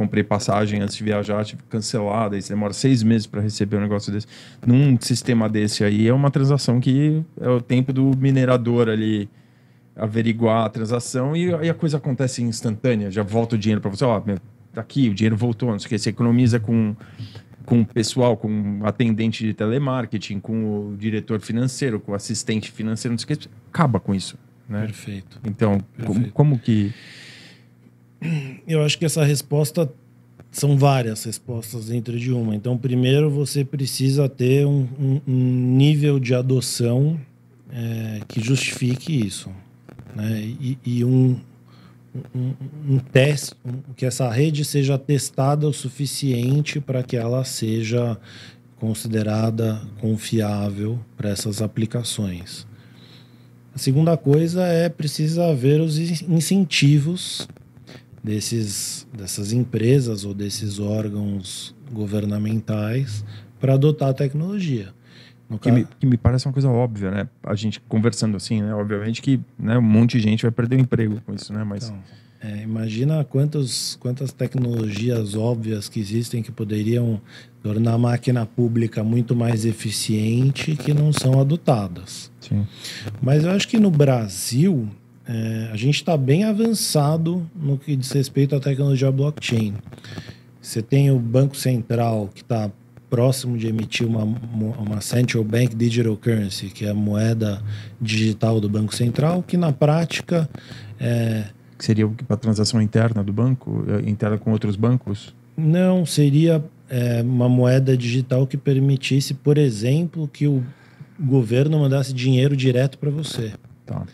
comprei passagem antes de viajar, tive cancelada, e você demora seis meses para receber um negócio desse. Num sistema desse aí, é uma transação que é o tempo do minerador ali averiguar a transação e aí a coisa acontece instantânea, já volta o dinheiro para você, ó, oh, tá aqui, o dinheiro voltou, não sei o que, você economiza com com o pessoal, com o atendente de telemarketing, com o diretor financeiro, com o assistente financeiro, não sei o que, acaba com isso. Né? Perfeito. Então, Perfeito. Como, como que eu acho que essa resposta são várias respostas dentro de uma. Então, primeiro você precisa ter um, um, um nível de adoção é, que justifique isso, né? E, e um, um, um teste, que essa rede seja testada o suficiente para que ela seja considerada confiável para essas aplicações. A segunda coisa é precisa haver os incentivos desses, dessas empresas ou desses órgãos governamentais para adotar a tecnologia. Que me, que, me, parece uma coisa óbvia, né? A gente conversando assim, né? Obviamente que né, um monte de gente vai perder o emprego com isso, né? Mas... Então, é, imagina quantos, quantas tecnologias óbvias que existem que poderiam tornar a máquina pública muito mais eficiente que não são adotadas. Sim. Mas eu acho que no Brasil é, a gente está bem avançado no que diz respeito à tecnologia blockchain. Você tem o Banco Central, que está próximo de emitir uma, uma Central Bank Digital Currency, que é a moeda digital do Banco Central, que na prática. É... Que seria para transação interna do banco? É, interna com outros bancos? Não, seria é, uma moeda digital que permitisse, por exemplo, que o governo mandasse dinheiro direto para você. Tá.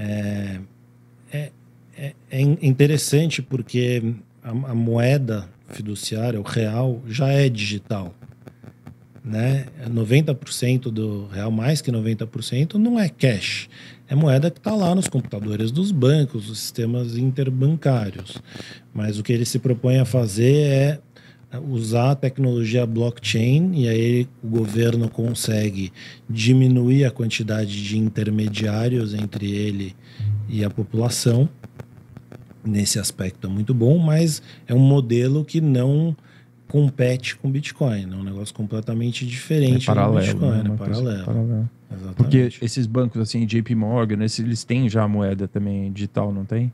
É, é, é interessante porque a, a, moeda fiduciária, o real, já é digital. Né? 90% do real, mais que 90%, não é cash. É moeda que está lá nos computadores dos bancos, dos sistemas interbancários. Mas o que ele se propõe a fazer é usar a tecnologia blockchain e aí o governo consegue diminuir a quantidade de intermediários entre ele e a população. Nesse aspecto é muito bom, mas é um modelo que não compete com Bitcoin, é um negócio completamente diferente é paralelo, Bitcoin, né? é paralelo. paralelo. Porque esses bancos assim, JP Morgan, esses, eles têm já moeda também digital, não tem?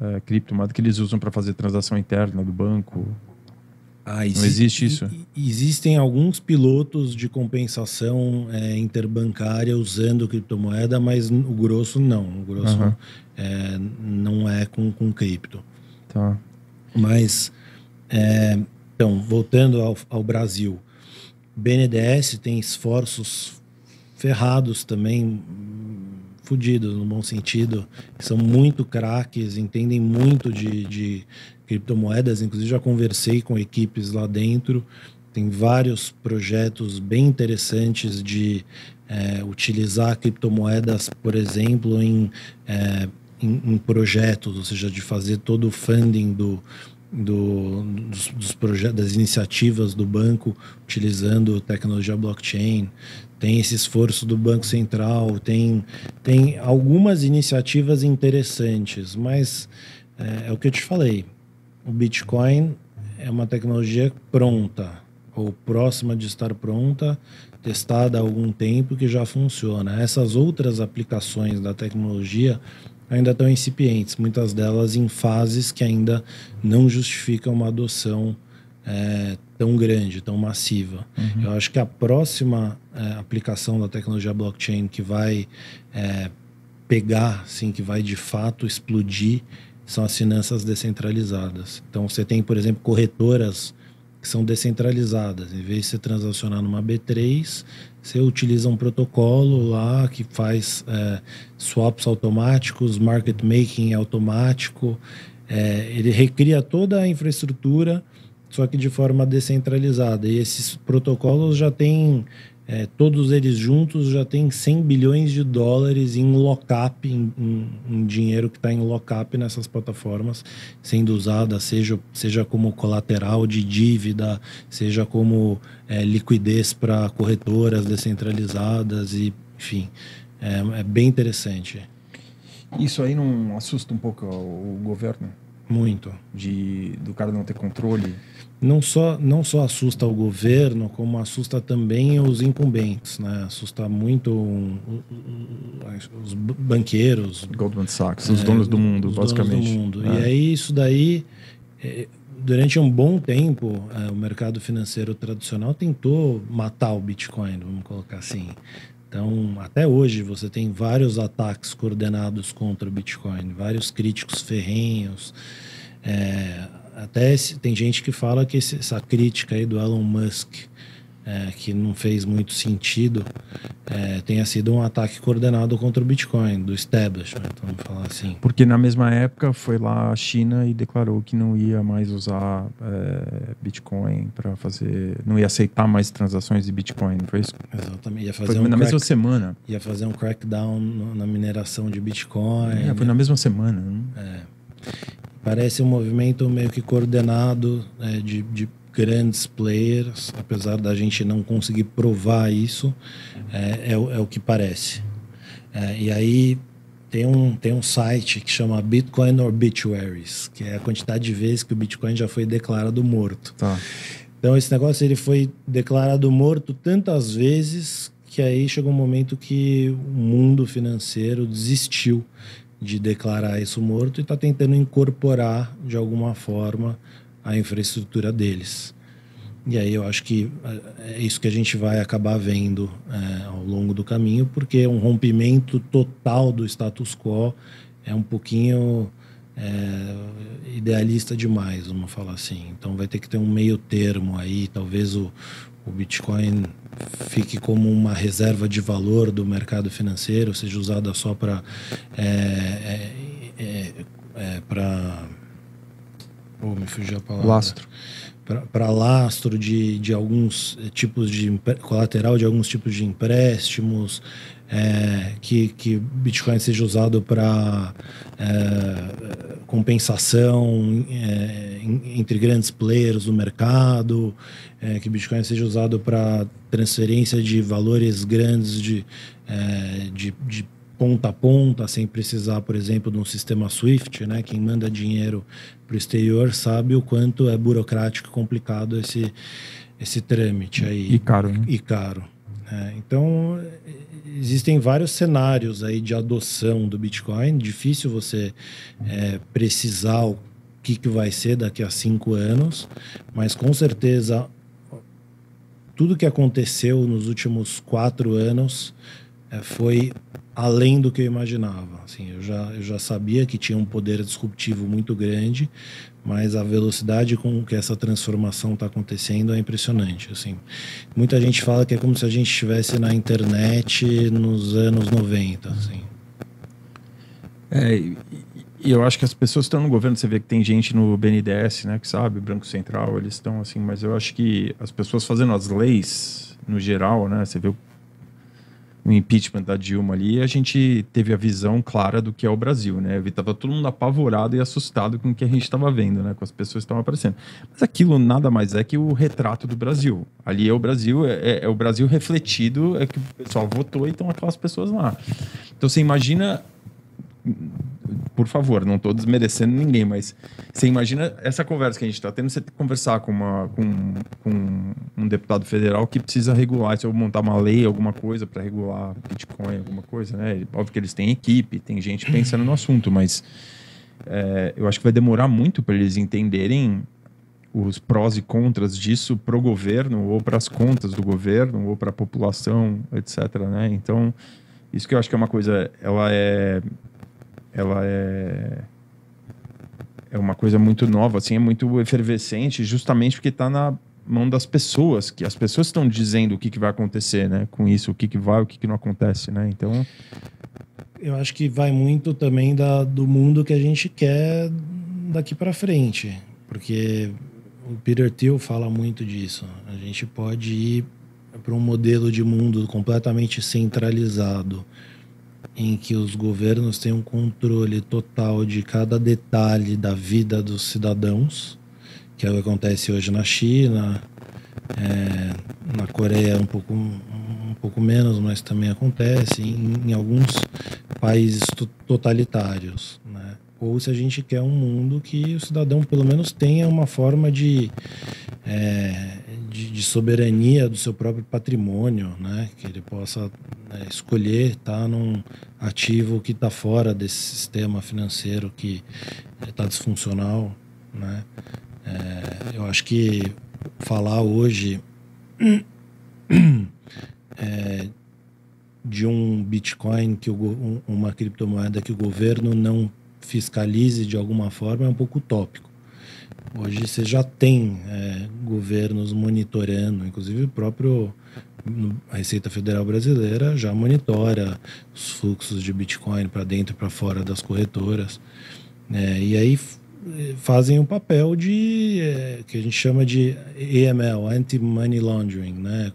É, criptomoeda que eles usam para fazer transação interna do banco. Ah, não existe isso? Existem alguns pilotos de compensação é, interbancária usando criptomoeda, mas o grosso não. O grosso uhum. é, não é com, com cripto. Tá. Mas, é, então, voltando ao, ao Brasil, BNDES tem esforços ferrados também, fudidos no bom sentido, são muito craques, entendem muito de, de criptomoedas. Inclusive, já conversei com equipes lá dentro. Tem vários projetos bem interessantes de é, utilizar criptomoedas, por exemplo, em, é, em, em projetos, ou seja, de fazer todo o funding do, do, dos, dos projetos, das iniciativas do banco utilizando tecnologia blockchain, tem esse esforço do Banco Central, tem, tem algumas iniciativas interessantes, mas é, é o que eu te falei o Bitcoin é uma tecnologia pronta ou próxima de estar pronta, testada há algum tempo que já funciona. Essas outras aplicações da tecnologia ainda estão incipientes, muitas delas em fases que ainda não justificam uma adoção é, tão grande, tão massiva. Uhum. Eu acho que a próxima é, aplicação da tecnologia blockchain que vai é, pegar, assim, que vai de fato explodir são as finanças descentralizadas. Então você tem, por exemplo, corretoras que são descentralizadas. Em vez de você transacionar numa B3, você utiliza um protocolo lá que faz é, swaps automáticos, market making automático. É, ele recria toda a infraestrutura, só que de forma descentralizada. E esses protocolos já têm é, todos eles juntos já têm 100 bilhões de dólares em lockup, em, em, em dinheiro que está em lockup nessas plataformas, sendo usada seja, seja como colateral de dívida, seja como é, liquidez para corretoras descentralizadas, e, enfim, é, é bem interessante. Isso aí não assusta um pouco o governo? Muito. De, do cara não ter controle? não só, não só assusta o governo, como assusta também os incumbentes, né? Assusta muito um, um, os banqueiros. Goldman Sachs, é, os donos do mundo, basicamente. Do mundo. É. E aí isso daí, é, durante um bom tempo, é, o mercado financeiro tradicional tentou matar o Bitcoin, vamos colocar assim. Então, até hoje, você tem vários ataques coordenados contra o Bitcoin, vários críticos ferrenhos. É, até esse, tem gente que fala que esse, essa crítica aí do Elon Musk, é, que não fez muito sentido, é, tenha sido um ataque coordenado contra o Bitcoin, do establishment, vamos falar assim. Porque na mesma época foi lá a China e declarou que não ia mais usar é, Bitcoin para fazer. não ia aceitar mais transações de Bitcoin, não foi isso? Exatamente. Ia fazer foi um na crack, mesma semana. Ia fazer um crackdown na mineração de Bitcoin. É, foi na mesma semana. Né? É. Parece um movimento meio que coordenado né, de, de grandes players, apesar da gente não conseguir provar isso, é, é, é o que parece. É, e aí tem um, tem um site que chama Bitcoin Obituaries, que é a quantidade de vezes que o Bitcoin já foi declarado morto. Tá. Então esse negócio ele foi declarado morto tantas vezes que aí chegou um momento que o mundo financeiro desistiu de declarar isso morto e está tentando incorporar de alguma forma a infraestrutura deles. E aí eu acho que é, é isso que a gente vai acabar vendo é, ao longo do caminho, porque um rompimento total do status quo é um pouquinho é, idealista demais, vamos falar assim. Então vai ter que ter um meio termo aí, talvez o, o Bitcoin fique como uma reserva de valor do mercado financeiro, seja usada só para é, é, é, é para oh, me fugiu a palavra lastro para lastro de, de alguns é, tipos de colateral de alguns tipos de empréstimos é, que, que Bitcoin seja usado para é, compensação é, entre grandes players do mercado é, que Bitcoin seja usado para transferência de valores grandes de, é, de, de, ponta a ponta, sem precisar, por exemplo, de um sistema SWIFT. Né? Quem manda dinheiro para o exterior sabe o quanto é burocrático e complicado esse, esse trâmite aí. E caro. Né? E caro. É, então, existem vários cenários aí de adoção do Bitcoin. Difícil você é, precisar o que, que vai ser daqui a cinco anos, mas com certeza tudo que aconteceu nos últimos quatro anos é, foi além do que eu imaginava. Assim, eu, já, eu já sabia que tinha um poder disruptivo muito grande, mas a velocidade com que essa transformação está acontecendo é impressionante. Assim. Muita gente fala que é como se a gente estivesse na internet nos anos 90. Assim. É, e eu acho que as pessoas estão no governo, você vê que tem gente no BNDES, né, que sabe, Branco Central, eles estão assim, mas eu acho que as pessoas fazendo as leis, no geral, né, você vê o, o impeachment da Dilma ali, a gente teve a visão clara do que é o Brasil, né, estava todo mundo apavorado e assustado com o que a gente estava vendo, né, com as pessoas que estavam aparecendo. Mas aquilo nada mais é que o retrato do Brasil. Ali é o Brasil, é, é, é o Brasil refletido, é que o pessoal votou e estão aquelas pessoas lá. Então você imagina por favor, não estou desmerecendo ninguém, mas você imagina essa conversa que a gente está tendo, você tem que conversar com, uma, com, com, um deputado federal que precisa regular, se eu montar uma lei, alguma coisa para regular Bitcoin, alguma coisa, né? Óbvio que eles têm equipe, tem gente pensando no assunto, mas é, eu acho que vai demorar muito para eles entenderem os prós e contras disso para o governo ou para as contas do governo ou para a população, etc. Né? Então, isso que eu acho que é uma coisa, ela é ela é é uma coisa muito nova, assim, é muito efervescente, justamente porque está na mão das pessoas, que as pessoas estão dizendo o que, que vai acontecer, né? Com isso, o que, que vai, o que, que não acontece, né? Então eu acho que vai muito também da, do mundo que a gente quer daqui para frente, porque o Peter Thiel fala muito disso. A gente pode ir para um modelo de mundo completamente centralizado, em que os governos têm um controle total de cada detalhe da vida dos cidadãos, que é o que acontece hoje na China, é, na Coreia um pouco, um pouco menos, mas também acontece em, em alguns países totalitários. Né? Ou se a gente quer um mundo que o cidadão pelo menos tenha uma forma de é, de, de, soberania do seu próprio patrimônio, né? que ele possa né, escolher estar tá num ativo que está fora desse sistema financeiro que está eh, disfuncional. Né? É, eu acho que falar hoje é, de um Bitcoin, que o, uma criptomoeda que o governo não fiscalize de alguma forma é um pouco utópico. Hoje você já tem é, governos monitorando, inclusive o próprio a Receita Federal Brasileira já monitora os fluxos de Bitcoin para dentro e para fora das corretoras. É, e aí fazem o um papel de é, que a gente chama de EML, anti-money laundering, né?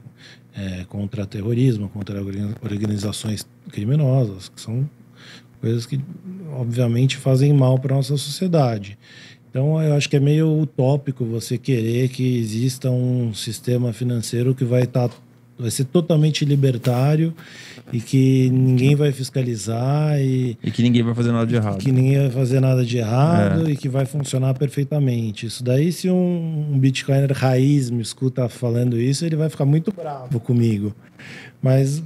É, contra terrorismo, contra organizações criminosas, que são coisas que obviamente fazem mal para nossa sociedade. Então, eu acho que é meio utópico você querer que exista um sistema financeiro que vai estar tá vai ser totalmente libertário e que ninguém vai fiscalizar e, e que ninguém vai fazer nada de errado. Que ninguém vai fazer nada de errado é. e que vai funcionar perfeitamente. Isso daí, se um, um Bitcoiner raiz me escuta falando isso, ele vai ficar muito bravo comigo. Mas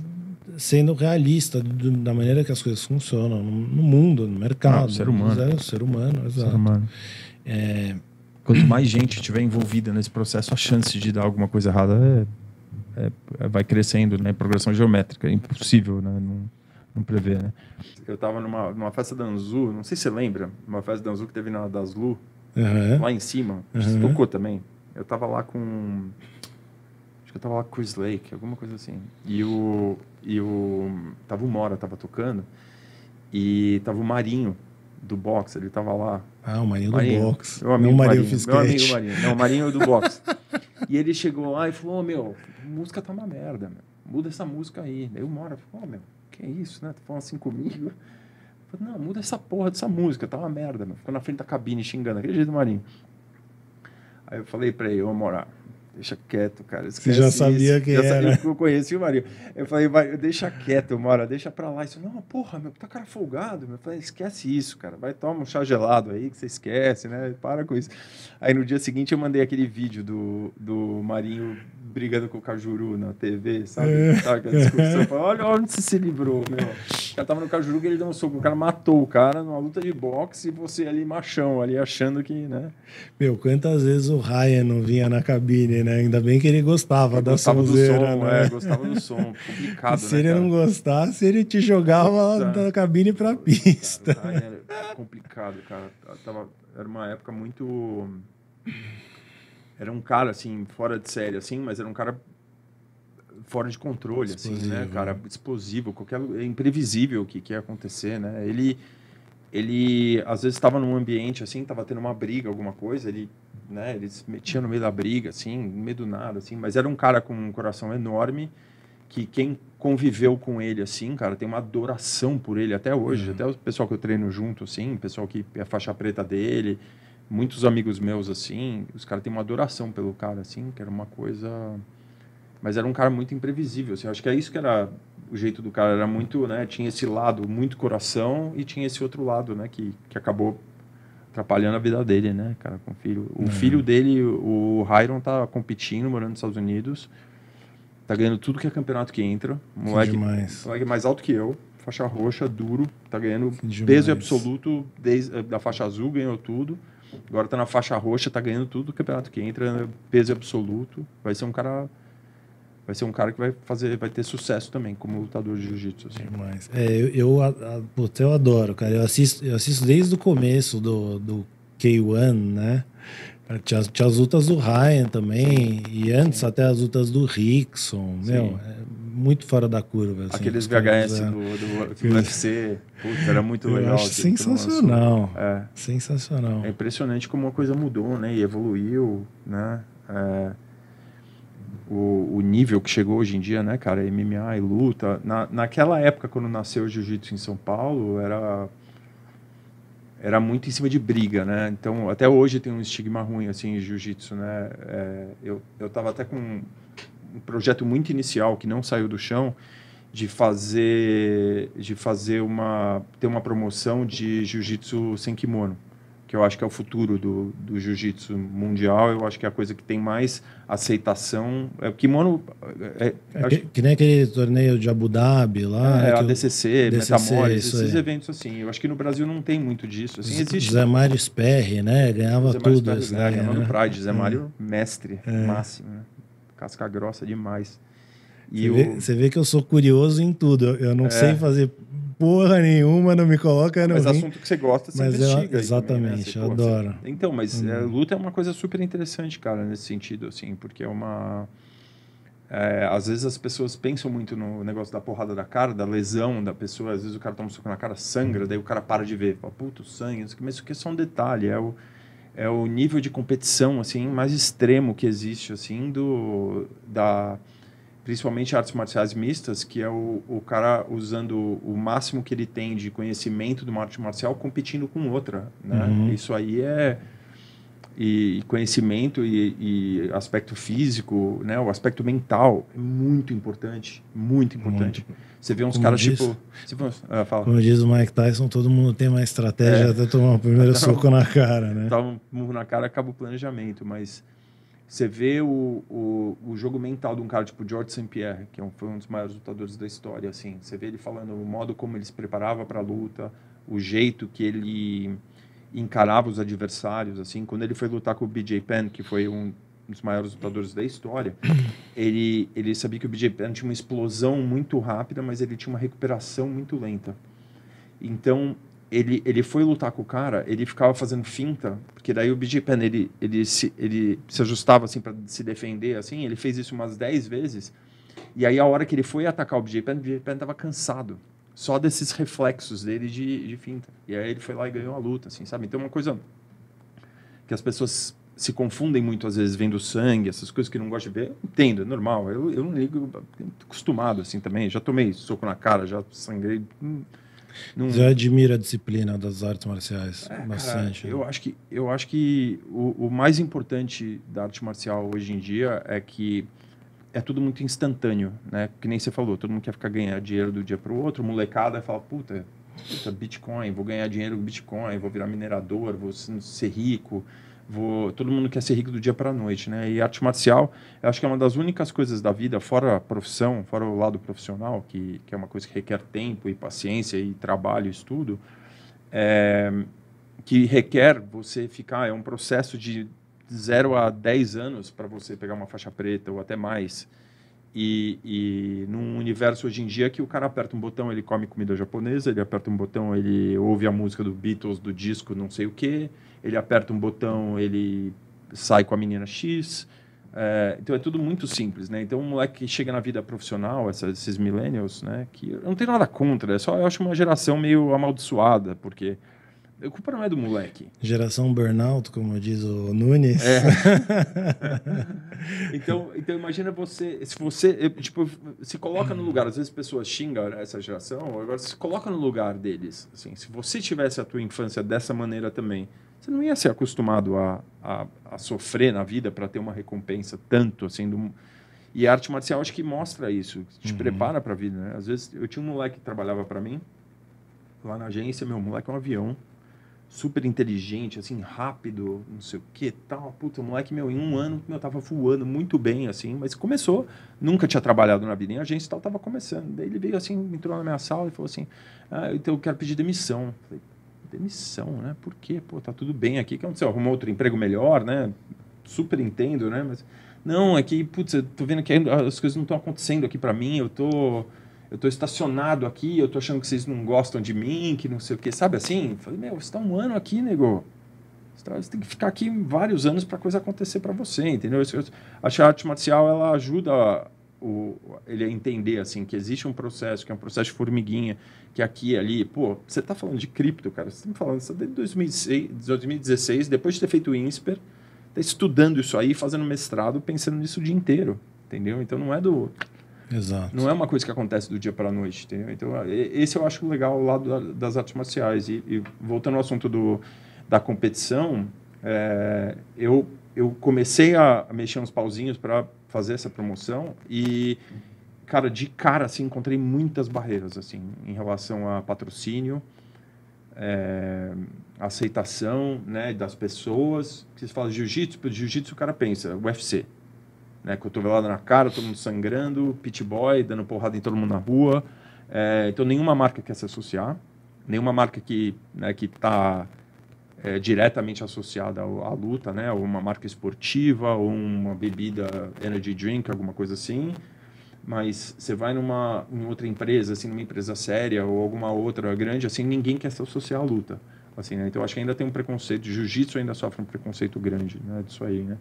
sendo realista do, da maneira que as coisas funcionam no, no mundo, no mercado, Não, ah, ser humano, no é ser humano, exato. Ser humano. É, quanto mais gente estiver envolvida nesse processo, a chance de dar alguma coisa errada é, é, é, vai crescendo, né? Progressão geométrica, impossível, né? Não, não prever, né? Eu tava numa, numa festa da Anzu, não sei se você lembra, uma festa da Anzu que teve na das Lu, uhum. lá em cima, uhum. tocou também. Eu tava lá com... Acho que eu tava lá com o Chris Lake, alguma coisa assim. E o... E o tava o Mora, tava tocando, e tava o Marinho, do box, ele tava lá ah, o Marinho, Marinho do box. Meu amigo não Marinho, Marinho Meu amigo Marinho. Não, o Marinho do box. e ele chegou lá e falou, oh, meu, música tá uma merda, meu. Muda essa música aí. Daí o Mora falou, oh, meu, que é isso, né? Tu tá falando assim comigo? Eu falei, não, muda essa porra dessa música, tá uma merda, meu. Ficou na frente da cabine xingando, aquele jeito do Marinho. Aí eu falei pra ele, ô Mora, deixa quieto, cara. Esquece Você já sabia isso. já era. Sabia, eu conheci o Marinho. Eu falei, Marinho, deixa quieto, Mora, deixa pra lá. Isso, não, porra, meu, tá cara folgado. Meu. Eu falei, esquece isso, cara. Vai tomar um chá gelado aí que você esquece, né? Para com isso. Aí no dia seguinte eu mandei aquele vídeo do, do Marinho brigando com o Cajuru na TV, sabe? É. aquela discussão? Falei, olha onde você se livrou, meu. O cara tava no Cajuru que ele deu um soco. O cara matou o cara numa luta de boxe e você ali machão, ali achando que, né? Meu, quantas vezes o Ryan não vinha na cabine, né? né? Ainda bem que ele gostava eu da gostava do som, né? É, gostava do som. Complicado, se né, ele cara? não gostasse, ele te jogava da cabine pra pista. Cara, era complicado, cara. Tava, era uma época muito... Era um cara, assim, fora de série, assim, mas era um cara fora de controle, explosivo. assim, né, cara? Né? Explosivo, qualquer... É imprevisível o que, que ia acontecer, né? Ele ele às vezes estava num ambiente assim, estava tendo uma briga, alguma coisa, ele, né, ele se metia no meio da briga, assim, no meio do nada, assim, mas era um cara com um coração enorme que quem conviveu com ele assim, cara, tem uma adoração por ele até hoje, uhum. até o pessoal que eu treino junto assim, o pessoal que é faixa preta dele, muitos amigos meus assim, os caras têm uma adoração pelo cara assim, que era uma coisa mas era um cara muito imprevisível, assim, acho que é isso que era o jeito do cara era muito, né? Tinha esse lado muito coração e tinha esse outro lado, né? Que, que acabou atrapalhando a vida dele, né, cara, com o filho. O uhum. filho dele, o Hyron, tá competindo, morando nos Estados Unidos. Tá ganhando tudo que é campeonato que entra. Moleque, que moleque mais alto que eu, faixa roxa, duro. Tá ganhando peso absoluto desde eh, da faixa azul, ganhou tudo. Agora tá na faixa roxa, tá ganhando tudo, é campeonato que entra, né, peso absoluto. Vai ser um cara vai ser um cara que vai fazer, vai ter sucesso também como lutador de jiu-jitsu. Assim. É, eu, eu, a, a, puta, eu adoro, cara. Eu assisto, eu assisto desde o começo do, do K1, né? Tinha, tinha as lutas do Ryan também, e antes Sim. até as lutas do Rickson, meu, é muito fora da curva. Assim, Aqueles VHS é. do, do, do UFC, puta, era muito eu legal. Acho assim, sensacional, é. sensacional. É impressionante como a coisa mudou, né, e evoluiu, né, é o, o, nível que chegou hoje em dia, né, cara? MMA e luta. Na, naquela época, quando nasceu o jiu-jitsu em São Paulo, era era muito em cima de briga, né? Então, até hoje tem um estigma ruim, assim, jiu-jitsu, né? É, eu, eu tava até com um projeto muito inicial, que não saiu do chão, de fazer, de fazer uma... ter uma promoção de jiu-jitsu sem kimono que eu acho que é o futuro do, do jiu-jitsu mundial. Eu acho que é a coisa que tem mais aceitação. É, o kimono. É, é, é acho... que, que, nem aquele torneio de Abu Dhabi lá. É, né, a DCC, Metamores, esses aí. eventos assim. Eu acho que no Brasil não tem muito disso. Assim, existe. Zé Mário Sperry, né? Ganhava Zé tudo. Sperry, né? ganhando né? Pride. Zé é. Mário, mestre, é. máximo. Né? Casca grossa demais. E você, eu... vê, você, vê, que eu sou curioso em tudo. Eu, eu não sei fazer porra nenhuma, não me coloca. Não mas assunto que você gosta, você mas investiga. Eu, né? exatamente, também, né? eu adoro. Então, mas uhum. é, luta é uma coisa super interessante, cara, nesse sentido, assim, porque é uma. É, às vezes as pessoas pensam muito no negócio da porrada da cara, da lesão da pessoa. Às vezes o cara toma um soco na cara, sangra, uhum. daí o cara para de ver. Fala, puto, sangue, isso aqui. mas isso aqui é só um detalhe. É o, é o nível de competição assim mais extremo que existe assim do da principalmente artes marciais mistas, que é o, o cara usando o máximo que ele tem de conhecimento de uma arte marcial competindo com outra. Né? Uhum. Isso aí é e conhecimento e, e, aspecto físico, né? O aspecto mental é muito importante, muito importante. Muito. Você vê uns como caras diz, tipo, tipo fala. como diz o Mike Tyson, todo mundo tem uma estratégia é. até tomar o primeiro soco na cara, né? Tá um murro na cara acaba o planejamento, mas você vê o, o, o, jogo mental de um cara tipo George St. Pierre, que é um, foi um dos maiores lutadores da história, assim. Você vê ele falando o modo como ele se preparava para a luta, o jeito que ele encarava os adversários, assim. Quando ele foi lutar com o BJ Penn, que foi um dos maiores lutadores da história, ele, ele sabia que o BJ Penn tinha uma explosão muito rápida, mas ele tinha uma recuperação muito lenta. Então, ele, ele foi lutar com o cara, ele ficava fazendo finta, porque daí o Bijipen, ele, ele, se, ele se ajustava assim para se defender, assim, ele fez isso umas 10 vezes, e aí a hora que ele foi atacar o Bijipen, o Bijipen tava cansado, só desses reflexos dele de, de finta. E aí ele foi lá e ganhou a luta, assim, sabe? Então é uma coisa que as pessoas se confundem muito às vezes vendo sangue, essas coisas que não gosta de ver, entendo, é normal. Eu, eu não ligo, eu acostumado assim também, já tomei soco na cara, já sangrei, hum, não... Você admira a disciplina das artes marciais é, bastante. Cara, né? eu acho que, eu acho que o, o, mais importante da arte marcial hoje em dia é que é tudo muito instantâneo, né? Que nem você falou, todo mundo quer ficar ganhando dinheiro do dia para o outro, molecada fala, puta, puta, Bitcoin, vou ganhar dinheiro com Bitcoin, vou virar minerador, vou ser rico. Vou, todo mundo quer ser rico do dia para a noite, né? E arte marcial, acho que é uma das únicas coisas da vida, fora a profissão, fora o lado profissional, que, que é uma coisa que requer tempo e paciência e trabalho, e estudo, é, que requer você ficar, é um processo de 0 a 10 anos para você pegar uma faixa preta ou até mais. E, e num universo hoje em dia que o cara aperta um botão, ele come comida japonesa, ele aperta um botão, ele ouve a música do Beatles, do disco, não sei o quê ele aperta um botão, ele sai com a menina X. É, então é tudo muito simples, né? Então um moleque que chega na vida profissional, essa, esses millennials, né? Que eu não tenho nada contra, é só eu acho uma geração meio amaldiçoada, porque a culpa não é do moleque. Geração burnout, como diz o Nunes. É. então, então imagina você, se você tipo, se coloca no lugar, às vezes pessoas xingam essa geração, agora se coloca no lugar deles. Assim, se você tivesse a tua infância dessa maneira também, você não ia ser acostumado a, a, a sofrer na vida para ter uma recompensa tanto assim. Do... E a arte marcial acho que mostra isso, te uhum. prepara para a vida. Né? Às vezes eu tinha um moleque que trabalhava para mim lá na agência, meu moleque é um avião, super inteligente, assim, rápido, não sei o que, tal, puta, moleque, meu, em um ano, meu, tava voando muito bem, assim, mas começou, nunca tinha trabalhado na vida, em agência e tal, tava começando, daí ele veio assim, entrou na minha sala e falou assim, ah, então eu quero pedir demissão, falei, demissão, né? Por quê? Pô, tá tudo bem aqui, o que aconteceu? É Arrumou outro emprego melhor, né? Super entendo, né? Mas, não, é que, putz, eu tô vendo que as coisas não estão acontecendo aqui para mim, eu tô, eu tô estacionado aqui, eu tô achando que vocês não gostam de mim, que não sei o quê, sabe assim? falei, meu, você tá um ano aqui, nego. Você, tá, tem que ficar aqui vários anos para coisa acontecer para você, entendeu? a arte marcial, ela ajuda o, ele entender assim que existe um processo, que é um processo de formiguinha, que aqui e ali, pô, você está falando de cripto, cara, você está falando isso tá desde 2016, depois de ter feito o INSPER, está estudando isso aí, fazendo mestrado, pensando nisso o dia inteiro, entendeu? Então não é do Exato. Não é uma coisa que acontece do dia para a noite, entendeu? Então, é, esse eu acho legal o lado das artes marciais. E, e voltando ao assunto do, da competição, é, eu, eu comecei a mexer uns pauzinhos para fazer essa promoção e cara de cara assim encontrei muitas barreiras assim em relação a patrocínio é, aceitação né das pessoas que se fala jiu-jitsu pro jiu-jitsu o cara pensa UFC né cotovelada na cara todo mundo sangrando pit boy dando porrada em todo mundo na rua é, então nenhuma marca quer se associar nenhuma marca que né, que está é, diretamente associada à luta, né? Ou uma marca esportiva, ou uma bebida energy drink, alguma coisa assim. Mas você vai numa em outra empresa, assim, numa empresa séria ou alguma outra grande, assim, ninguém quer se associar à luta. Assim, né? Então, acho que ainda tem um preconceito. Jiu-jitsu ainda sofre um preconceito grande né? disso aí, né?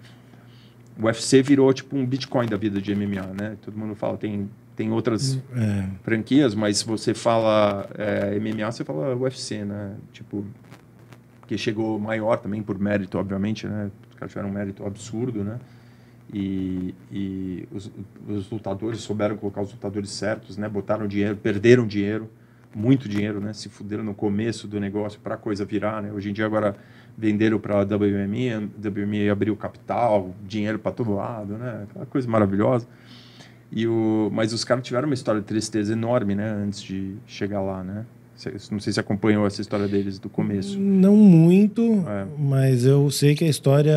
O UFC virou tipo um Bitcoin da vida de MMA, né? Todo mundo fala, tem, tem outras hum, é. franquias, mas se você fala é, MMA, você fala UFC, né? Tipo, porque chegou maior também por mérito, obviamente, né? Os caras tiveram um mérito absurdo, né? E, e os, os, lutadores souberam colocar os lutadores certos, né? Botaram dinheiro, perderam dinheiro, muito dinheiro, né? Se fuderam no começo do negócio para a coisa virar, né? Hoje em dia agora venderam para a WME, a WME abriu capital, dinheiro para todo lado, né? Aquela coisa maravilhosa. E o, mas os caras tiveram uma história de tristeza enorme, né? Antes de chegar lá, né? Não sei se acompanhou essa história deles do começo. Não muito, é. mas eu sei que a história,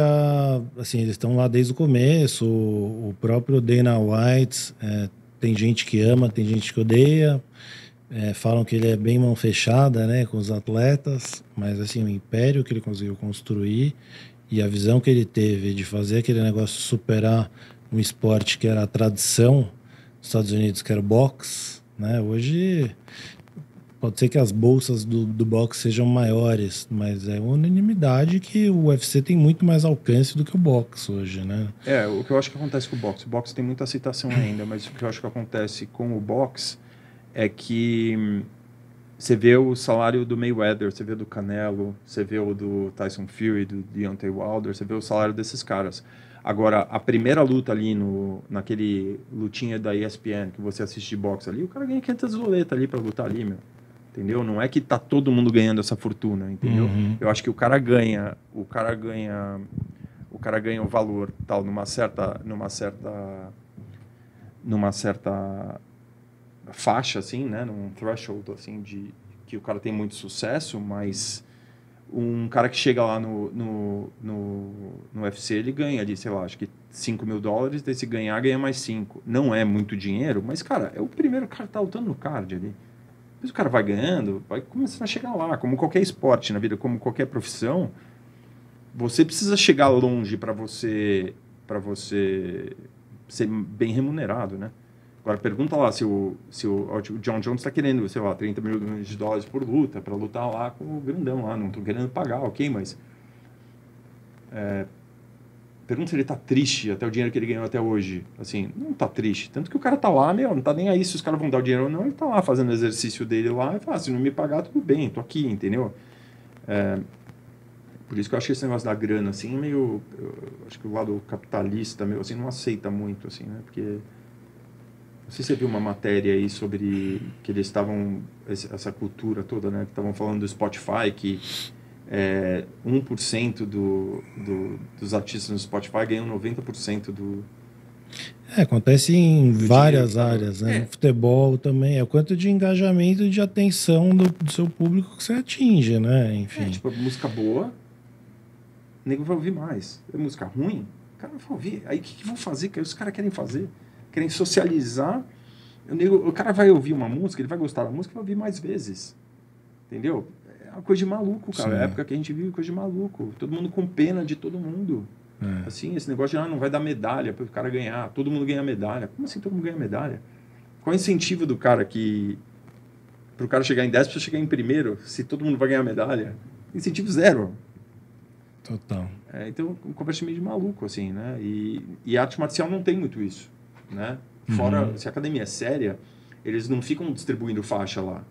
assim, eles estão lá desde o começo. O, o próprio Dana White, é, tem gente que ama, tem gente que odeia. É, falam que ele é bem mão fechada, né, com os atletas, mas assim o império que ele conseguiu construir e a visão que ele teve de fazer aquele negócio superar um esporte que era a tradição dos Estados Unidos, que era boxe, né? Hoje Pode ser que as bolsas do, do boxe sejam maiores, mas é uma unanimidade que o UFC tem muito mais alcance do que o boxe hoje, né? É, o que eu acho que acontece com o boxe. O boxe tem muita citação ainda, mas o que eu acho que acontece com o boxe é que hum, você vê o salário do Mayweather, você vê do Canelo, você vê o do Tyson Fury, do Deontay Wilder, você vê o salário desses caras. Agora, a primeira luta ali no, naquele lutinha da ESPN que você assiste de boxe ali, o cara ganha 500 doletas ali para lutar ali, meu entendeu? Não é que tá todo mundo ganhando essa fortuna, entendeu? Uhum. Eu acho que o cara ganha, o cara ganha, o cara ganha o valor tal numa certa, numa certa, numa certa faixa assim, né? Num threshold assim de que o cara tem muito sucesso, mas um cara que chega lá no, no, no, no UFC, ele ganha ali, sei lá, acho que 5 mil dólares, daí se ganhar, ganha mais 5. Não é muito dinheiro, mas, cara, é o primeiro cara que tá lutando no card ali. Depois o cara vai ganhando, vai começando a chegar lá. Como qualquer esporte na vida, como qualquer profissão, você precisa chegar longe para você para você ser bem remunerado, né? Agora pergunta lá se o, se o, o John Jones está querendo, sei lá, 30 milhões de dólares por luta para lutar lá com o grandão lá. Não estou querendo pagar, ok, mas é, Pergunta se ele tá triste até o dinheiro que ele ganhou até hoje. Assim, não tá triste. Tanto que o cara tá lá, meu, não tá nem aí se os caras vão dar o dinheiro ou não. Ele tá lá fazendo o exercício dele lá e fala, ah, se não me pagar, tudo bem, tô aqui, entendeu? É, por isso que eu acho que esse negócio da grana, assim, é meio... acho que o lado capitalista, meu, assim, não aceita muito, assim, né? Porque... Não sei se você viu uma matéria aí sobre que eles estavam... Essa cultura toda, né? Que estavam falando do Spotify, que é, 1% do, do, dos artistas no Spotify ganham 90% do. É, acontece em várias dinheiro. áreas, né? É. Futebol também. É o quanto de engajamento e de atenção do, do, seu público que você atinge, né? Enfim. É, tipo, é música boa, o nego vai ouvir mais. É música ruim, o cara não vai ouvir. Aí o que, que vão fazer? Que os caras querem fazer? Querem socializar. O, nego, o cara vai ouvir uma música, ele vai gostar da música e vai ouvir mais vezes. Entendeu? é uma coisa de maluco, cara. Sim. É a época que a gente vive coisa de maluco. Todo mundo com pena de todo mundo. É. Assim, esse negócio de ah, não vai dar medalha para o cara ganhar. Todo mundo ganha medalha. Como assim todo mundo ganha medalha? Qual é o incentivo do cara que. Para o cara chegar em décimo, chegar em primeiro, se todo mundo vai ganhar medalha? Incentivo zero. Total. É, então, um conversa meio de maluco, assim, né? E, e arte marcial não tem muito isso, né? Fora, uhum. se a academia é séria, eles não ficam distribuindo faixa lá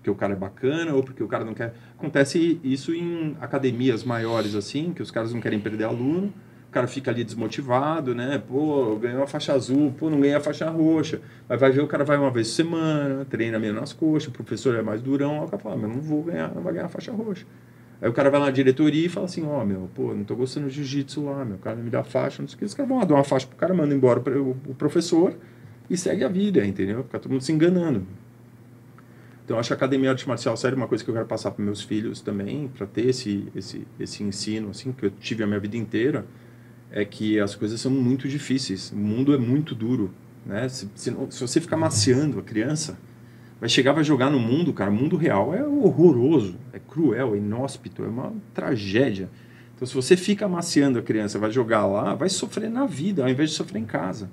porque o cara é bacana ou porque o cara não quer. Acontece isso em academias maiores, assim, que os caras não querem perder aluno, o cara fica ali desmotivado, né? Pô, ganhou a faixa azul, pô, não ganhei a faixa roxa. Mas vai ver, o cara vai uma vez por semana, treina menos nas coxas, o professor é mais durão, o cara fala, ah, meu, não vou ganhar, não vai ganhar a faixa roxa. Aí o cara vai na diretoria e fala assim, ó, oh, meu, pô, não tô gostando de jiu-jitsu lá, meu, o cara não me dá faixa, não sei o que. Os caras vão lá, dão uma faixa pro cara, manda embora o professor e segue a vida, entendeu? Fica todo mundo se enganando. Então, acho que a academia de arte marcial séria é uma coisa que eu quero passar para meus filhos também, para ter esse, esse, esse ensino, assim, que eu tive a minha vida inteira, é que as coisas são muito difíceis. O mundo é muito duro, né? Se, se, não, se você ficar maciando a criança, vai chegar, vai jogar no mundo, cara. O mundo real é horroroso, é cruel, é inóspito, é uma tragédia. Então, se você fica maciando a criança, vai jogar lá, vai sofrer na vida, ao invés de sofrer em casa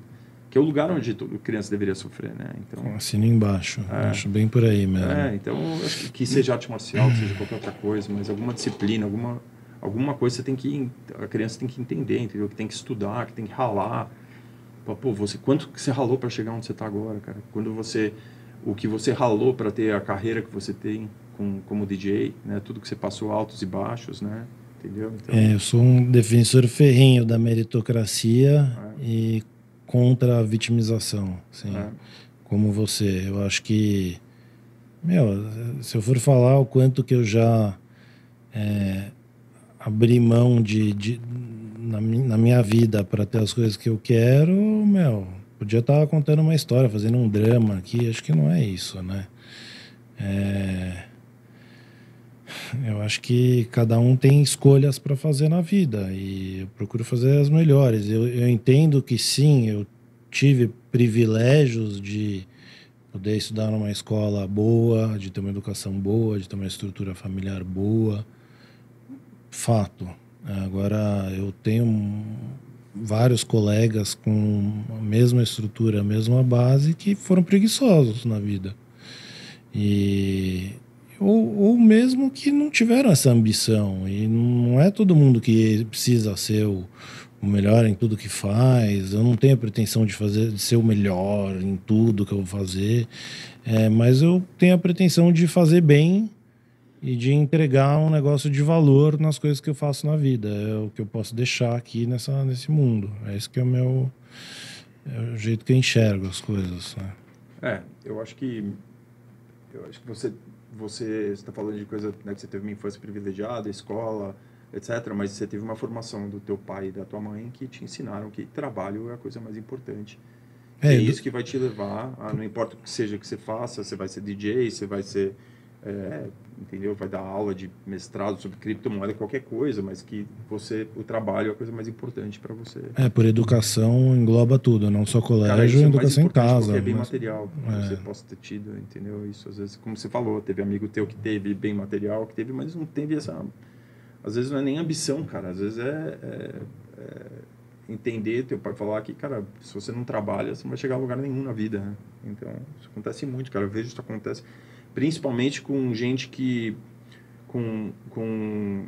que é o lugar onde todo criança deveria sofrer, né? Então, assino embaixo, é, acho bem por aí mesmo. É, então acho que, que seja arte marcial, que seja qualquer outra coisa, mas alguma disciplina, alguma alguma coisa você tem que a criança tem que entender, entendeu? Que tem que estudar, que tem que ralar. Pô, você quanto que você ralou para chegar onde você está agora, cara? Quando você o que você ralou para ter a carreira que você tem com, como DJ, né? Tudo que você passou altos e baixos, né? Entendeu? Então, é, eu sou um defensor ferrenho da meritocracia é. e contra a vitimização, assim, é. como você. Eu acho que, meu, se eu for falar o quanto que eu já é, abri mão de, de na, na, minha vida para ter as coisas que eu quero, meu, podia estar tá contando uma história, fazendo um drama aqui, acho que não é isso, né? É, eu acho que cada um tem escolhas para fazer na vida e eu procuro fazer as melhores. Eu, eu entendo que sim, eu tive privilégios de poder estudar numa escola boa, de ter uma educação boa, de ter uma estrutura familiar boa. Fato. Agora, eu tenho vários colegas com a mesma estrutura, a mesma base, que foram preguiçosos na vida. E ou, ou mesmo que não tiveram essa ambição. E não é todo mundo que precisa ser o, o melhor em tudo que faz. Eu não tenho a pretensão de fazer de ser o melhor em tudo que eu vou fazer, é, mas eu tenho a pretensão de fazer bem e de entregar um negócio de valor nas coisas que eu faço na vida. É o que eu posso deixar aqui nessa nesse mundo. É isso que é o meu é o jeito que eu enxergo as coisas. Né? É, eu acho que eu acho que você você está falando de coisa né, que você teve uma infância privilegiada, escola, etc. Mas você teve uma formação do teu pai e da tua mãe que te ensinaram que trabalho é a coisa mais importante. É, é isso que vai te levar, a, não importa o que seja que você faça, você vai ser DJ, você vai ser é, entendeu? Vai dar aula de mestrado sobre criptomoeda, qualquer coisa, mas que você, o trabalho é a coisa mais importante para você. É, por educação engloba tudo, não só colégio, Cara, isso é educação em casa. é bem mas... material, é. você possa ter tido, entendeu? Isso às vezes, como você falou, teve amigo teu que teve bem material, que teve, mas não teve essa. Às vezes não é nem ambição, cara. Às vezes é, é, é entender teu pai falar que, cara, se você não trabalha, você não vai chegar a lugar nenhum na vida. Né? Então, isso acontece muito, cara. Eu vejo isso acontece principalmente com gente que com, com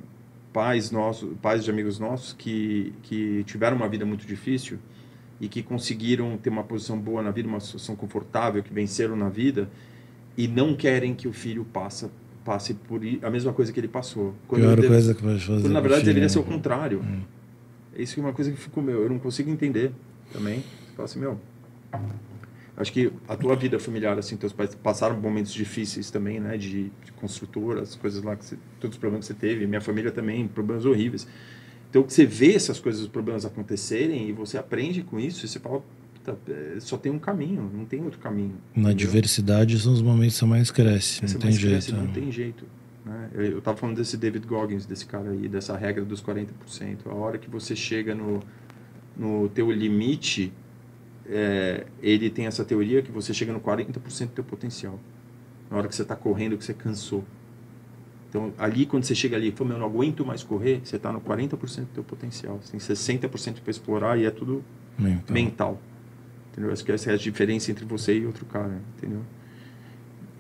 pais nossos, pais de amigos nossos que que tiveram uma vida muito difícil e que conseguiram ter uma posição boa na vida, uma situação confortável, que venceram na vida e não querem que o filho passe passe por a mesma coisa que ele passou. Quando Pior deve, coisa que pode fazer. Quando, na verdade deveria ser o contrário. Hum. Isso é uma coisa que ficou meu, eu não consigo entender também. Fala assim, meu, Acho que a tua vida familiar, assim, teus pais passaram momentos difíceis também, né? De, de construtora, as coisas lá, que você, todos os problemas que você teve. Minha família também, problemas horríveis. Então, você vê essas coisas, os problemas acontecerem e você aprende com isso e você fala, é, só tem um caminho, não tem outro caminho. Na entendeu? diversidade são os momentos que você mais cresce, você não, tem jeito, não. não né? tem jeito. Né? Eu, eu tava falando desse David Goggins, desse cara aí, dessa regra dos 40%. A hora que você chega no, no teu limite é, ele tem essa teoria que você chega no 40% do teu potencial. Na hora que você está correndo, que você cansou. Então, ali, quando você chega ali e fala, eu não aguento mais correr, você está no 40% do teu potencial. Você tem 60% para explorar e é tudo mental. mental entendeu? Acho que essa é a diferença entre você e outro cara, entendeu?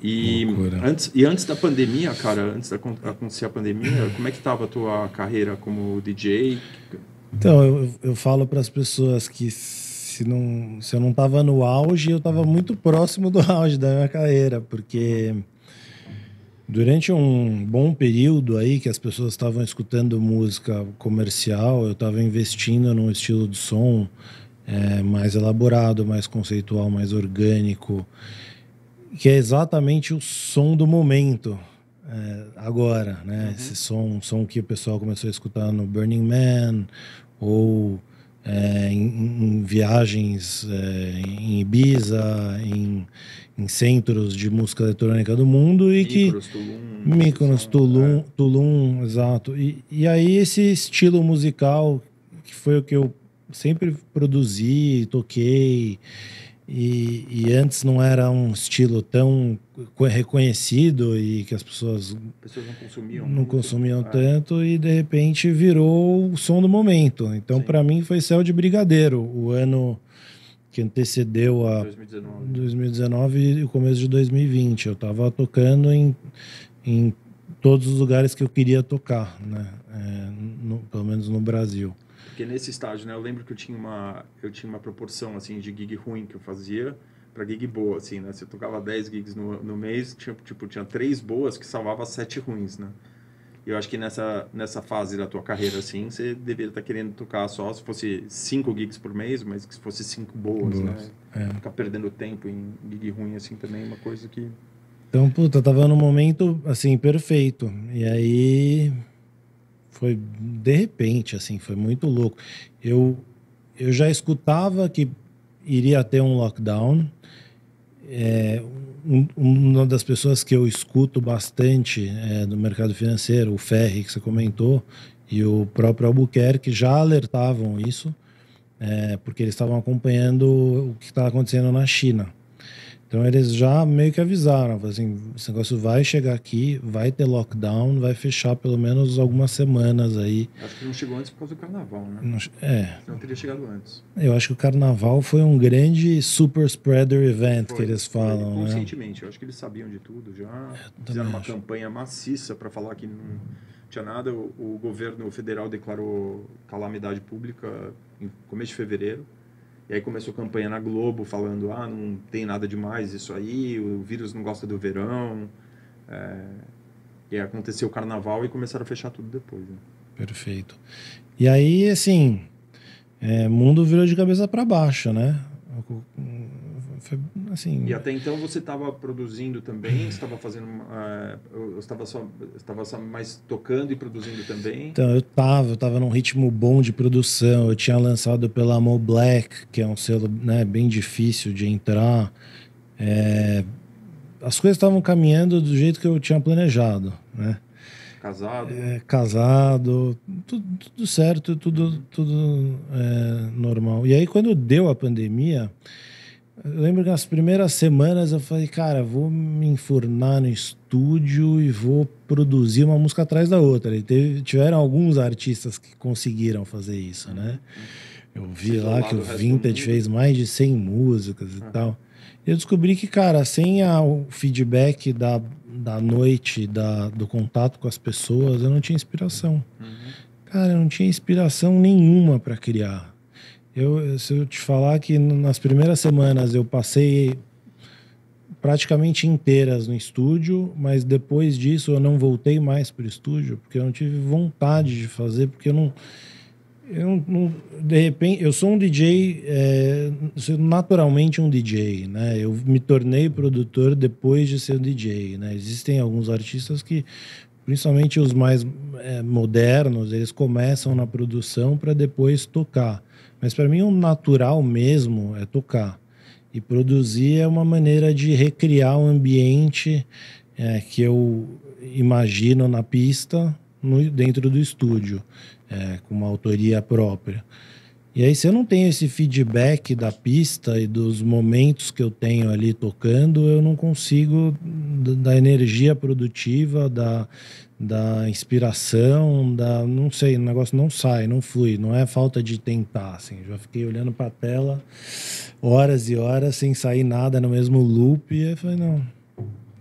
E antes, e antes da pandemia, cara, antes da acontecer a pandemia, como é que estava a tua carreira como DJ? Então, eu, eu falo para as pessoas que se, não, se eu não estava no auge, eu estava muito próximo do auge da minha carreira, porque durante um bom período aí que as pessoas estavam escutando música comercial, eu estava investindo num estilo de som é, mais elaborado, mais conceitual, mais orgânico, que é exatamente o som do momento. É, agora, né? Uhum. Esse som, som que o pessoal começou a escutar no Burning Man ou é, em, em, viagens é, em Ibiza, em, em, centros de música eletrônica do mundo e Micros, que Tulum, Tulum, é. Tulum, exato. E, e aí esse estilo musical que foi o que eu sempre produzi, toquei e, e, antes não era um estilo tão reconhecido e que as pessoas, pessoas não consumiam, não consumiam né? tanto e de repente virou o som do momento. Então para mim foi céu de brigadeiro, o ano que antecedeu a 2019, 2019 e o começo de 2020. Eu estava tocando em, em todos os lugares que eu queria tocar, né? É, no, pelo menos no Brasil. Porque nesse estágio, né, eu lembro que eu tinha uma, eu tinha uma proporção, assim, de gig ruim que eu fazia para gig boa, assim, né? Se eu tocava 10 gigs no, no mês, tinha, tipo, tinha três boas que salvava sete ruins, né? eu acho que nessa, nessa fase da tua carreira, assim, você deveria estar tá querendo tocar só se fosse cinco gigs por mês, mas que se fosse cinco boas, né. boas né? É. Ficar perdendo tempo em gig ruim, assim, também é uma coisa que... Então, puta, tava num momento, assim, perfeito. E aí, foi de repente, assim, foi muito louco. Eu, eu já escutava que iria ter um lockdown. É, um, uma das pessoas que eu escuto bastante é, do mercado financeiro, o Ferri, que você comentou, e o próprio Albuquerque já alertavam isso, é, porque eles estavam acompanhando o que estava acontecendo na China. Então eles já meio que avisaram, assim, esse negócio vai chegar aqui, vai ter lockdown, vai fechar pelo menos algumas semanas aí. Acho que não chegou antes por causa do carnaval, né? Não, é. Não teria chegado antes. Eu acho que o carnaval foi um grande super spreader event foi, que eles falam, foi, né? Conscientemente, né? eu acho que eles sabiam de tudo já. fizeram uma acho. campanha maciça para falar que não tinha nada. O, o governo federal declarou calamidade pública em começo de fevereiro e aí começou campanha na Globo falando: ah, não tem nada demais isso aí, o vírus não gosta do verão. É... E aí aconteceu o carnaval e começaram a fechar tudo depois. Né? Perfeito. E aí, assim, é, mundo virou de cabeça para baixo, né? Foi, assim... E até então você estava produzindo também? estava fazendo. Uh, estava só, estava só mais tocando e produzindo também? Então, eu estava, eu estava num ritmo bom de produção. Eu tinha lançado pela Mo Black, que é um selo né, bem difícil de entrar. É, as coisas estavam caminhando do jeito que eu tinha planejado, né? Casado. É, casado, tudo, tudo, certo, tudo, tudo é, normal. E aí, quando deu a pandemia, eu lembro que nas primeiras semanas eu falei, cara, vou me enfurnar no estúdio e vou produzir uma música atrás da outra. E teve, tiveram alguns artistas que conseguiram fazer isso, né? Eu vi lá que o Vintage fez mais de 100 músicas e ah. tal. E eu descobri que, cara, sem a, o feedback da, da noite, da, do contato com as pessoas, eu não tinha inspiração. Uhum. Cara, eu não tinha inspiração nenhuma para criar. Eu, se eu te falar que nas primeiras semanas eu passei praticamente inteiras no estúdio, mas depois disso eu não voltei mais para o estúdio, porque eu não tive vontade de fazer, porque eu não. Eu não, de repente, eu sou um DJ, é, eh, naturalmente um DJ, né? Eu me tornei produtor depois de ser um DJ, né? Existem alguns artistas que, principalmente os mais é, modernos, eles começam na produção para depois tocar. Mas para mim, o um natural mesmo é tocar. E produzir é uma maneira de recriar o um ambiente é, que eu imagino na pista no, dentro do estúdio, é, com uma autoria própria. E aí, se eu não tenho esse feedback da pista e dos momentos que eu tenho ali tocando, eu não consigo da energia produtiva, da, da inspiração, da não sei, o negócio não sai, não flui, não é falta de tentar, assim. Já fiquei olhando para a tela horas e horas sem sair nada no mesmo loop e falei não,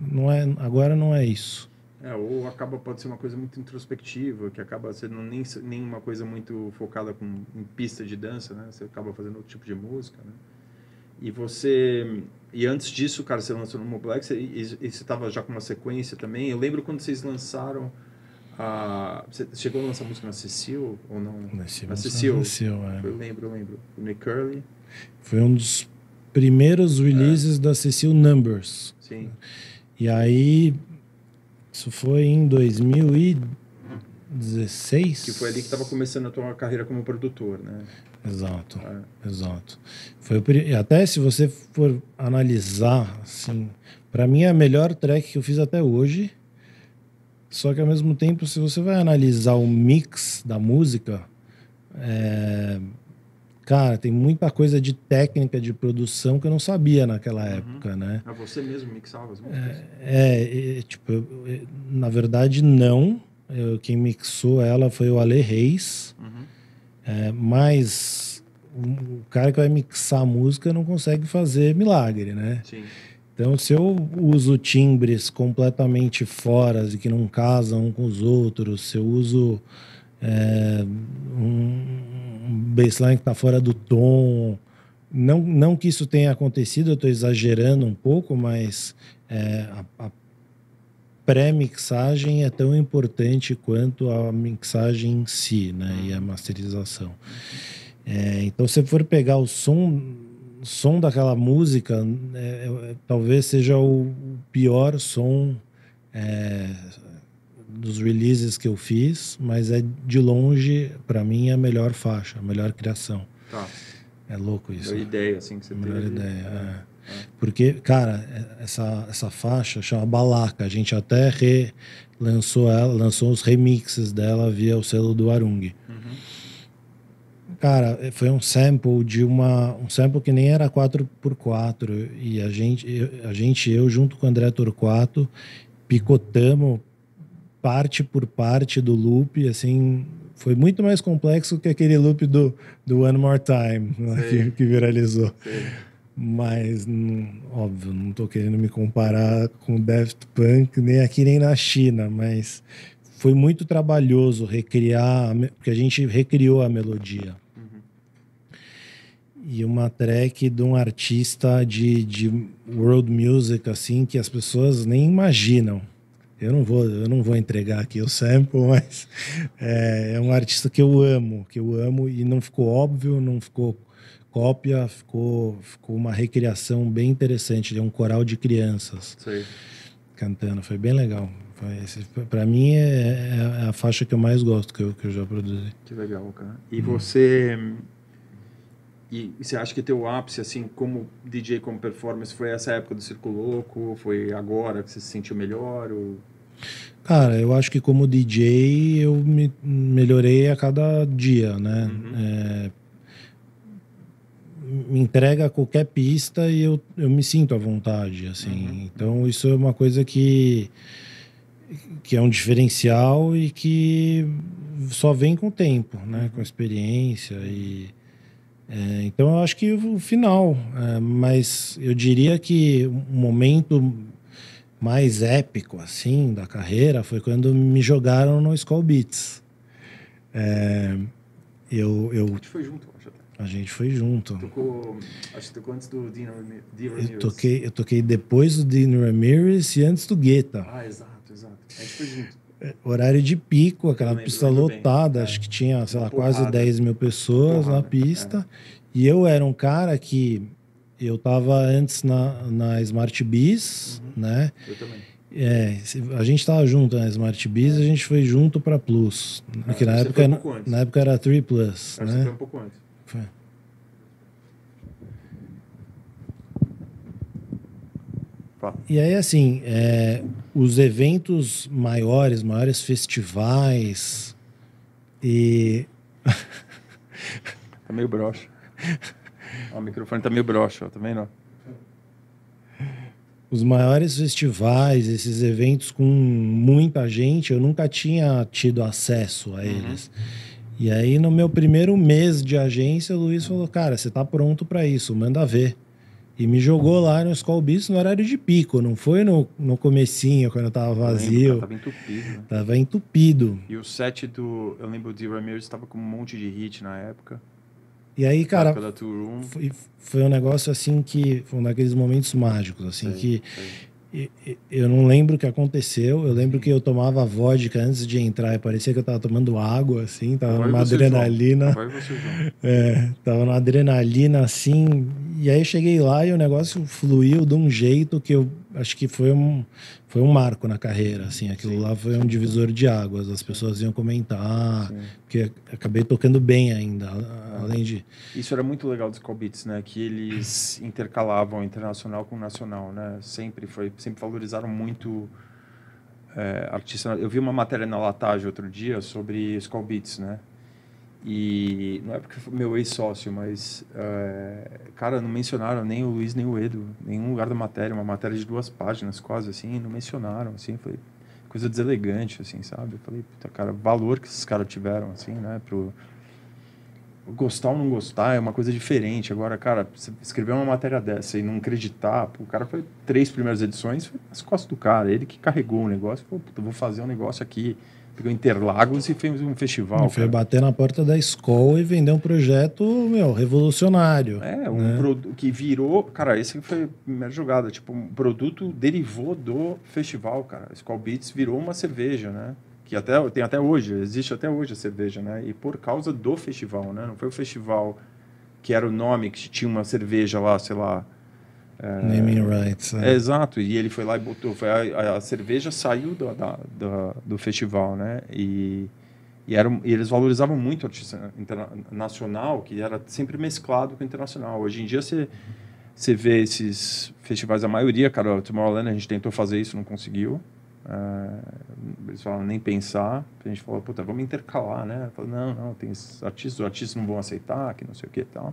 não é, agora não é isso. É, ou acaba pode ser uma coisa muito introspectiva, que acaba sendo nem nem uma coisa muito focada com em pista de dança, né? Você acaba fazendo outro tipo de música, né? E você e antes disso, cara, você lançou no Mobilex e, e, e você estava já com uma sequência também. Eu lembro quando vocês lançaram. A... Você chegou a lançar música na Cecil ou não? na Cecil. Cecil é. Eu lembro, eu lembro. O Nick Curley. Foi um dos primeiros é. releases é. da Cecil Numbers. Sim. E aí, isso foi em 2010. 16. Que foi ali que estava começando a tua carreira como produtor, né? Exato, é. exato. Foi até se você for analisar, assim, para mim é a melhor track que eu fiz até hoje. Só que ao mesmo tempo, se você vai analisar o mix da música, é... cara, tem muita coisa de técnica de produção que eu não sabia naquela uhum. época, né? É você mesmo mixava as músicas? É, é, é tipo, eu, eu, na verdade não eu, quem mixou ela foi o Ale Reis. Uhum. É, mas o cara que vai mixar a música não consegue fazer milagre, né? Sim. Então, se eu uso timbres completamente fora, de que não casam um com os outros, se eu uso é, um, um baseline que está fora do tom, não, não que isso tenha acontecido, eu estou exagerando um pouco, mas é, a, a pré-mixagem é tão importante quanto a mixagem em si, né? E a uhum. masterização. É, então, se for pegar o som, som daquela música, é, é talvez seja o pior som é, dos releases que eu fiz, mas é de longe, para mim, a melhor faixa, a melhor criação. Tá. É louco isso. Melhor né? ideia, assim, que você melhor teve. Melhor ideia, é. Porque, cara, essa, essa faixa chama Balaca. A gente até re lançou ela, lançou os remixes dela via o selo do Arung. Uhum. Cara, foi um sample de uma. Um sample que nem era 4x4. E a gente, a gente, eu junto com o André Torquato, picotamos parte por parte do loop, assim, foi muito mais complexo que aquele loop do, do One More Time né, que, que, viralizou. Sim mas óbvio, não estou querendo me comparar com Daft Punk nem aqui nem na China, mas foi muito trabalhoso recriar, porque a gente recriou a melodia. Uhum. E uma track de um artista de, de world music, assim, que as pessoas nem imaginam. Eu não vou, eu não vou entregar aqui o sample, mas é, é um artista que eu amo, que eu amo e não ficou óbvio, não ficou cópia, ficou, ficou uma recriação bem interessante, de um coral de crianças cantando, foi bem legal. Para mim é, é, a faixa que eu mais gosto que eu, que eu já produzi. Que legal, cara. E hum. você e, e você acha que teu ápice assim como DJ como performance foi essa época do Circo Louco? Foi agora que você se sentiu melhor ou Cara, eu acho que como DJ eu me melhorei a cada dia, né? Uhum. É, me entrega qualquer pista e eu, eu me sinto à vontade, assim. Uhum. Então, isso é uma coisa que, que é um diferencial e que só vem com o tempo, né? Uhum. Com a experiência e... É, então, eu acho que o final. É, mas eu diria que o momento mais épico, assim, da carreira foi quando me jogaram no Skull Beats. É, eu... eu... A gente foi junto, a gente foi junto. Tocou, acho que tocou antes do Dean Ramirez. Eu toquei, eu toquei depois do Dean Ramirez e antes do Guetta. Ah, exato, exato. A gente foi junto. É, horário de pico, aquela lembro, pista lotada, bem. acho é. que tinha, sei lá, Porrada. quase 10 mil pessoas Porrada. na pista. É. E eu era um cara que eu tava antes na, na Smart Bees, uhum. né? Eu também. É, a gente tava junto na né? Smart Bees, é. a gente foi junto para Plus. Ah, porque ah, na época, um na, na época era 3 Plus, né? Você foi um pouco antes. E aí, assim, é, os eventos maiores, maiores festivais e. tá meio broxa. o microfone tá meio broxa, também tá não. Os maiores festivais, esses eventos com muita gente, eu nunca tinha tido acesso a uhum. eles. Uhum. E aí, no meu primeiro mês de agência, o Luiz falou: Cara, você tá pronto para isso, manda ver. E me jogou lá no Skull Beats no horário de pico, não foi no, no comecinho, quando eu tava vazio. Eu lembro, tava entupido. Né? Tava entupido. E o set do. Eu lembro do Ramirez estava com um monte de hit na época. E aí, cara, foi, foi, um negócio assim que. Foi um daqueles momentos mágicos, assim, sei, que sei eu não lembro o que aconteceu. Eu lembro que eu tomava vodka antes de entrar e parecia que eu tava tomando água, assim, tava Vai numa adrenalina. João. Vai você, João. É, tava numa adrenalina assim, e aí cheguei lá e o negócio fluiu de um jeito que eu acho que foi um, foi um marco na carreira, assim. Aquilo Sim. lá foi um divisor de águas. As pessoas iam comentar, porque acabei tocando bem ainda, além de... Isso era muito legal dos Colbits, né? Que eles intercalavam internacional com nacional, né? Sempre foi... Sempre valorizaram muito... É, artista. Eu vi uma matéria na Latage outro dia sobre Skull Beats, né? E não é porque foi meu ex-sócio, mas, é, cara, não mencionaram nem o Luiz nem o Edo, nenhum lugar da matéria, uma matéria de duas páginas quase, assim, não mencionaram, assim, foi coisa deselegante, assim, sabe? Eu falei, puta, cara, valor que esses caras tiveram, assim, né, pro gostar ou não gostar é uma coisa diferente. Agora, cara, você escrever uma matéria dessa e não acreditar, pô, o cara foi três primeiras edições, foi costas do cara, ele que carregou o negócio, pô, puta, vou fazer um negócio aqui, pegou Interlagos e fez um festival. foi bater na porta da escola e vender um projeto, meu, revolucionário. É, um né? produto que virou. Cara, esse foi a primeira jogada. Tipo, um produto derivou do festival, cara. A Skull Beats virou uma cerveja, né? Que até, tem até hoje, existe até hoje a cerveja, né? E por causa do festival, né? Não foi o festival que era o nome, que tinha uma cerveja lá, sei lá. Naming rights. É. Exato, e ele foi lá e botou. Foi a, a, cerveja saiu do da, do festival, né? E, e, eram, e eles valorizavam muito o artista internacional, que era sempre mesclado com o internacional. Hoje em dia você, você vê esses festivais, a maioria, cara, o Tomorrowland a gente tentou fazer isso, não conseguiu. Uh, eles falaram nem pensar. A gente falou, puta, vamos intercalar, né? não, não, tem artistas, os artistas não vão aceitar, que não sei o que e tal.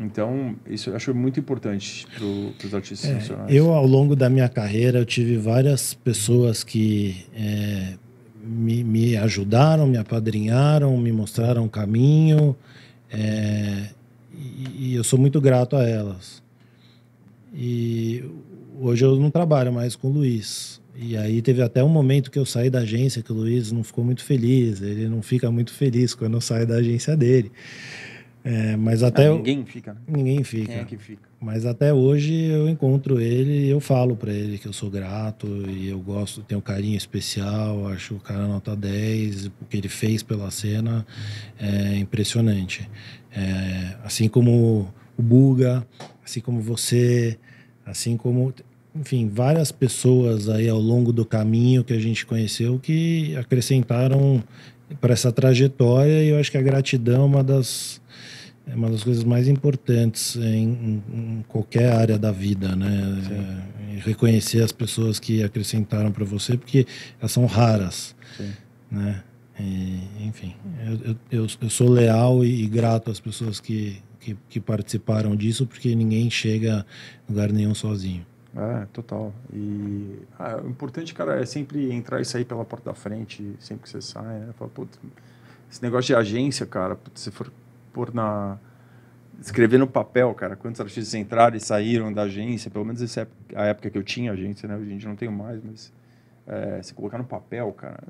Então, isso eu acho muito importante para os artistas é, nacionais. Eu, ao longo da minha carreira, eu tive várias pessoas que é, me, me, ajudaram, me apadrinharam, me mostraram o caminho. É, e, e eu sou muito grato a elas. E hoje eu não trabalho mais com o Luiz. E aí teve até um momento que eu saí da agência que o Luiz não ficou muito feliz. Ele não fica muito feliz quando eu saio da agência dele. É, mas até ah, ninguém fica. Né? Ninguém fica. Quem é que fica? Mas até hoje eu encontro ele e eu falo para ele que eu sou grato e eu gosto, tenho um carinho especial, acho o cara nota 10, o que ele fez pela cena é impressionante. É, assim como o Buga, assim como você, assim como enfim, várias pessoas aí ao longo do caminho que a gente conheceu que acrescentaram para essa trajetória e eu acho que a gratidão é uma das é uma das coisas mais importantes em, em qualquer área da vida, né? É, reconhecer as pessoas que acrescentaram para você, porque elas são raras, Sim. né? E, enfim, eu, eu, eu, sou leal e, grato às pessoas que, que, que participaram disso, porque ninguém chega a lugar nenhum sozinho. É, total. E ah, o importante, cara, é sempre entrar e sair pela porta da frente, sempre que você sai, né? Fala, esse negócio de agência, cara, se for pôr na. Escrever no papel, cara, quantos artistas entraram e saíram da agência, pelo menos essa é a época que eu tinha agência, né? Hoje a gente não tem mais, mas é, se colocar no papel, cara,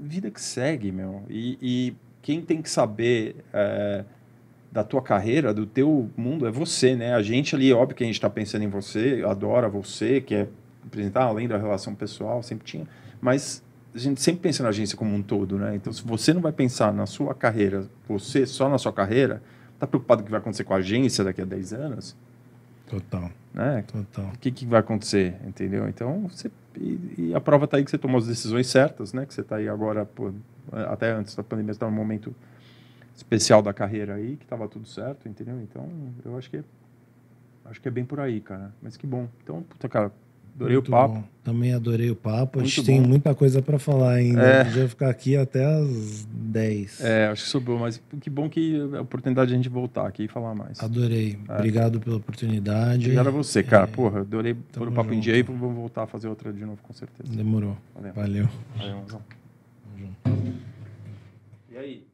vida que segue, meu. E, e quem tem que saber é, da tua carreira, do teu mundo, é você, né? A gente ali, óbvio que a gente está pensando em você, adora você, quer apresentar além da relação pessoal, sempre tinha, mas a gente sempre pensa na agência como um todo, né? Então, se você não vai pensar na sua carreira, você só na sua carreira, tá preocupado com o que vai acontecer com a agência daqui a 10 anos? Total. Né? Total. O que, que vai acontecer, entendeu? Então, você, e, e a prova tá aí que você tomou as decisões certas, né? Que você tá aí agora, pô, até antes da pandemia, você tá num momento especial da carreira aí, que tava tudo certo, entendeu? Então, eu acho que é, acho que é bem por aí, cara. Mas que bom. Então, puta, cara, Adorei Muito o papo. Bom. Também adorei o papo. a gente tem muita coisa para falar ainda. É. Podia ficar aqui até as 10. É, acho que sobrou, mas que bom que é a oportunidade de a gente voltar aqui e falar mais. Adorei. É. Obrigado pela oportunidade. Obrigado a você, cara. É. Porra, adorei o papo junto. em dia e vamos voltar a fazer outra de novo, com certeza. Demorou. Valeu. Valeu. Valeu, Valeu E aí?